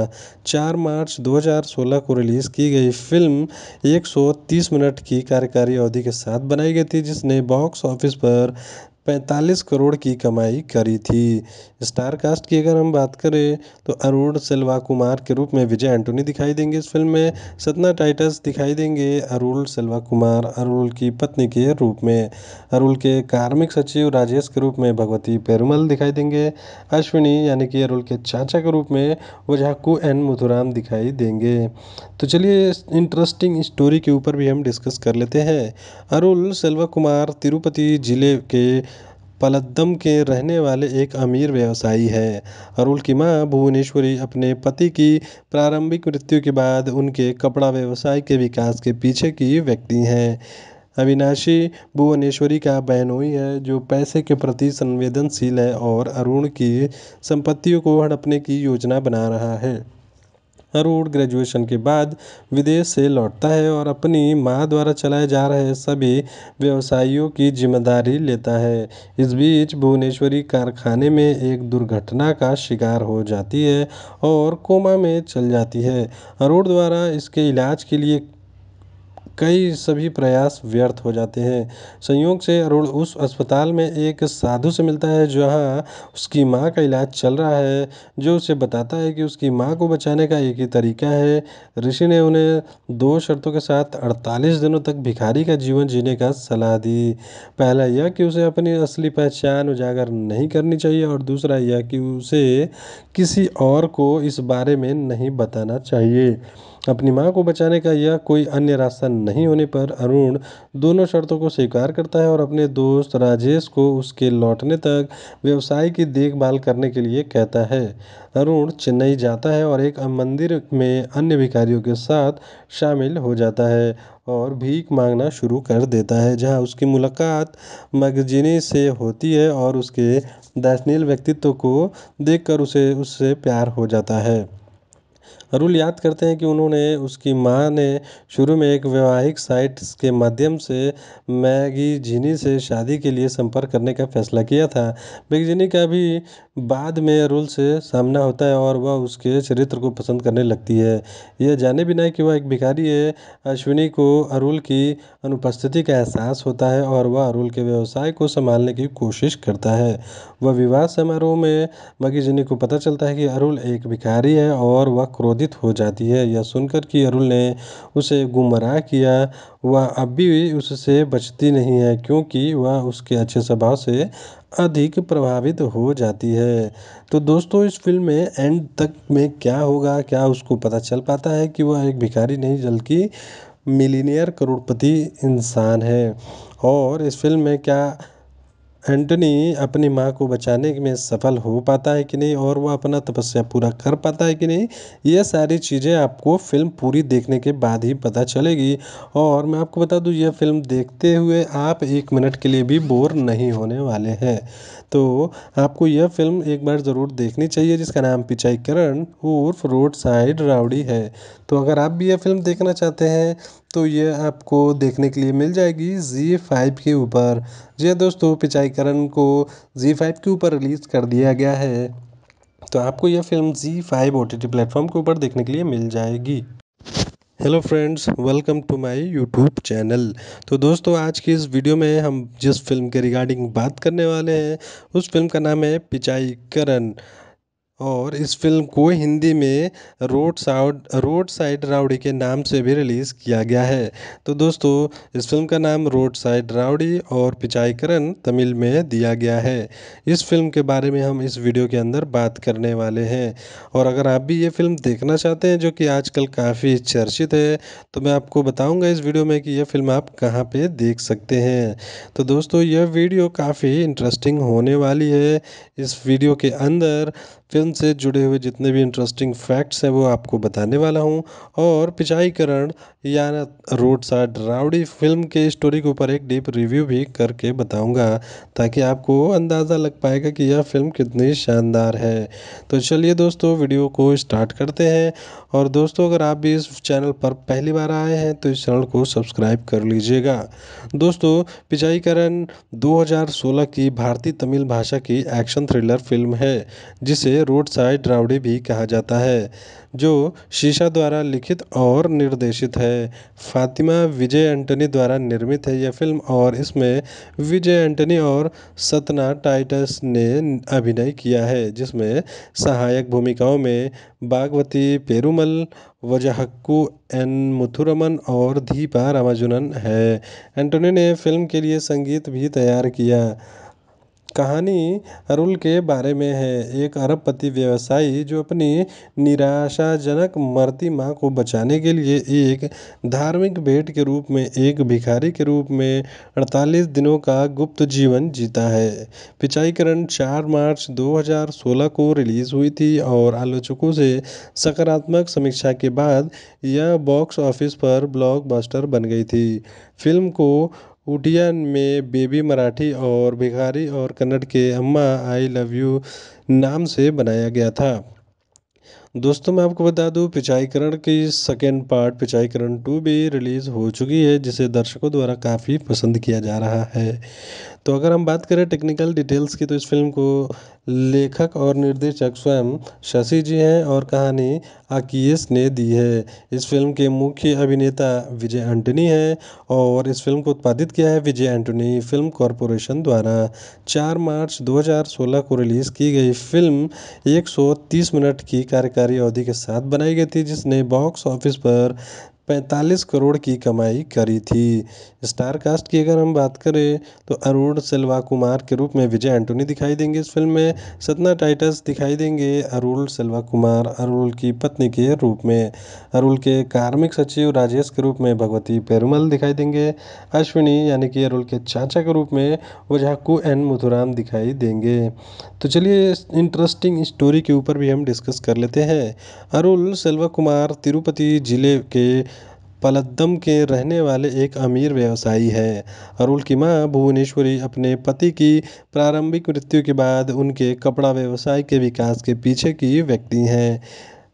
4 मार्च 2016 को रिलीज़ की गई फिल्म 130 मिनट की कार्यकारी अवधि के साथ बनाई गई थी जिसने बॉक्स ऑफिस पर पैंतालीस करोड़ की कमाई करी थी स्टार कास्ट की अगर हम बात करें तो अरुण सिल्वा कुमार के रूप में विजय एंटोनी दिखाई देंगे इस फिल्म में सतना टाइटस दिखाई देंगे अरुण सिल्वा कुमार अरुण की पत्नी के रूप में अरुण के कार्मिक सचिव राजेश के रूप में भगवती पेरुमल दिखाई देंगे अश्विनी यानी कि अरुण के चाचा के रूप में वजाकू एन मधुराम दिखाई देंगे तो चलिए इंटरेस्टिंग स्टोरी के ऊपर भी हम डिस्कस कर लेते हैं अरुल सेल्वा कुमार तिरुपति जिले के पलद्दम के रहने वाले एक अमीर व्यवसायी हैं अरुल की माँ भुवनेश्वरी अपने पति की प्रारंभिक मृत्यु के बाद उनके कपड़ा व्यवसाय के विकास के पीछे की व्यक्ति हैं अविनाशी भुवनेश्वरी का बहनोई है जो पैसे के प्रति संवेदनशील है और अरुण की संपत्तियों को हड़पने की योजना बना रहा है हरुण ग्रेजुएशन के बाद विदेश से लौटता है और अपनी माँ द्वारा चलाए जा रहे सभी व्यवसायियों की जिम्मेदारी लेता है इस बीच भुवनेश्वरी कारखाने में एक दुर्घटना का शिकार हो जाती है और कोमा में चल जाती है हरुण द्वारा इसके इलाज के लिए कई सभी प्रयास व्यर्थ हो जाते हैं संयोग से अरुण उस अस्पताल में एक साधु से मिलता है जहाँ उसकी माँ का इलाज चल रहा है जो उसे बताता है कि उसकी माँ को बचाने का एक ही तरीका है ऋषि ने उन्हें दो शर्तों के साथ अड़तालीस दिनों तक भिखारी का जीवन जीने का सलाह दी पहला यह कि उसे अपनी असली पहचान उजागर नहीं करनी चाहिए और दूसरा यह कि उसे किसी और को इस बारे में नहीं बताना चाहिए अपनी माँ को बचाने का यह कोई अन्य रास्ता नहीं होने पर अरुण दोनों शर्तों को स्वीकार करता है और अपने दोस्त राजेश को उसके लौटने तक व्यवसाय की देखभाल करने के लिए कहता है अरुण चेन्नई जाता है और एक मंदिर में अन्य भिखारियों के साथ शामिल हो जाता है और भीख मांगना शुरू कर देता है जहां उसकी मुलाकात मगजिनी से होती है और उसके दर्शनील व्यक्तित्व को देखकर उसे उससे प्यार हो जाता है अरुल याद करते हैं कि उन्होंने उसकी माँ ने शुरू में एक वैवाहिक साइट के माध्यम से मैगजीनी से शादी के लिए संपर्क करने का फैसला किया था मैगजीनी का भी बाद में अरुल से सामना होता है और वह उसके चरित्र को पसंद करने लगती है यह जाने बिना कि वह एक भिखारी है अश्विनी को अरुल की अनुपस्थिति का एहसास होता है और वह अरुल के व्यवसाय को संभालने की कोशिश करता है वह विवाह समारोह में मगिजनी को पता चलता है कि अरुल एक भिखारी है और वह क्रोधित हो जाती है यह सुनकर कि अरुल ने उसे गुमराह किया वह अब भी उससे बचती नहीं है क्योंकि वह उसके अच्छे स्वभाव से अधिक प्रभावित हो जाती है तो दोस्तों इस फिल्म में एंड तक में क्या होगा क्या उसको पता चल पाता है कि वह एक भिखारी नहीं बल्कि मिलीनियर करोड़पति इंसान है और इस फिल्म में क्या एंटनी अपनी माँ को बचाने में सफल हो पाता है कि नहीं और वह अपना तपस्या पूरा कर पाता है कि नहीं ये सारी चीज़ें आपको फिल्म पूरी देखने के बाद ही पता चलेगी और मैं आपको बता दूँ यह फिल्म देखते हुए आप एक मिनट के लिए भी बोर नहीं होने वाले हैं तो आपको यह फ़िल्म एक बार ज़रूर देखनी चाहिए जिसका नाम पिचाईकरण उर्फ रोड साइड रावड़ी है तो अगर आप भी यह फ़िल्म देखना चाहते हैं तो ये आपको देखने के लिए मिल जाएगी जी फाइव के ऊपर जी हाँ दोस्तों पिचाईकरण को जी फाइव के ऊपर रिलीज़ कर दिया गया है तो आपको यह फ़िल्म जी five O T T platform के ऊपर देखने के लिए मिल जाएगी hello friends welcome to my YouTube channel तो दोस्तों आज की इस वीडियो में हम जिस फिल्म के रिगार्डिंग बात करने वाले हैं उस फिल्म का नाम है पिचाई करण और इस फ़िल्म को हिंदी में रोड साउड रोड साइड राउडी के नाम से भी रिलीज़ किया गया है तो दोस्तों इस फिल्म का नाम रोड साइड राउडी और पिचाईकरण तमिल में दिया गया है इस फिल्म के बारे में हम इस वीडियो के अंदर बात करने वाले हैं और अगर आप भी ये फिल्म देखना चाहते हैं जो कि आजकल काफ़ी चर्चित है तो मैं आपको बताऊँगा इस वीडियो में कि यह फिल्म आप कहाँ पर देख सकते हैं तो दोस्तों यह वीडियो काफ़ी इंटरेस्टिंग होने वाली है इस वीडियो के अंदर फिल्म से जुड़े हुए जितने भी इंटरेस्टिंग फैक्ट्स हैं वो आपको बताने वाला हूँ और पिचाईकरण या रोड साइड राउडी फिल्म के स्टोरी के ऊपर एक डीप रिव्यू भी करके बताऊँगा ताकि आपको अंदाज़ा लग पाएगा कि यह फिल्म कितनी शानदार है तो चलिए दोस्तों वीडियो को स्टार्ट करते हैं और दोस्तों अगर आप भी इस चैनल पर पहली बार आए हैं तो इस चैनल को सब्सक्राइब कर लीजिएगा दोस्तों पिजाईकरण 2016 की भारतीय तमिल भाषा की एक्शन थ्रिलर फिल्म है जिसे रोड साइड रावड़ी भी कहा जाता है जो शीशा द्वारा लिखित और निर्देशित है फातिमा विजय एंटनी द्वारा निर्मित है यह फ़िल्म और इसमें विजय एंटनी और सतना टाइटस ने अभिनय किया है जिसमें सहायक भूमिकाओं में बागवती पेरूमल वजहक्कू एन मुथुरमन और दीपा रामाजुनन है एंटोनी ने फ़िल्म के लिए संगीत भी तैयार किया कहानी अरुल के बारे में है एक अरबपति व्यवसायी जो अपनी निराशाजनक मरती माँ को बचाने के लिए एक धार्मिक भेंट के रूप में एक भिखारी के रूप में 48 दिनों का गुप्त जीवन जीता है पिचाईकरण 4 मार्च 2016 को रिलीज़ हुई थी और आलोचकों से सकारात्मक समीक्षा के बाद यह बॉक्स ऑफिस पर ब्लॉकबस्टर बन गई थी फिल्म को उडयन में बेबी मराठी और भिखारी और कन्नड़ के अम्मा आई लव यू नाम से बनाया गया था दोस्तों मैं आपको बता दूं पिचाईकरण की सेकेंड पार्ट पिचाईकरण टू भी रिलीज़ हो चुकी है जिसे दर्शकों द्वारा काफ़ी पसंद किया जा रहा है तो अगर हम बात करें टेक्निकल डिटेल्स की तो इस फिल्म को लेखक और निर्देशक स्वयं शशि जी हैं और कहानी आकीस ने दी है इस फिल्म के मुख्य अभिनेता विजय एंटनी हैं और इस फिल्म को उत्पादित किया है विजय एंटनी फिल्म कॉरपोरेशन द्वारा 4 मार्च 2016 को रिलीज़ की गई फिल्म 130 मिनट की कार्यकारी अवधि के साथ बनाई गई थी जिसने बॉक्स ऑफिस पर पैंतालीस करोड़ की कमाई करी थी स्टार कास्ट की अगर हम बात करें तो अरुण सिल्वा कुमार के रूप में विजय एंटोनी दिखाई देंगे इस फिल्म में सतना टाइटस दिखाई देंगे अरुण सिल्वा कुमार अरुण की पत्नी के रूप में अरुण के कार्मिक सचिव राजेश के रूप में भगवती पेरुमल दिखाई देंगे अश्विनी यानी कि अरुण के चाचा के रूप में वजाकू एन मथुराम दिखाई देंगे तो चलिए इंटरेस्टिंग स्टोरी के ऊपर भी हम डिस्कस कर लेते हैं अरुल सेल्वा कुमार तिरुपति जिले के पलद्दम के रहने वाले एक अमीर व्यवसायी हैं अरुल की माँ भुवनेश्वरी अपने पति की प्रारंभिक मृत्यु के बाद उनके कपड़ा व्यवसाय के विकास के पीछे की व्यक्ति हैं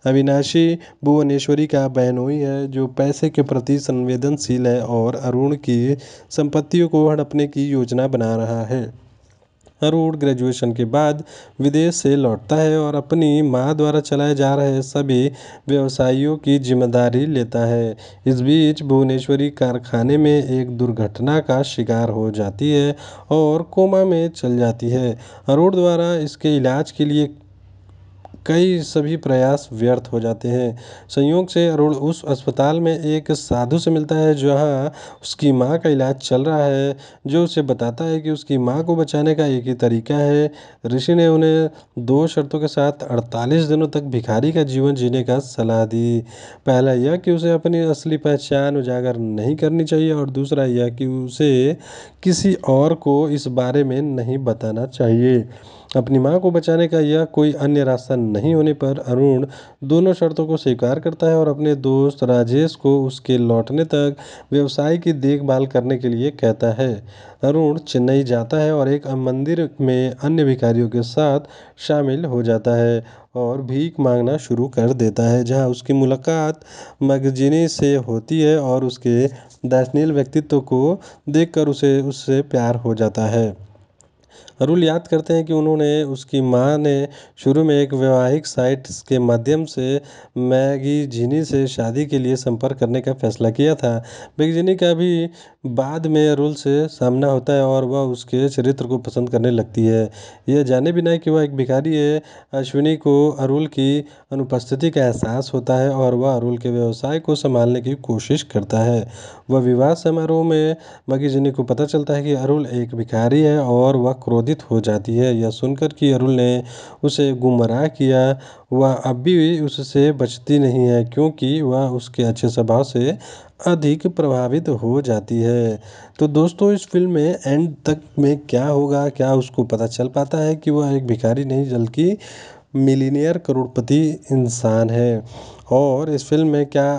अविनाशी भुवनेश्वरी का बहनोई है जो पैसे के प्रति संवेदनशील है और अरुण की संपत्तियों को हड़पने की योजना बना रहा है अरुण ग्रेजुएशन के बाद विदेश से लौटता है और अपनी माँ द्वारा चलाए जा रहे सभी व्यवसायियों की जिम्मेदारी लेता है इस बीच भुवनेश्वरी कारखाने में एक दुर्घटना का शिकार हो जाती है और कोमा में चल जाती है अरुण द्वारा इसके इलाज के लिए कई सभी प्रयास व्यर्थ हो जाते हैं संयोग से अरुण उस अस्पताल में एक साधु से मिलता है जहाँ उसकी माँ का इलाज चल रहा है जो उसे बताता है कि उसकी माँ को बचाने का एक ही तरीका है ऋषि ने उन्हें दो शर्तों के साथ अड़तालीस दिनों तक भिखारी का जीवन जीने का सलाह दी पहला यह कि उसे अपनी असली पहचान उजागर नहीं करनी चाहिए और दूसरा यह कि उसे किसी और को इस बारे में नहीं बताना चाहिए अपनी माँ को बचाने का यह कोई अन्य रास्ता नहीं होने पर अरुण दोनों शर्तों को स्वीकार करता है और अपने दोस्त राजेश को उसके लौटने तक व्यवसाय की देखभाल करने के लिए कहता है अरुण चेन्नई जाता है और एक मंदिर में अन्य भिखारियों के साथ शामिल हो जाता है और भीख मांगना शुरू कर देता है जहां उसकी मुलाकात मैगजीनी से होती है और उसके दर्शनील व्यक्तित्व को देखकर उसे उससे प्यार हो जाता है अरुल याद करते हैं कि उन्होंने उसकी माँ ने शुरू में एक वैवाहिक साइट के माध्यम से जीनी से शादी के लिए संपर्क करने का फैसला किया था मैगजीनी का भी बाद में रोल से सामना होता है और वह उसके चरित्र को पसंद करने लगती है यह जाने बिना कि वह एक भिखारी है अश्विनी को अरुल की अनुपस्थिति का एहसास होता है और वह अरुल के व्यवसाय को संभालने की कोशिश करता है वह विवाह समारोह में मगीजनी को पता चलता है कि अरुल एक भिखारी है और वह क्रोधित हो जाती है यह सुनकर कि अरुल ने उसे गुमराह किया वह अब भी उससे बचती नहीं है क्योंकि वह उसके अच्छे स्वभाव से अधिक प्रभावित हो जाती है तो दोस्तों इस फ़िल्म में एंड तक में क्या होगा क्या उसको पता चल पाता है कि वह एक भिखारी नहीं बल्कि मिलीनियर करोड़पति इंसान है और इस फ़िल्म में क्या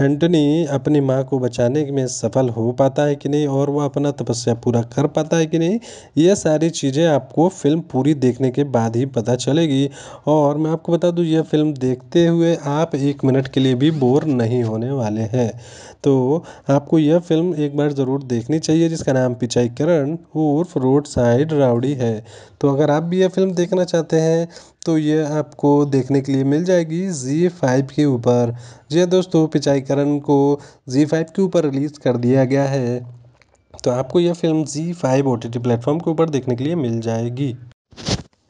एंटनी अपनी माँ को बचाने में सफल हो पाता है कि नहीं और वह अपना तपस्या पूरा कर पाता है कि नहीं ये सारी चीज़ें आपको फिल्म पूरी देखने के बाद ही पता चलेगी और मैं आपको बता दूँ यह फिल्म देखते हुए आप एक मिनट के लिए भी बोर नहीं होने वाले हैं तो आपको यह फिल्म एक बार ज़रूर देखनी चाहिए जिसका नाम पिचाईकरण उर्फ रोड साइड रावड़ी है तो अगर आप भी यह फिल्म देखना चाहते हैं तो ये आपको देखने के लिए मिल जाएगी जी फाइव के ऊपर जी हाँ दोस्तों पिचाईकरण को जी फाइव के ऊपर रिलीज़ कर दिया गया है तो आपको यह फिल्म जी five O T T platform के ऊपर देखने के लिए मिल जाएगी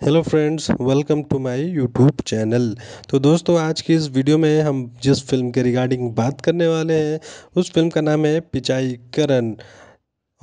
hello friends welcome to my YouTube channel तो दोस्तों आज की इस वीडियो में हम जिस फिल्म के रिगार्डिंग बात करने वाले हैं उस फिल्म का नाम है पिचाई करण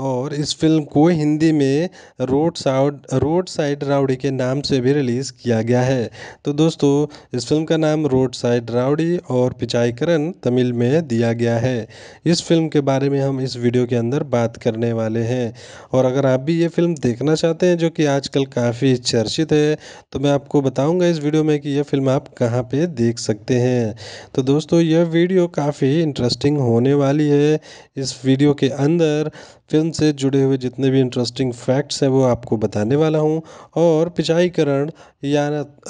और इस फ़िल्म को हिंदी में रोड साउड रोड साइड राउडी के नाम से भी रिलीज़ किया गया है तो दोस्तों इस फ़िल्म का नाम रोड साइड राउडी और पिचाईकरण तमिल में दिया गया है इस फिल्म के बारे में हम इस वीडियो के अंदर बात करने वाले हैं और अगर आप भी ये फिल्म देखना चाहते हैं जो कि आजकल काफ़ी चर्चित है तो मैं आपको बताऊँगा इस वीडियो में कि यह फिल्म आप कहाँ पर देख सकते हैं तो दोस्तों यह वीडियो काफ़ी इंटरेस्टिंग होने वाली है इस वीडियो के अंदर फिल्म से जुड़े हुए जितने भी इंटरेस्टिंग फैक्ट्स हैं वो आपको बताने वाला हूँ और पिचाईकरण या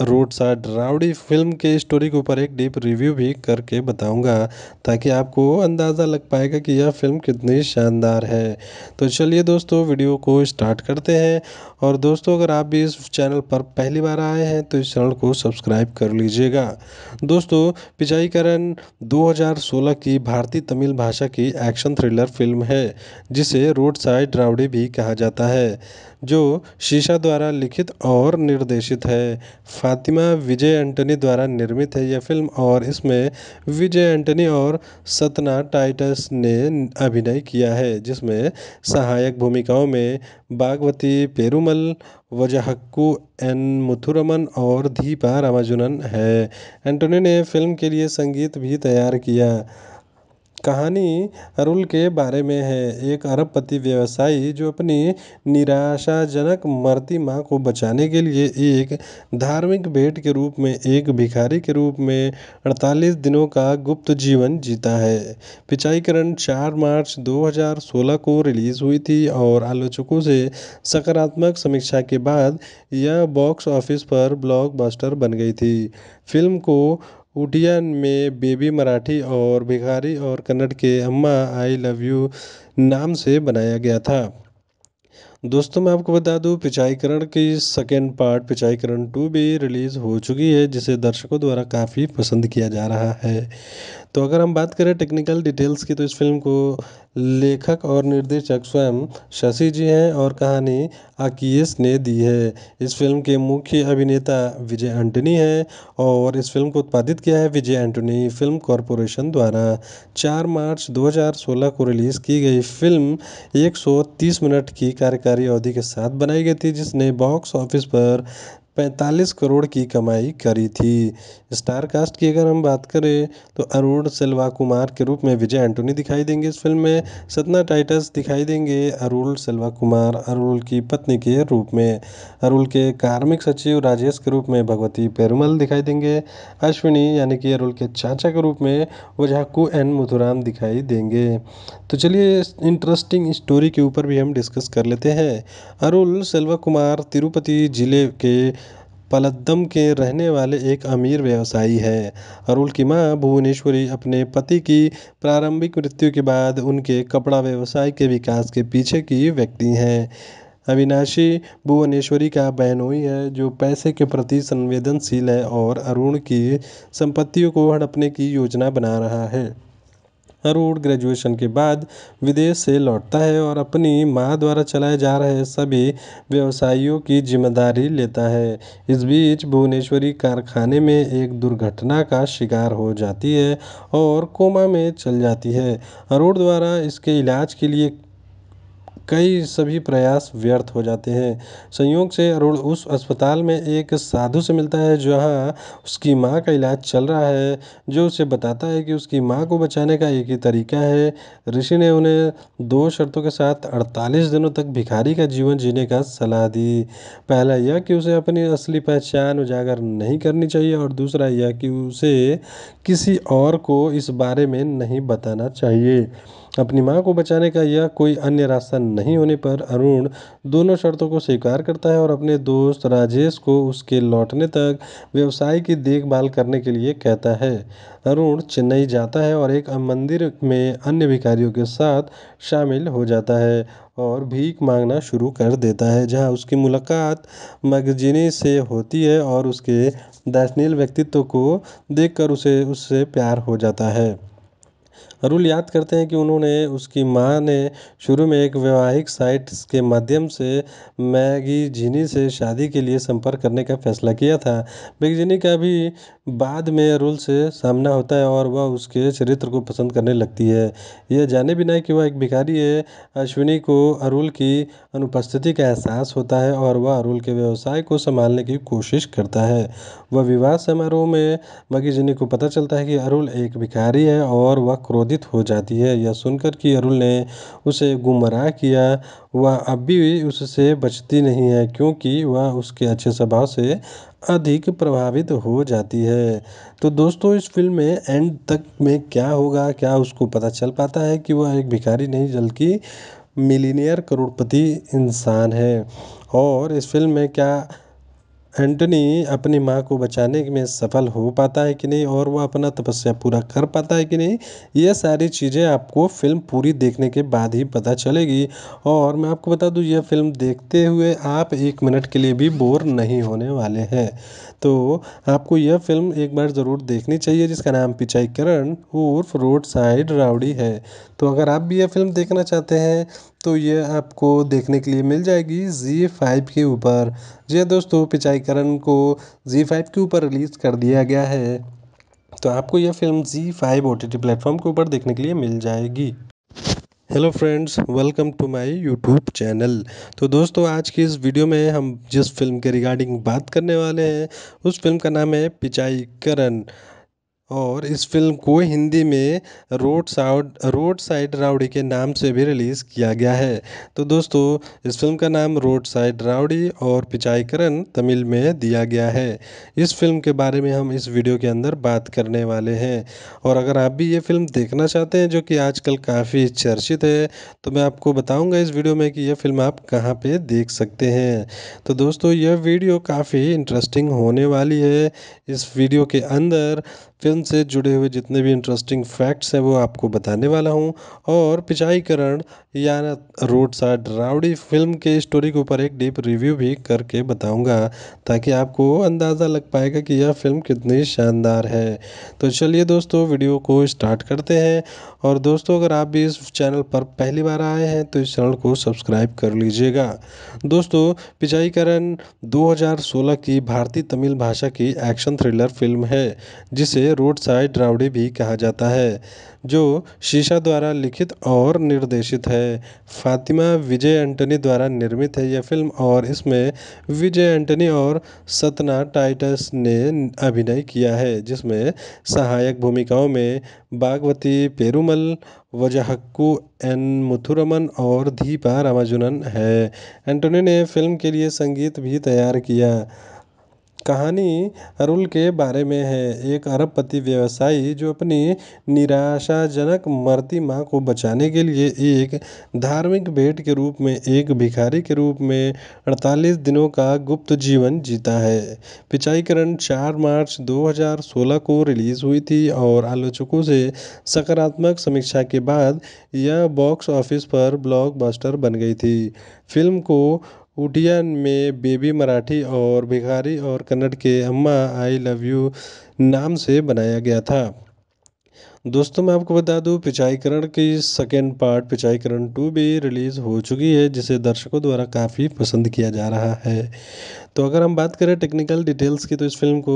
रोड साइड रावड़ी फिल्म के स्टोरी के ऊपर एक डीप रिव्यू भी करके बताऊँगा ताकि आपको अंदाज़ा लग पाएगा कि यह फिल्म कितनी शानदार है तो चलिए दोस्तों वीडियो को स्टार्ट करते हैं और दोस्तों अगर आप भी इस चैनल पर पहली बार आए हैं तो इस चैनल को सब्सक्राइब कर लीजिएगा दोस्तों पिचाईकरण दो की भारतीय तमिल भाषा की एक्शन थ्रिलर फिल्म है जिसे रोड साइड रावड़ी भी कहा जाता है जो शीशा द्वारा लिखित और निर्देशित है फातिमा विजय एंटनी द्वारा निर्मित है यह फिल्म और इसमें विजय एंटनी और सतना टाइटस ने अभिनय किया है जिसमें सहायक भूमिकाओं में बागवती पेरूमल वजहक्कू एन मुथुरमन और दीपा रामाजुनन है एंटोनी ने फिल्म के लिए संगीत भी तैयार किया कहानी अरुल के बारे में है एक अरबपति व्यवसायी जो अपनी निराशाजनक मरती माँ को बचाने के लिए एक धार्मिक भेंट के रूप में एक भिखारी के रूप में 48 दिनों का गुप्त जीवन जीता है पिचाईकरण 4 मार्च 2016 को रिलीज़ हुई थी और आलोचकों से सकारात्मक समीक्षा के बाद यह बॉक्स ऑफिस पर ब्लॉकबस्टर बन गई थी फिल्म को उड़िया में बेबी मराठी और बिहारी और कन्नड़ के अम्मा आई लव यू नाम से बनाया गया था दोस्तों मैं आपको बता दूं पिचाईकरण की सेकेंड पार्ट पिचाईकरण टू भी रिलीज़ हो चुकी है जिसे दर्शकों द्वारा काफ़ी पसंद किया जा रहा है तो अगर हम बात करें टेक्निकल डिटेल्स की तो इस फिल्म को लेखक और निर्देशक स्वयं शशि जी हैं और कहानी आकियस ने दी है इस फिल्म के मुख्य अभिनेता विजय एंटनी हैं और इस फिल्म को उत्पादित किया है विजय एंटनी फिल्म कॉरपोरेशन द्वारा 4 मार्च 2016 को रिलीज़ की गई फिल्म 130 मिनट की कार्यकारी अवधि के साथ बनाई गई थी जिसने बॉक्स ऑफिस पर 45 करोड़ की कमाई करी थी स्टार कास्ट की अगर हम बात करें तो अरुण सिल्वा कुमार के रूप में विजय एंटोनी दिखाई देंगे इस फिल्म में सतना टाइटस दिखाई देंगे अरुण सिल्वा कुमार अरुण की पत्नी के रूप में अरुण के कार्मिक सचिव राजेश के रूप में भगवती पेरुमल दिखाई देंगे अश्विनी यानी कि अरुल के चाचा के रूप में वजाकू एन मथुराम दिखाई देंगे तो चलिए इंटरेस्टिंग स्टोरी के ऊपर भी हम डिस्कस कर लेते हैं अरुल सिल्वा कुमार तिरुपति जिले के पलद्दम के रहने वाले एक अमीर व्यवसायी है अरुल की माँ भुवनेश्वरी अपने पति की प्रारंभिक मृत्यु के बाद उनके कपड़ा व्यवसाय के विकास के पीछे की व्यक्ति हैं अविनाशी भुवनेश्वरी का बहनोई है जो पैसे के प्रति संवेदनशील है और अरुण की संपत्तियों को हड़पने की योजना बना रहा है अरुण ग्रेजुएशन के बाद विदेश से लौटता है और अपनी माँ द्वारा चलाए जा रहे सभी व्यवसायियों की जिम्मेदारी लेता है इस बीच भुवनेश्वरी कारखाने में एक दुर्घटना का शिकार हो जाती है और कोमा में चल जाती है अरुण द्वारा इसके इलाज के लिए कई सभी प्रयास व्यर्थ हो जाते हैं संयोग से अरुण उस अस्पताल में एक साधु से मिलता है जहाँ उसकी माँ का इलाज चल रहा है जो उसे बताता है कि उसकी माँ को बचाने का एक ही तरीका है ऋषि ने उन्हें दो शर्तों के साथ अड़तालीस दिनों तक भिखारी का जीवन जीने का सलाह दी पहला यह कि उसे अपनी असली पहचान उजागर नहीं करनी चाहिए और दूसरा यह कि उसे किसी और को इस बारे में नहीं बताना चाहिए अपनी माँ को बचाने का यह कोई अन्य रास्ता नहीं होने पर अरुण दोनों शर्तों को स्वीकार करता है और अपने दोस्त राजेश को उसके लौटने तक व्यवसाय की देखभाल करने के लिए कहता है अरुण चेन्नई जाता है और एक मंदिर में अन्य भिखारियों के साथ शामिल हो जाता है और भीख मांगना शुरू कर देता है जहां उसकी मुलाकात मैगजीनी से होती है और उसके दर्शनील व्यक्तित्व को देखकर उसे उससे प्यार हो जाता है अरुल याद करते हैं कि उन्होंने उसकी माँ ने शुरू में एक वैवाहिक साइट के माध्यम से जीनी से शादी के लिए संपर्क करने का फैसला किया था मैगजीनी का भी बाद में अरुल से सामना होता है और वह उसके चरित्र को पसंद करने लगती है यह जाने बिना कि वह एक भिखारी है अश्विनी को अरुल की अनुपस्थिति का एहसास होता है और वह अरुल के व्यवसाय को संभालने की कोशिश करता है वह विवाह समारोह में मगीजनी को पता चलता है कि अरुल एक भिखारी है और वह क्रोधित हो जाती है यह सुनकर कि अरुल ने उसे गुमराह किया वह अब भी उससे बचती नहीं है क्योंकि वह उसके अच्छे स्वभाव से अधिक प्रभावित हो जाती है तो दोस्तों इस फ़िल्म में एंड तक में क्या होगा क्या उसको पता चल पाता है कि वह एक भिखारी नहीं बल्कि मिलीनियर करोड़पति इंसान है और इस फ़िल्म में क्या एंटनी अपनी माँ को बचाने में सफल हो पाता है कि नहीं और वह अपना तपस्या पूरा कर पाता है कि नहीं यह सारी चीज़ें आपको फिल्म पूरी देखने के बाद ही पता चलेगी और मैं आपको बता दूँ यह फिल्म देखते हुए आप एक मिनट के लिए भी बोर नहीं होने वाले हैं तो आपको यह फ़िल्म एक बार ज़रूर देखनी चाहिए जिसका नाम पिचाईकरण उर्फ रोड साइड रावड़ी है तो अगर आप भी यह फ़िल्म देखना चाहते हैं तो ये आपको देखने के लिए मिल जाएगी जी फाइव के ऊपर जी हाँ दोस्तों पिचाईकरण को जी फाइव के ऊपर रिलीज़ कर दिया गया है तो आपको यह फ़िल्म जी five O T T platform के ऊपर देखने के लिए मिल जाएगी hello friends welcome to my YouTube channel तो दोस्तों आज की इस वीडियो में हम जिस फिल्म के रिगार्डिंग बात करने वाले हैं उस फिल्म का नाम है पिचाई करण और इस फ़िल्म को हिंदी में रोड साउड रोड साइड राउडी के नाम से भी रिलीज़ किया गया है तो दोस्तों इस फिल्म का नाम रोड साइड राउडी और पिचाईकरण तमिल में दिया गया है इस फिल्म के बारे में हम इस वीडियो के अंदर बात करने वाले हैं और अगर आप भी ये फिल्म देखना चाहते हैं जो कि आजकल काफ़ी चर्चित है तो मैं आपको बताऊँगा इस वीडियो में कि यह फिल्म आप कहाँ पर देख सकते हैं तो दोस्तों यह वीडियो काफ़ी इंटरेस्टिंग होने वाली है इस वीडियो के अंदर फिल्म से जुड़े हुए जितने भी इंटरेस्टिंग फैक्ट्स हैं वो आपको बताने वाला हूँ और पिचाईकरण या रोड साइड रावड़ी फिल्म के स्टोरी के ऊपर एक डीप रिव्यू भी करके बताऊंगा ताकि आपको अंदाज़ा लग पाएगा कि यह फिल्म कितनी शानदार है तो चलिए दोस्तों वीडियो को स्टार्ट करते हैं और दोस्तों अगर आप भी इस चैनल पर पहली बार आए हैं तो इस चैनल को सब्सक्राइब कर लीजिएगा दोस्तों पिजाईकरण दो की भारतीय तमिल भाषा की एक्शन थ्रिलर फिल्म है जिसे रोड साइड रावड़ी भी कहा जाता है जो शीशा द्वारा लिखित और निर्देशित है फ़ातिमा विजय एंटनी द्वारा निर्मित है यह फ़िल्म और इसमें विजय एंटनी और सतना टाइटस ने अभिनय किया है जिसमें सहायक भूमिकाओं में बागवती पेरुमल वजहक्कू एन मुथुरमन और दीपा रामाजुनन है एंटोनी ने फ़िल्म के लिए संगीत भी तैयार किया कहानी अरुल के बारे में है एक अरबपति व्यवसायी जो अपनी निराशाजनक मरती माँ को बचाने के लिए एक धार्मिक भेंट के रूप में एक भिखारी के रूप में 48 दिनों का गुप्त जीवन जीता है पिचाईकरण 4 मार्च 2016 को रिलीज़ हुई थी और आलोचकों से सकारात्मक समीक्षा के बाद यह बॉक्स ऑफिस पर ब्लॉकबस्टर बन गई थी फिल्म को उड्डयन में बेबी मराठी और भिखारी और कन्नड़ के अम्मा आई लव यू नाम से बनाया गया था दोस्तों मैं आपको बता दूं पिचाईकरण की सेकेंड पार्ट पिचाईकरण टू भी रिलीज़ हो चुकी है जिसे दर्शकों द्वारा काफ़ी पसंद किया जा रहा है तो अगर हम बात करें टेक्निकल डिटेल्स की तो इस फिल्म को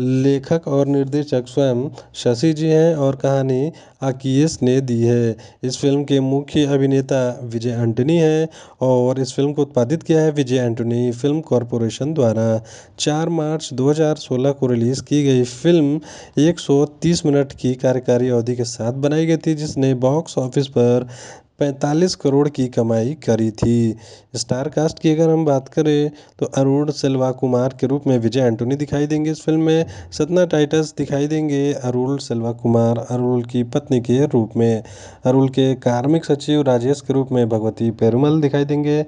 लेखक और निर्देशक स्वयं शशि जी हैं और कहानी आकीस ने दी है इस फिल्म के मुख्य अभिनेता विजय एंटनी हैं और इस फिल्म को उत्पादित किया है विजय एंटनी फिल्म कॉरपोरेशन द्वारा 4 मार्च 2016 को रिलीज़ की गई फिल्म 130 मिनट की कार्यकारी अवधि के साथ बनाई गई थी जिसने बॉक्स ऑफिस पर पैंतालीस करोड़ की कमाई करी थी स्टार कास्ट की अगर हम बात करें तो अरुण सिल्वा कुमार के रूप में विजय एंटोनी दिखाई देंगे इस फिल्म में सतना टाइटस दिखाई देंगे अरुण सिल्वा कुमार अरुण की पत्नी के रूप में अरुण के कार्मिक सचिव राजेश के रूप में भगवती पेरुमल दिखाई देंगे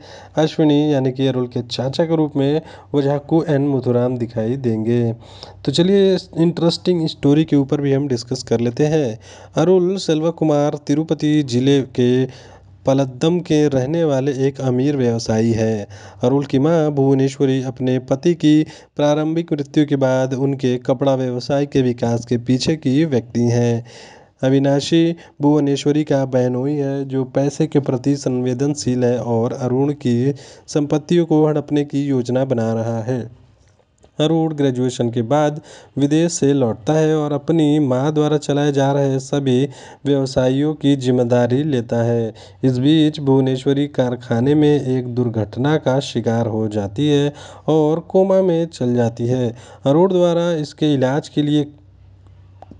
अश्विनी यानी कि अरुल के चाचा के रूप में वजाकू एन मथुराम दिखाई देंगे तो चलिए इंटरेस्टिंग स्टोरी के ऊपर भी हम डिस्कस कर लेते हैं अरुल सिल्वा कुमार तिरुपति जिले के पलद्दम के रहने वाले एक अमीर व्यवसायी है अरुल की माँ भुवनेश्वरी अपने पति की प्रारंभिक मृत्यु के बाद उनके कपड़ा व्यवसाय के विकास के पीछे की व्यक्ति हैं अविनाशी भुवनेश्वरी का बहनोई है जो पैसे के प्रति संवेदनशील है और अरुण की संपत्तियों को हड़पने की योजना बना रहा है अरुण ग्रेजुएशन के बाद विदेश से लौटता है और अपनी माँ द्वारा चलाए जा रहे सभी व्यवसायियों की जिम्मेदारी लेता है इस बीच भुवनेश्वरी कारखाने में एक दुर्घटना का शिकार हो जाती है और कोमा में चल जाती है अरुण द्वारा इसके इलाज के लिए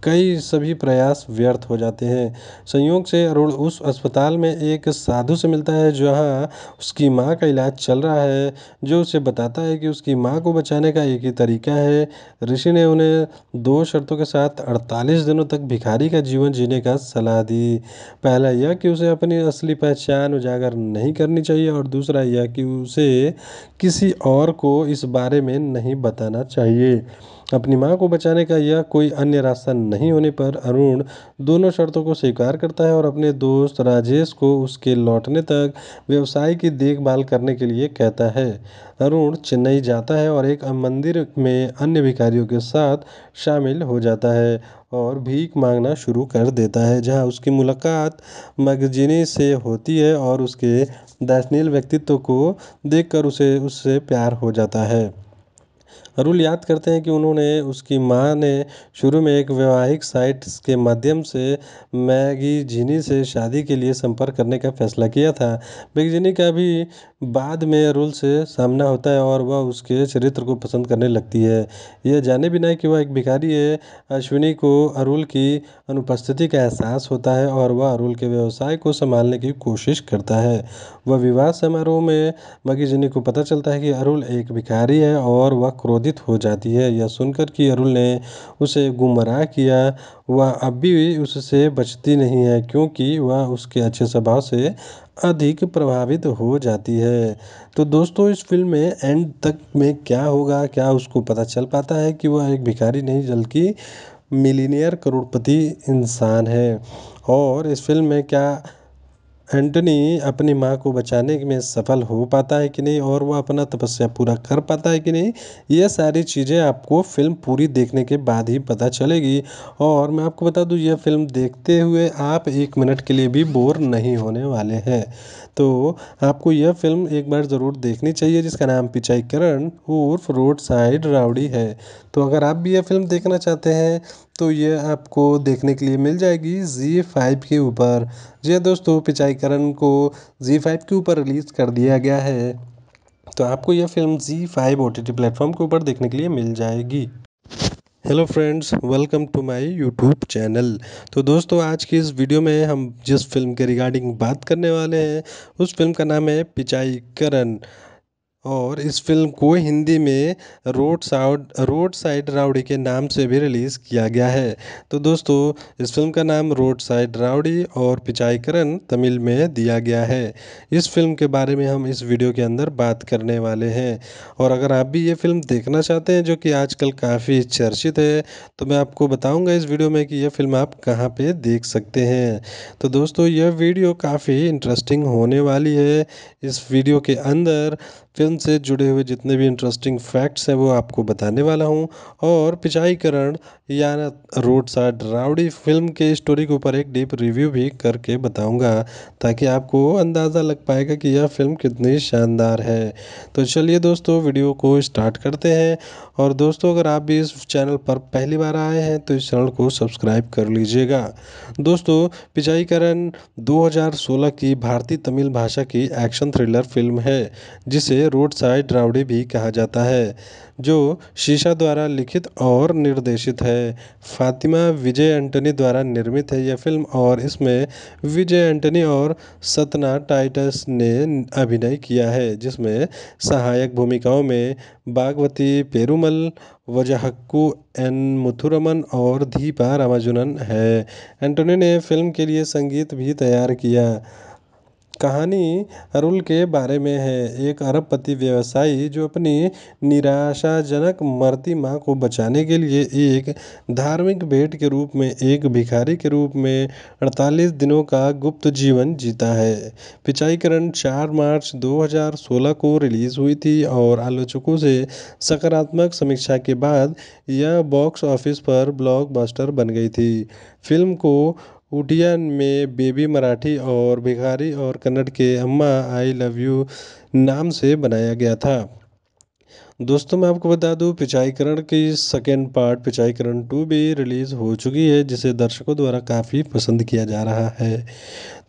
कई सभी प्रयास व्यर्थ हो जाते हैं संयोग से अरुण उस अस्पताल में एक साधु से मिलता है जहाँ उसकी माँ का इलाज चल रहा है जो उसे बताता है कि उसकी माँ को बचाने का एक ही तरीका है ऋषि ने उन्हें दो शर्तों के साथ अड़तालीस दिनों तक भिखारी का जीवन जीने का सलाह दी पहला यह कि उसे अपनी असली पहचान उजागर नहीं करनी चाहिए और दूसरा यह कि उसे किसी और को इस बारे में नहीं बताना चाहिए अपनी माँ को बचाने का यह कोई अन्य रास्ता नहीं होने पर अरुण दोनों शर्तों को स्वीकार करता है और अपने दोस्त राजेश को उसके लौटने तक व्यवसाय की देखभाल करने के लिए कहता है अरुण चेन्नई जाता है और एक मंदिर में अन्य भिखारियों के साथ शामिल हो जाता है और भीख मांगना शुरू कर देता है जहां उसकी मुलाकात मगजिनी से होती है और उसके दर्शनीय व्यक्तित्व को देखकर उसे उससे प्यार हो जाता है अरुल याद करते हैं कि उन्होंने उसकी माँ ने शुरू में एक वैवाहिक साइट के माध्यम से मैगी जीनी से शादी के लिए संपर्क करने का फैसला किया था जीनी का भी बाद में अरुल से सामना होता है और वह उसके चरित्र को पसंद करने लगती है यह जाने बिना कि वह एक भिखारी है अश्विनी को अरुल की अनुपस्थिति का एहसास होता है और वह अरुल के व्यवसाय को संभालने की कोशिश करता है वह विवाह समारोह में जीनी को पता चलता है कि अरुल एक भिखारी है और वह क्रोध क्रोधित हो जाती है यह सुनकर कि अरुल ने उसे गुमराह किया वह अब भी उससे बचती नहीं है क्योंकि वह उसके अच्छे स्वभाव से अधिक प्रभावित हो जाती है तो दोस्तों इस फिल्म में एंड तक में क्या होगा क्या उसको पता चल पाता है कि वह एक भिखारी नहीं बल्कि मिलीनियर करोड़पति इंसान है और इस फिल्म में क्या एंटनी अपनी माँ को बचाने में सफल हो पाता है कि नहीं और वह अपना तपस्या पूरा कर पाता है कि नहीं ये सारी चीज़ें आपको फिल्म पूरी देखने के बाद ही पता चलेगी और मैं आपको बता दूँ यह फिल्म देखते हुए आप एक मिनट के लिए भी बोर नहीं होने वाले हैं तो आपको यह फिल्म एक बार ज़रूर देखनी चाहिए जिसका नाम पिचाई करण उर्फ रोड साइड रावड़ी है तो अगर आप भी यह फिल्म देखना चाहते हैं तो यह आपको देखने के लिए मिल जाएगी जी फाइव के ऊपर जी हाँ दोस्तों पिचाई करण को जी फाइव के ऊपर रिलीज़ कर दिया गया है तो आपको यह फिल्म जी five O T T platform के ऊपर देखने के लिए मिल जाएगी hello friends welcome to my YouTube channel तो दोस्तों आज की इस वीडियो में हम जिस फिल्म के रिगार्डिंग बात करने वाले हैं उस फिल्म का नाम है पिचाई करण और इस फ़िल्म को हिंदी में रोड साउड रोड साइड राउडी के नाम से भी रिलीज़ किया गया है तो दोस्तों इस फ़िल्म का नाम रोड साइड राउडी और पिचाईकरण तमिल में दिया गया है इस फ़िल्म के बारे में हम इस वीडियो के अंदर बात करने वाले हैं और अगर आप भी ये फ़िल्म देखना चाहते हैं जो कि आजकल काफ़ी चर्चित है तो मैं आपको बताऊँगा इस वीडियो में कि यह फ़िल्म आप कहाँ पर देख सकते हैं तो दोस्तों यह वीडियो काफ़ी इंटरेस्टिंग होने वाली है इस वीडियो के अंदर फिल्म से जुड़े हुए जितने भी इंटरेस्टिंग फैक्ट्स हैं वो आपको बताने वाला हूँ और पिचाईकरण या रोड साइड राउडी फिल्म के स्टोरी के ऊपर एक डीप रिव्यू भी करके बताऊंगा ताकि आपको अंदाज़ा लग पाएगा कि यह फिल्म कितनी शानदार है तो चलिए दोस्तों वीडियो को स्टार्ट करते हैं और दोस्तों अगर आप भी इस चैनल पर पहली बार आए हैं तो इस चैनल को सब्सक्राइब कर लीजिएगा दोस्तों पिजाईकरण दो की भारतीय तमिल भाषा की एक्शन थ्रिलर फिल्म है जिसे रोड साइड राउडी भी कहा जाता है जो शीशा द्वारा लिखित और निर्देशित है फ़ातिमा विजय एंटनी द्वारा निर्मित है यह फ़िल्म और इसमें विजय एंटनी और सतना टाइटस ने अभिनय किया है जिसमें सहायक भूमिकाओं में बागवती पेरुमल वजहक्कू एन मुथुरमन और दीपा रामाजुनन है एंटनी ने फ़िल्म के लिए संगीत भी तैयार किया कहानी अरुल के बारे में है एक अरबपति व्यवसायी जो अपनी निराशाजनक मरती माँ को बचाने के लिए एक धार्मिक भेंट के रूप में एक भिखारी के रूप में 48 दिनों का गुप्त जीवन जीता है पिचाईकरण 4 मार्च 2016 को रिलीज़ हुई थी और आलोचकों से सकारात्मक समीक्षा के बाद यह बॉक्स ऑफिस पर ब्लॉकबस्टर बन गई थी फिल्म को उड्डयन में बेबी मराठी और भिखारी और कन्नड़ के अम्मा आई लव यू नाम से बनाया गया था दोस्तों मैं आपको बता दूं पिचाईकरण की सेकेंड पार्ट पिचाईकरण टू भी रिलीज़ हो चुकी है जिसे दर्शकों द्वारा काफ़ी पसंद किया जा रहा है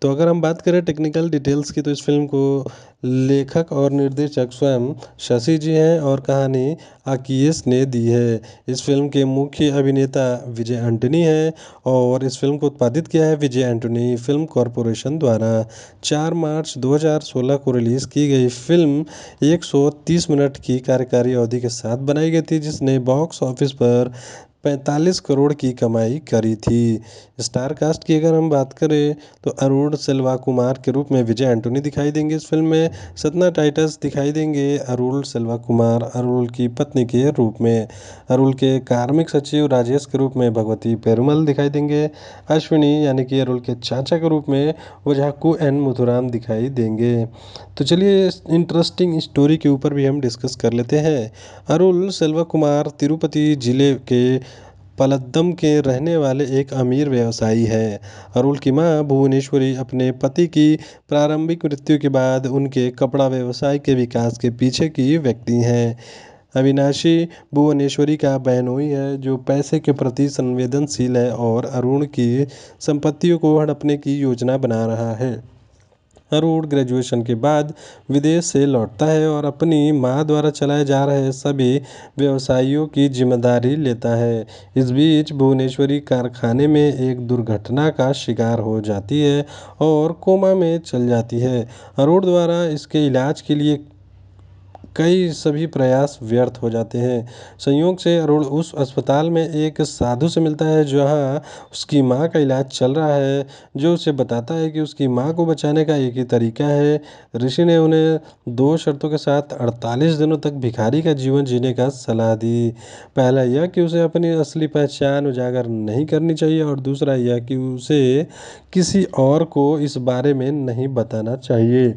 तो अगर हम बात करें टेक्निकल डिटेल्स की तो इस फिल्म को लेखक और निर्देशक स्वयं शशि जी हैं और कहानी आकियस ने दी है इस फिल्म के मुख्य अभिनेता विजय एंटनी हैं और इस फिल्म को उत्पादित किया है विजय एंटनी फिल्म कॉरपोरेशन द्वारा 4 मार्च 2016 को रिलीज़ की गई फिल्म 130 मिनट की कार्यकारी अवधि के साथ बनाई गई थी जिसने बॉक्स ऑफिस पर पैंतालीस करोड़ की कमाई करी थी स्टार कास्ट की अगर हम बात करें तो अरुण सिल्वा कुमार के रूप में विजय एंटोनी दिखाई देंगे इस फिल्म में सतना टाइटस दिखाई देंगे अरुण सिल्वा कुमार अरुल की पत्नी के रूप में अरुण के कार्मिक सचिव राजेश के रूप में भगवती पेरुमल दिखाई देंगे अश्विनी यानी कि अरुल के चाचा के रूप में वजाकू एन मथुराम दिखाई देंगे तो चलिए इंटरेस्टिंग स्टोरी के ऊपर भी हम डिस्कस कर लेते हैं अरुल सिल्वा कुमार तिरुपति जिले के पलद्दम के रहने वाले एक अमीर व्यवसायी है अरुल की माँ भुवनेश्वरी अपने पति की प्रारंभिक मृत्यु के बाद उनके कपड़ा व्यवसाय के विकास के पीछे की व्यक्ति हैं अविनाशी भुवनेश्वरी का बहनोई है जो पैसे के प्रति संवेदनशील है और अरुण की संपत्तियों को हड़पने की योजना बना रहा है हरुण ग्रेजुएशन के बाद विदेश से लौटता है और अपनी माँ द्वारा चलाए जा रहे सभी व्यवसायियों की जिम्मेदारी लेता है इस बीच भुवनेश्वरी कारखाने में एक दुर्घटना का शिकार हो जाती है और कोमा में चल जाती है अरुण द्वारा इसके इलाज के लिए कई सभी प्रयास व्यर्थ हो जाते हैं संयोग से अरुण उस अस्पताल में एक साधु से मिलता है जहाँ उसकी माँ का इलाज चल रहा है जो उसे बताता है कि उसकी माँ को बचाने का एक ही तरीका है ऋषि ने उन्हें दो शर्तों के साथ अड़तालीस दिनों तक भिखारी का जीवन जीने का सलाह दी पहला यह कि उसे अपनी असली पहचान उजागर नहीं करनी चाहिए और दूसरा यह कि उसे किसी और को इस बारे में नहीं बताना चाहिए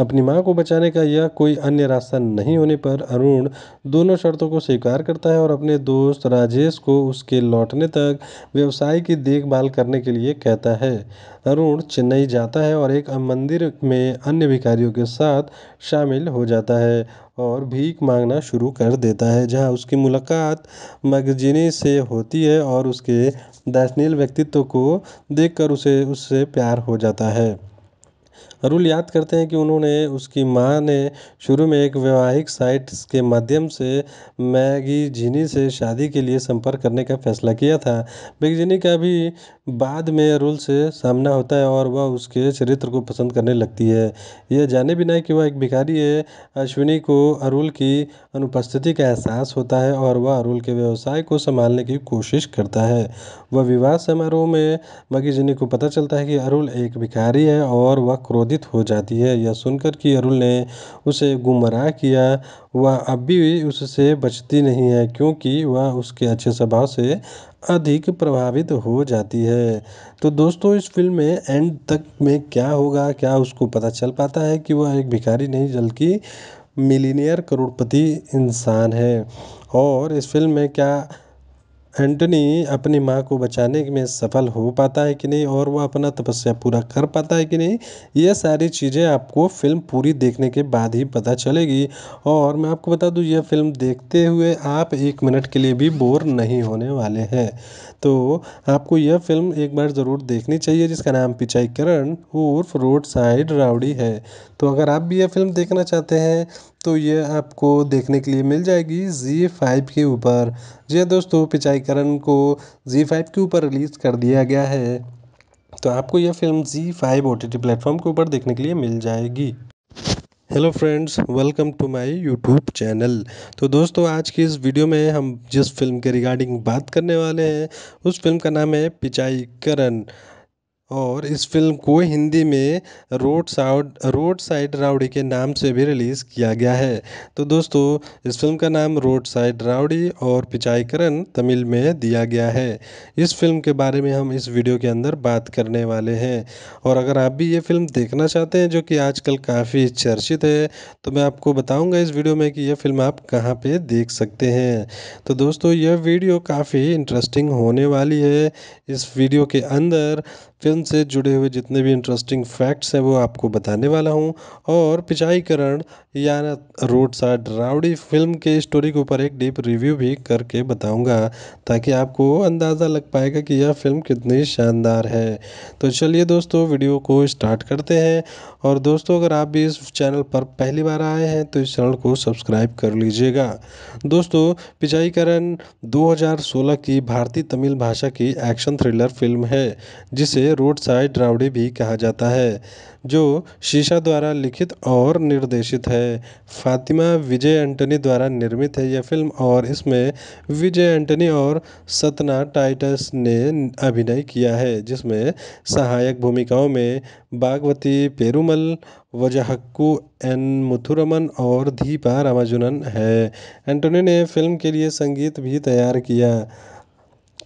अपनी माँ को बचाने का यह कोई अन्य रास्ता नहीं होने पर अरुण दोनों शर्तों को स्वीकार करता है और अपने दोस्त राजेश को उसके लौटने तक व्यवसाय की देखभाल करने के लिए कहता है अरुण चेन्नई जाता है और एक मंदिर में अन्य भिखारियों के साथ शामिल हो जाता है और भीख मांगना शुरू कर देता है जहां उसकी मुलाकात मगजिनी से होती है और उसके दर्शनील व्यक्तित्व को देखकर उसे उससे प्यार हो जाता है अरुल याद करते हैं कि उन्होंने उसकी माँ ने शुरू में एक वैवाहिक साइट के माध्यम से मैगी जिनी से शादी के लिए संपर्क करने का फैसला किया था मैगजिनी का भी बाद में अरुल से सामना होता है और वह उसके चरित्र को पसंद करने लगती है यह जाने बिना कि वह एक भिखारी है अश्विनी को अरुल की अनुपस्थिति का एहसास होता है और वह अरुल के व्यवसाय को संभालने की कोशिश करता है वह विवाह समारोह में जीनी को पता चलता है कि अरुल एक भिखारी है और वह क्रोधित बाधित हो जाती है यह सुनकर कि अरुल ने उसे गुमराह किया वह अब भी उससे बचती नहीं है क्योंकि वह उसके अच्छे स्वभाव से अधिक प्रभावित हो जाती है तो दोस्तों इस फिल्म में एंड तक में क्या होगा क्या उसको पता चल पाता है कि वह एक भिखारी नहीं बल्कि मिलीनियर करोड़पति इंसान है और इस फिल्म में क्या एंटनी अपनी माँ को बचाने में सफल हो पाता है कि नहीं और वह अपना तपस्या पूरा कर पाता है कि नहीं ये सारी चीज़ें आपको फिल्म पूरी देखने के बाद ही पता चलेगी और मैं आपको बता दूँ यह फिल्म देखते हुए आप एक मिनट के लिए भी बोर नहीं होने वाले हैं तो आपको यह फिल्म एक बार ज़रूर देखनी चाहिए जिसका नाम पिचाई करण उर्फ रोड साइड राउडी है तो अगर आप भी यह फिल्म देखना चाहते हैं तो ये आपको देखने के लिए मिल जाएगी जी फाइव के ऊपर जी हाँ दोस्तों पिचाईकरण को जी फाइव के ऊपर रिलीज़ कर दिया गया है तो आपको यह फिल्म जी फाइव ओ टी प्लेटफॉर्म के ऊपर देखने के लिए मिल जाएगी hello friends welcome to my YouTube channel तो दोस्तों आज की इस वीडियो में हम जिस फिल्म के रिगार्डिंग बात करने वाले हैं उस फिल्म का नाम है पिचाई करण और इस फ़िल्म को हिंदी में रोड साउड रोड साइड राउडी के नाम से भी रिलीज़ किया गया है तो दोस्तों इस फ़िल्म का नाम रोड साइड राउडी और पिचाईकरण तमिल में दिया गया है इस फ़िल्म के बारे में हम इस वीडियो के अंदर बात करने वाले हैं और अगर आप भी ये फ़िल्म देखना चाहते हैं जो कि आजकल काफ़ी चर्चित है तो मैं आपको बताऊँगा इस वीडियो में कि यह फ़िल्म आप कहाँ पर देख सकते हैं तो दोस्तों यह वीडियो काफ़ी इंटरेस्टिंग होने वाली है इस वीडियो के अंदर फिल्म से जुड़े हुए जितने भी इंटरेस्टिंग फैक्ट्स हैं वो आपको बताने वाला हूँ और पिचाईकरण या रोड साइड रावड़ी फिल्म के स्टोरी के ऊपर एक डीप रिव्यू भी करके बताऊँगा ताकि आपको अंदाज़ा लग पाएगा कि यह फिल्म कितनी शानदार है तो चलिए दोस्तों वीडियो को स्टार्ट करते हैं और दोस्तों अगर आप भी इस चैनल पर पहली बार आए हैं तो इस चैनल को सब्सक्राइब कर लीजिएगा दोस्तों पिचाईकरण दो की भारतीय तमिल भाषा की एक्शन थ्रिलर फिल्म है जिसे रोड साइड रावड़ी भी कहा जाता है जो शीशा द्वारा लिखित और निर्देशित है फातिमा विजय एंटनी द्वारा निर्मित है यह फिल्म और इसमें विजय एंटनी और सतना टाइटस ने अभिनय किया है जिसमें सहायक भूमिकाओं में बागवती पेरुमल वजहक्कू एन मुथुरमन और धीपा रामाजुनन है एंटोनी ने फिल्म के लिए संगीत भी तैयार किया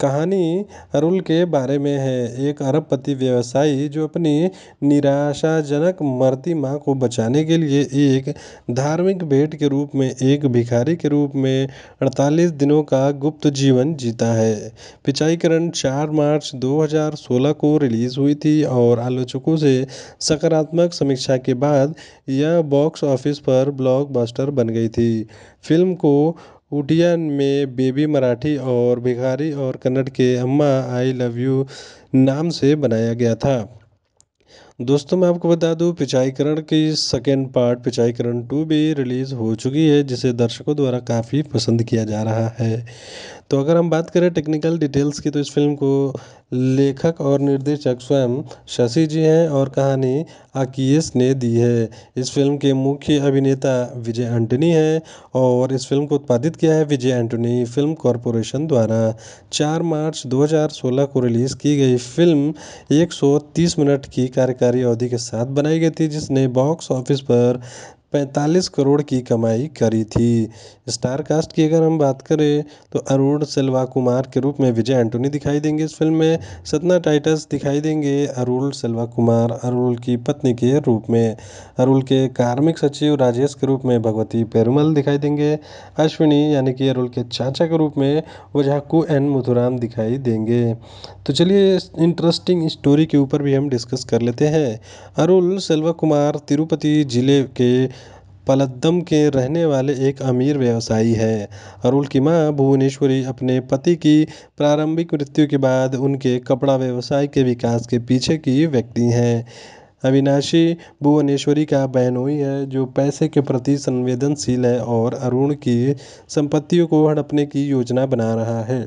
कहानी अरुल के बारे में है एक अरबपति व्यवसायी जो अपनी निराशाजनक मरती माँ को बचाने के लिए एक धार्मिक भेंट के रूप में एक भिखारी के रूप में 48 दिनों का गुप्त जीवन जीता है पिचाईकरण 4 मार्च 2016 को रिलीज़ हुई थी और आलोचकों से सकारात्मक समीक्षा के बाद यह बॉक्स ऑफिस पर ब्लॉकबस्टर बन गई थी फिल्म को उड्डयन में बेबी मराठी और भिखारी और कन्नड़ के अम्मा आई लव यू नाम से बनाया गया था दोस्तों मैं आपको बता दूं पिचाईकरण की सेकेंड पार्ट पिचाईकरण टू भी रिलीज़ हो चुकी है जिसे दर्शकों द्वारा काफ़ी पसंद किया जा रहा है तो अगर हम बात करें टेक्निकल डिटेल्स की तो इस फिल्म को लेखक और निर्देशक स्वयं शशि जी हैं और कहानी आकीस ने दी है इस फिल्म के मुख्य अभिनेता विजय एंटनी हैं और इस फिल्म को उत्पादित किया है विजय एंटनी फिल्म कॉरपोरेशन द्वारा 4 मार्च 2016 को रिलीज़ की गई फिल्म 130 मिनट की कार्यकारी अवधि के साथ बनाई गई थी जिसने बॉक्स ऑफिस पर पैंतालीस करोड़ की कमाई करी थी स्टार कास्ट की अगर हम बात करें तो अरुण सिल्वा कुमार के रूप में विजय एंटोनी दिखाई देंगे इस फिल्म में सतना टाइटस दिखाई देंगे अरुण सिल्वा कुमार अरुण की पत्नी के रूप में अरुण के कार्मिक सचिव राजेश के रूप में भगवती पेरुमल दिखाई देंगे अश्विनी यानी कि अरुण के चाचा के रूप में वजाकू एन मधुराम दिखाई देंगे तो चलिए इंटरेस्टिंग स्टोरी के ऊपर भी हम डिस्कस कर लेते हैं अरुल सिल्वा कुमार तिरुपति जिले के पलद्दम के रहने वाले एक अमीर व्यवसायी है अरुल की माँ भुवनेश्वरी अपने पति की प्रारंभिक मृत्यु के बाद उनके कपड़ा व्यवसाय के विकास के पीछे की व्यक्ति हैं अविनाशी भुवनेश्वरी का बहनोई है जो पैसे के प्रति संवेदनशील है और अरुण की संपत्तियों को हड़पने की योजना बना रहा है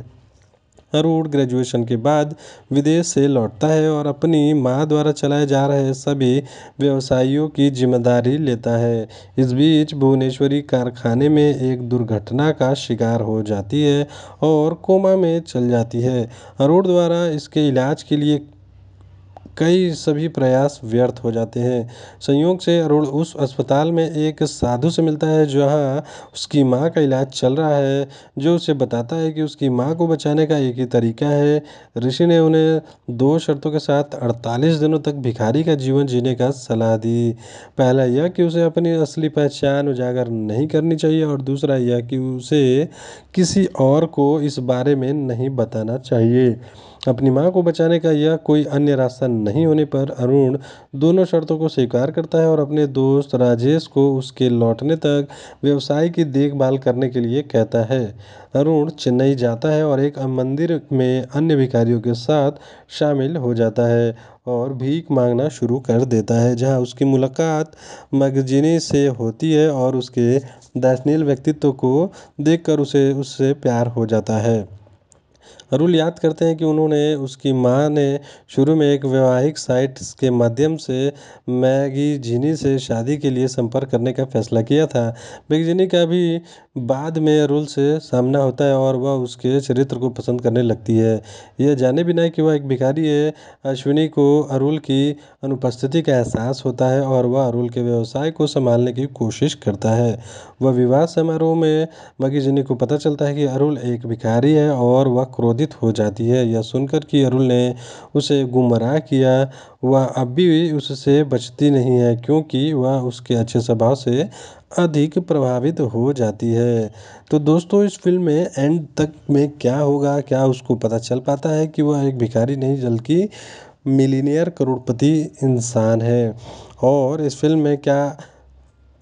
हरुण ग्रेजुएशन के बाद विदेश से लौटता है और अपनी माँ द्वारा चलाए जा रहे सभी व्यवसायियों की जिम्मेदारी लेता है इस बीच भुवनेश्वरी कारखाने में एक दुर्घटना का शिकार हो जाती है और कोमा में चल जाती है अरुण द्वारा इसके इलाज के लिए कई सभी प्रयास व्यर्थ हो जाते हैं संयोग से अरुण उस अस्पताल में एक साधु से मिलता है जहाँ उसकी माँ का इलाज चल रहा है जो उसे बताता है कि उसकी माँ को बचाने का एक ही तरीका है ऋषि ने उन्हें दो शर्तों के साथ अड़तालीस दिनों तक भिखारी का जीवन जीने का सलाह दी पहला यह कि उसे अपनी असली पहचान उजागर नहीं करनी चाहिए और दूसरा यह कि उसे किसी और को इस बारे में नहीं बताना चाहिए अपनी माँ को बचाने का यह कोई अन्य रास्ता नहीं होने पर अरुण दोनों शर्तों को स्वीकार करता है और अपने दोस्त राजेश को उसके लौटने तक व्यवसाय की देखभाल करने के लिए कहता है अरुण चेन्नई जाता है और एक मंदिर में अन्य भिखारियों के साथ शामिल हो जाता है और भीख मांगना शुरू कर देता है जहां उसकी मुलाकात मगजिनी से होती है और उसके दर्शनील व्यक्तित्व को देखकर उसे उससे प्यार हो जाता है अरुल याद करते हैं कि उन्होंने उसकी माँ ने शुरू में एक वैवाहिक साइट के माध्यम से मैगी जीनी से शादी के लिए संपर्क करने का फैसला किया था मैगजीनी का भी बाद में अरुल से सामना होता है और वह उसके चरित्र को पसंद करने लगती है यह जाने बिना कि वह एक भिखारी है अश्विनी को अरुल की अनुपस्थिति का एहसास होता है और वह अरुल के व्यवसाय को संभालने की कोशिश करता है वह विवाह समारोह में मगिजनी को पता चलता है कि अरुल एक भिखारी है और वह क्रोधित हो जाती है यह सुनकर कि अरुल ने उसे गुमराह किया वह अब भी उससे बचती नहीं है क्योंकि वह उसके अच्छे स्वभाव से अधिक प्रभावित हो जाती है तो दोस्तों इस फ़िल्म में एंड तक में क्या होगा क्या उसको पता चल पाता है कि वह एक भिखारी नहीं बल्कि मिलीनियर करोड़पति इंसान है और इस फ़िल्म में क्या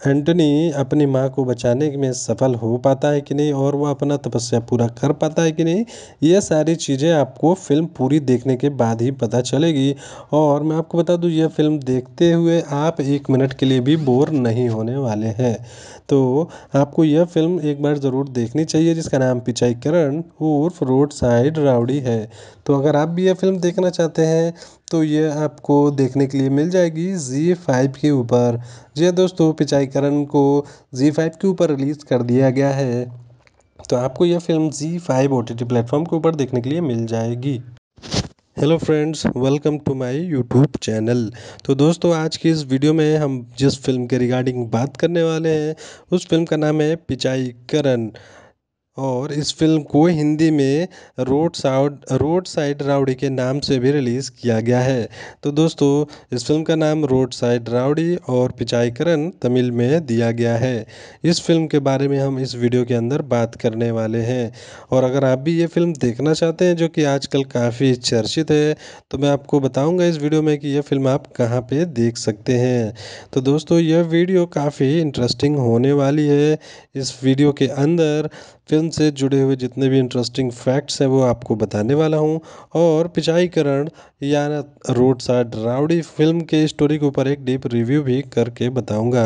एंटनी अपनी माँ को बचाने में सफल हो पाता है कि नहीं और वह अपना तपस्या पूरा कर पाता है कि नहीं ये सारी चीज़ें आपको फिल्म पूरी देखने के बाद ही पता चलेगी और मैं आपको बता दूँ यह फिल्म देखते हुए आप एक मिनट के लिए भी बोर नहीं होने वाले हैं तो आपको यह फ़िल्म एक बार ज़रूर देखनी चाहिए जिसका नाम पिचाईकरण उर्फ रोड साइड रावड़ी है तो अगर आप भी यह फ़िल्म देखना चाहते हैं तो यह आपको देखने के लिए मिल जाएगी जी फाइव के ऊपर जी हाँ दोस्तों पिचाईकरण को जी फाइव के ऊपर रिलीज़ कर दिया गया है तो आपको यह फ़िल्म जी five O T T platform के ऊपर देखने के लिए मिल जाएगी hello friends welcome to my YouTube channel तो दोस्तों आज की इस वीडियो में हम जिस फिल्म के रिगार्डिंग बात करने वाले हैं उस फिल्म का नाम है पिचाई करण और इस फ़िल्म को हिंदी में रोड साउड रोड साइड राउडी के नाम से भी रिलीज़ किया गया है तो दोस्तों इस फ़िल्म का नाम रोड साइड राउडी और पिचाईकरण तमिल में दिया गया है इस फिल्म के बारे में हम इस वीडियो के अंदर बात करने वाले हैं और अगर आप भी ये फ़िल्म देखना चाहते हैं जो कि आजकल काफ़ी चर्चित है तो मैं आपको बताऊँगा इस वीडियो में कि यह फ़िल्म आप कहाँ पर देख सकते हैं तो दोस्तों यह वीडियो काफ़ी इंटरेस्टिंग होने वाली है इस वीडियो के अंदर फिल्म से जुड़े हुए जितने भी इंटरेस्टिंग फैक्ट्स हैं वो आपको बताने वाला हूँ और पिचाईकरण या रोड साइड रावड़ी फिल्म के स्टोरी के ऊपर एक डीप रिव्यू भी करके बताऊँगा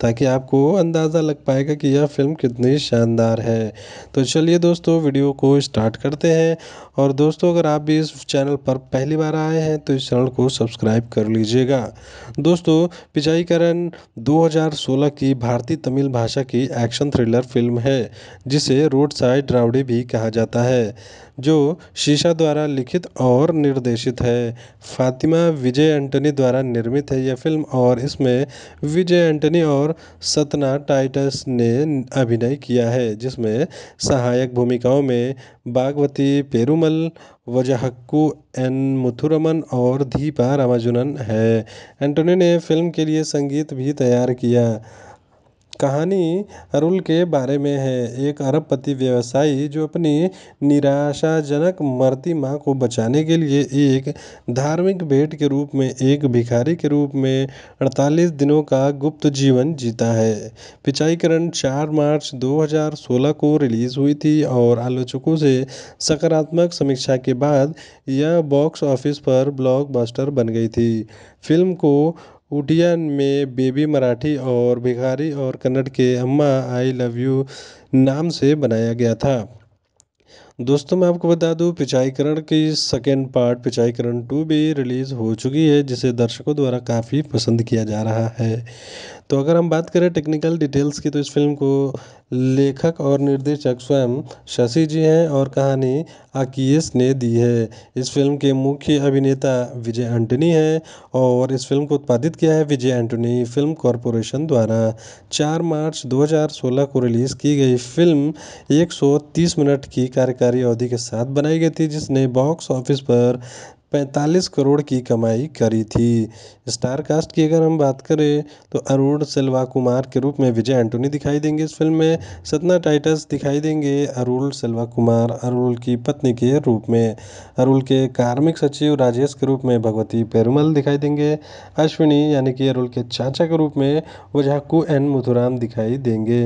ताकि आपको अंदाज़ा लग पाएगा कि यह फिल्म कितनी शानदार है तो चलिए दोस्तों वीडियो को स्टार्ट करते हैं और दोस्तों अगर आप भी इस चैनल पर पहली बार आए हैं तो इस चैनल को सब्सक्राइब कर लीजिएगा दोस्तों पिचाईकरण 2016 की भारतीय तमिल भाषा की एक्शन थ्रिलर फिल्म है जिसे रोड रोड साइड राउडी भी कहा जाता है जो शीशा द्वारा लिखित और निर्देशित है फातिमा विजय एंटनी द्वारा निर्मित है यह फिल्म और इसमें विजय एंटनी और सतना टाइटस ने अभिनय किया है जिसमें सहायक भूमिकाओं में बागवती पेरुमल वजहक्कू एन मुथुरमन और धीपा रामाजुनन है एंटनी ने फिल्म के लिए संगीत भी तैयार किया कहानी अरुल के बारे में है एक अरबपति व्यवसायी जो अपनी निराशाजनक मरती माँ को बचाने के लिए एक धार्मिक भेंट के रूप में एक भिखारी के रूप में 48 दिनों का गुप्त जीवन जीता है पिचाईकरण 4 मार्च 2016 को रिलीज़ हुई थी और आलोचकों से सकारात्मक समीक्षा के बाद यह बॉक्स ऑफिस पर ब्लॉकबस्टर बन गई थी फिल्म को उड्डयन में बेबी मराठी और भिखारी और कन्नड़ के अम्मा आई लव यू नाम से बनाया गया था दोस्तों मैं आपको बता दूं पिचाईकरण की सेकेंड पार्ट पिचाईकरण टू भी रिलीज़ हो चुकी है जिसे दर्शकों द्वारा काफ़ी पसंद किया जा रहा है तो अगर हम बात करें टेक्निकल डिटेल्स की तो इस फिल्म को लेखक और निर्देशक स्वयं शशि जी हैं और कहानी आकियस ने दी है इस फिल्म के मुख्य अभिनेता विजय एंटनी हैं और इस फिल्म को उत्पादित किया है विजय एंटनी फिल्म कॉरपोरेशन द्वारा 4 मार्च 2016 को रिलीज़ की गई फिल्म 130 मिनट की कार्यकारी अवधि के साथ बनाई गई थी जिसने बॉक्स ऑफिस पर 45 करोड़ की कमाई करी थी स्टार कास्ट की अगर हम बात करें तो अरुण सिल्वा कुमार के रूप में विजय एंटोनी दिखाई देंगे इस फिल्म में सतना टाइटस दिखाई देंगे अरुण सिल्वा कुमार अरुण की पत्नी के रूप में अरुण के कार्मिक सचिव राजेश के रूप में भगवती पेरुमल दिखाई देंगे अश्विनी यानी कि अरुल के चाचा के रूप में वजाकू एन मुथुराम दिखाई देंगे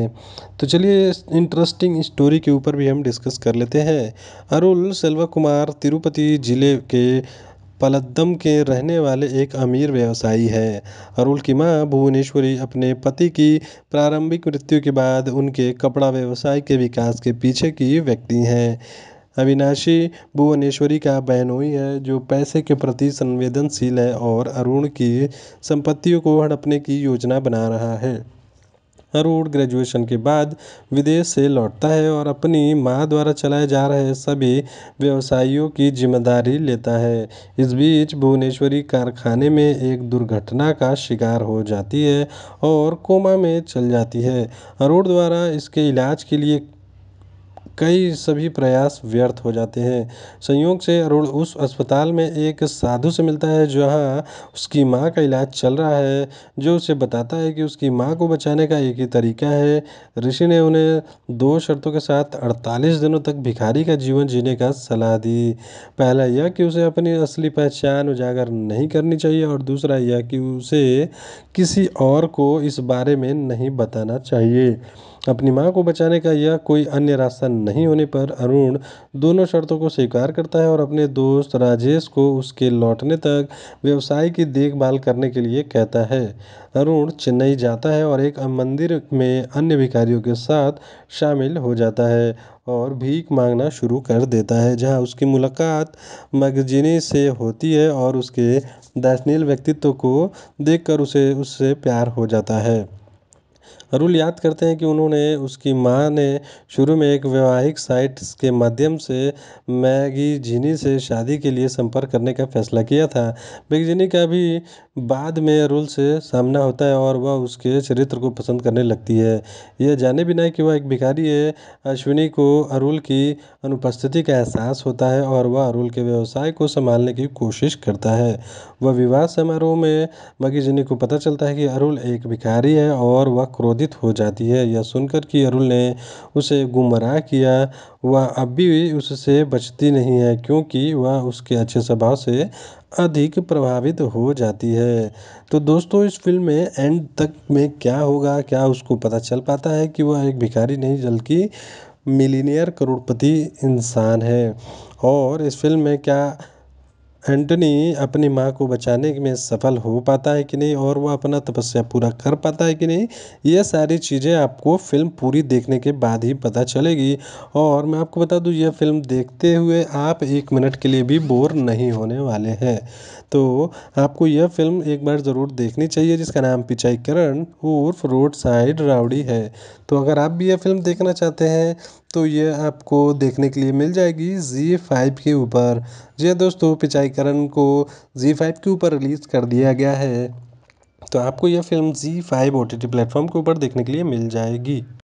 तो चलिए इंटरेस्टिंग स्टोरी के ऊपर भी हम डिस्कस कर लेते हैं अरुल सिल्वा कुमार तिरुपति जिले के पलद्दम के रहने वाले एक अमीर व्यवसायी हैं अरुल की माँ भुवनेश्वरी अपने पति की प्रारंभिक मृत्यु के बाद उनके कपड़ा व्यवसाय के विकास के पीछे की व्यक्ति हैं अविनाशी भुवनेश्वरी का बहनोई है जो पैसे के प्रति संवेदनशील है और अरुण की संपत्तियों को हड़पने की योजना बना रहा है हरोड ग्रेजुएशन के बाद विदेश से लौटता है और अपनी माँ द्वारा चलाए जा रहे सभी व्यवसायियों की जिम्मेदारी लेता है इस बीच भुवनेश्वरी कारखाने में एक दुर्घटना का शिकार हो जाती है और कोमा में चल जाती है हरोड द्वारा इसके इलाज के लिए कई सभी प्रयास व्यर्थ हो जाते हैं संयोग से अरुण उस अस्पताल में एक साधु से मिलता है जहाँ उसकी माँ का इलाज चल रहा है जो उसे बताता है कि उसकी माँ को बचाने का एक ही तरीका है ऋषि ने उन्हें दो शर्तों के साथ अड़तालीस दिनों तक भिखारी का जीवन जीने का सलाह दी पहला यह कि उसे अपनी असली पहचान उजागर नहीं करनी चाहिए और दूसरा यह कि उसे किसी और को इस बारे में नहीं बताना चाहिए अपनी माँ को बचाने का यह कोई अन्य रास्ता नहीं होने पर अरुण दोनों शर्तों को स्वीकार करता है और अपने दोस्त राजेश को उसके लौटने तक व्यवसाय की देखभाल करने के लिए कहता है अरुण चेन्नई जाता है और एक मंदिर में अन्य भिखारियों के साथ शामिल हो जाता है और भीख मांगना शुरू कर देता है जहां उसकी मुलाकात मगजिनी से होती है और उसके दर्शनील व्यक्तित्व को देखकर उसे उससे प्यार हो जाता है अरुल याद करते हैं कि उन्होंने उसकी माँ ने शुरू में एक वैवाहिक साइट के माध्यम से जीनी से शादी के लिए संपर्क करने का फैसला किया था मैगजीनी का भी बाद में अरुल से सामना होता है और वह उसके चरित्र को पसंद करने लगती है यह जाने बिना कि वह एक भिखारी है अश्विनी को अरुल की अनुपस्थिति का एहसास होता है और वह अरुल के व्यवसाय को संभालने की कोशिश करता है वह विवाह समारोह में मगीजनी को पता चलता है कि अरुल एक भिखारी है और वह क्रोधित हो जाती है यह सुनकर कि अरुल ने उसे गुमराह किया वह अब भी उससे बचती नहीं है क्योंकि वह उसके अच्छे स्वभाव से अधिक प्रभावित हो जाती है तो दोस्तों इस फ़िल्म में एंड तक में क्या होगा क्या उसको पता चल पाता है कि वह एक भिखारी नहीं बल्कि मिलीनियर करोड़पति इंसान है और इस फ़िल्म में क्या एंटनी अपनी माँ को बचाने में सफल हो पाता है कि नहीं और वह अपना तपस्या पूरा कर पाता है कि नहीं ये सारी चीज़ें आपको फिल्म पूरी देखने के बाद ही पता चलेगी और मैं आपको बता दूँ यह फिल्म देखते हुए आप एक मिनट के लिए भी बोर नहीं होने वाले हैं तो आपको यह फ़िल्म एक बार ज़रूर देखनी चाहिए जिसका नाम पिचाईकरण उर्फ रोड साइड रावड़ी है तो अगर आप भी यह फ़िल्म देखना चाहते हैं तो ये आपको देखने के लिए मिल जाएगी जी फाइव के ऊपर जी हाँ दोस्तों पिचाईकरण को जी फाइव के ऊपर रिलीज़ कर दिया गया है तो आपको यह फ़िल्म जी five O T T platform के ऊपर देखने के लिए मिल जाएगी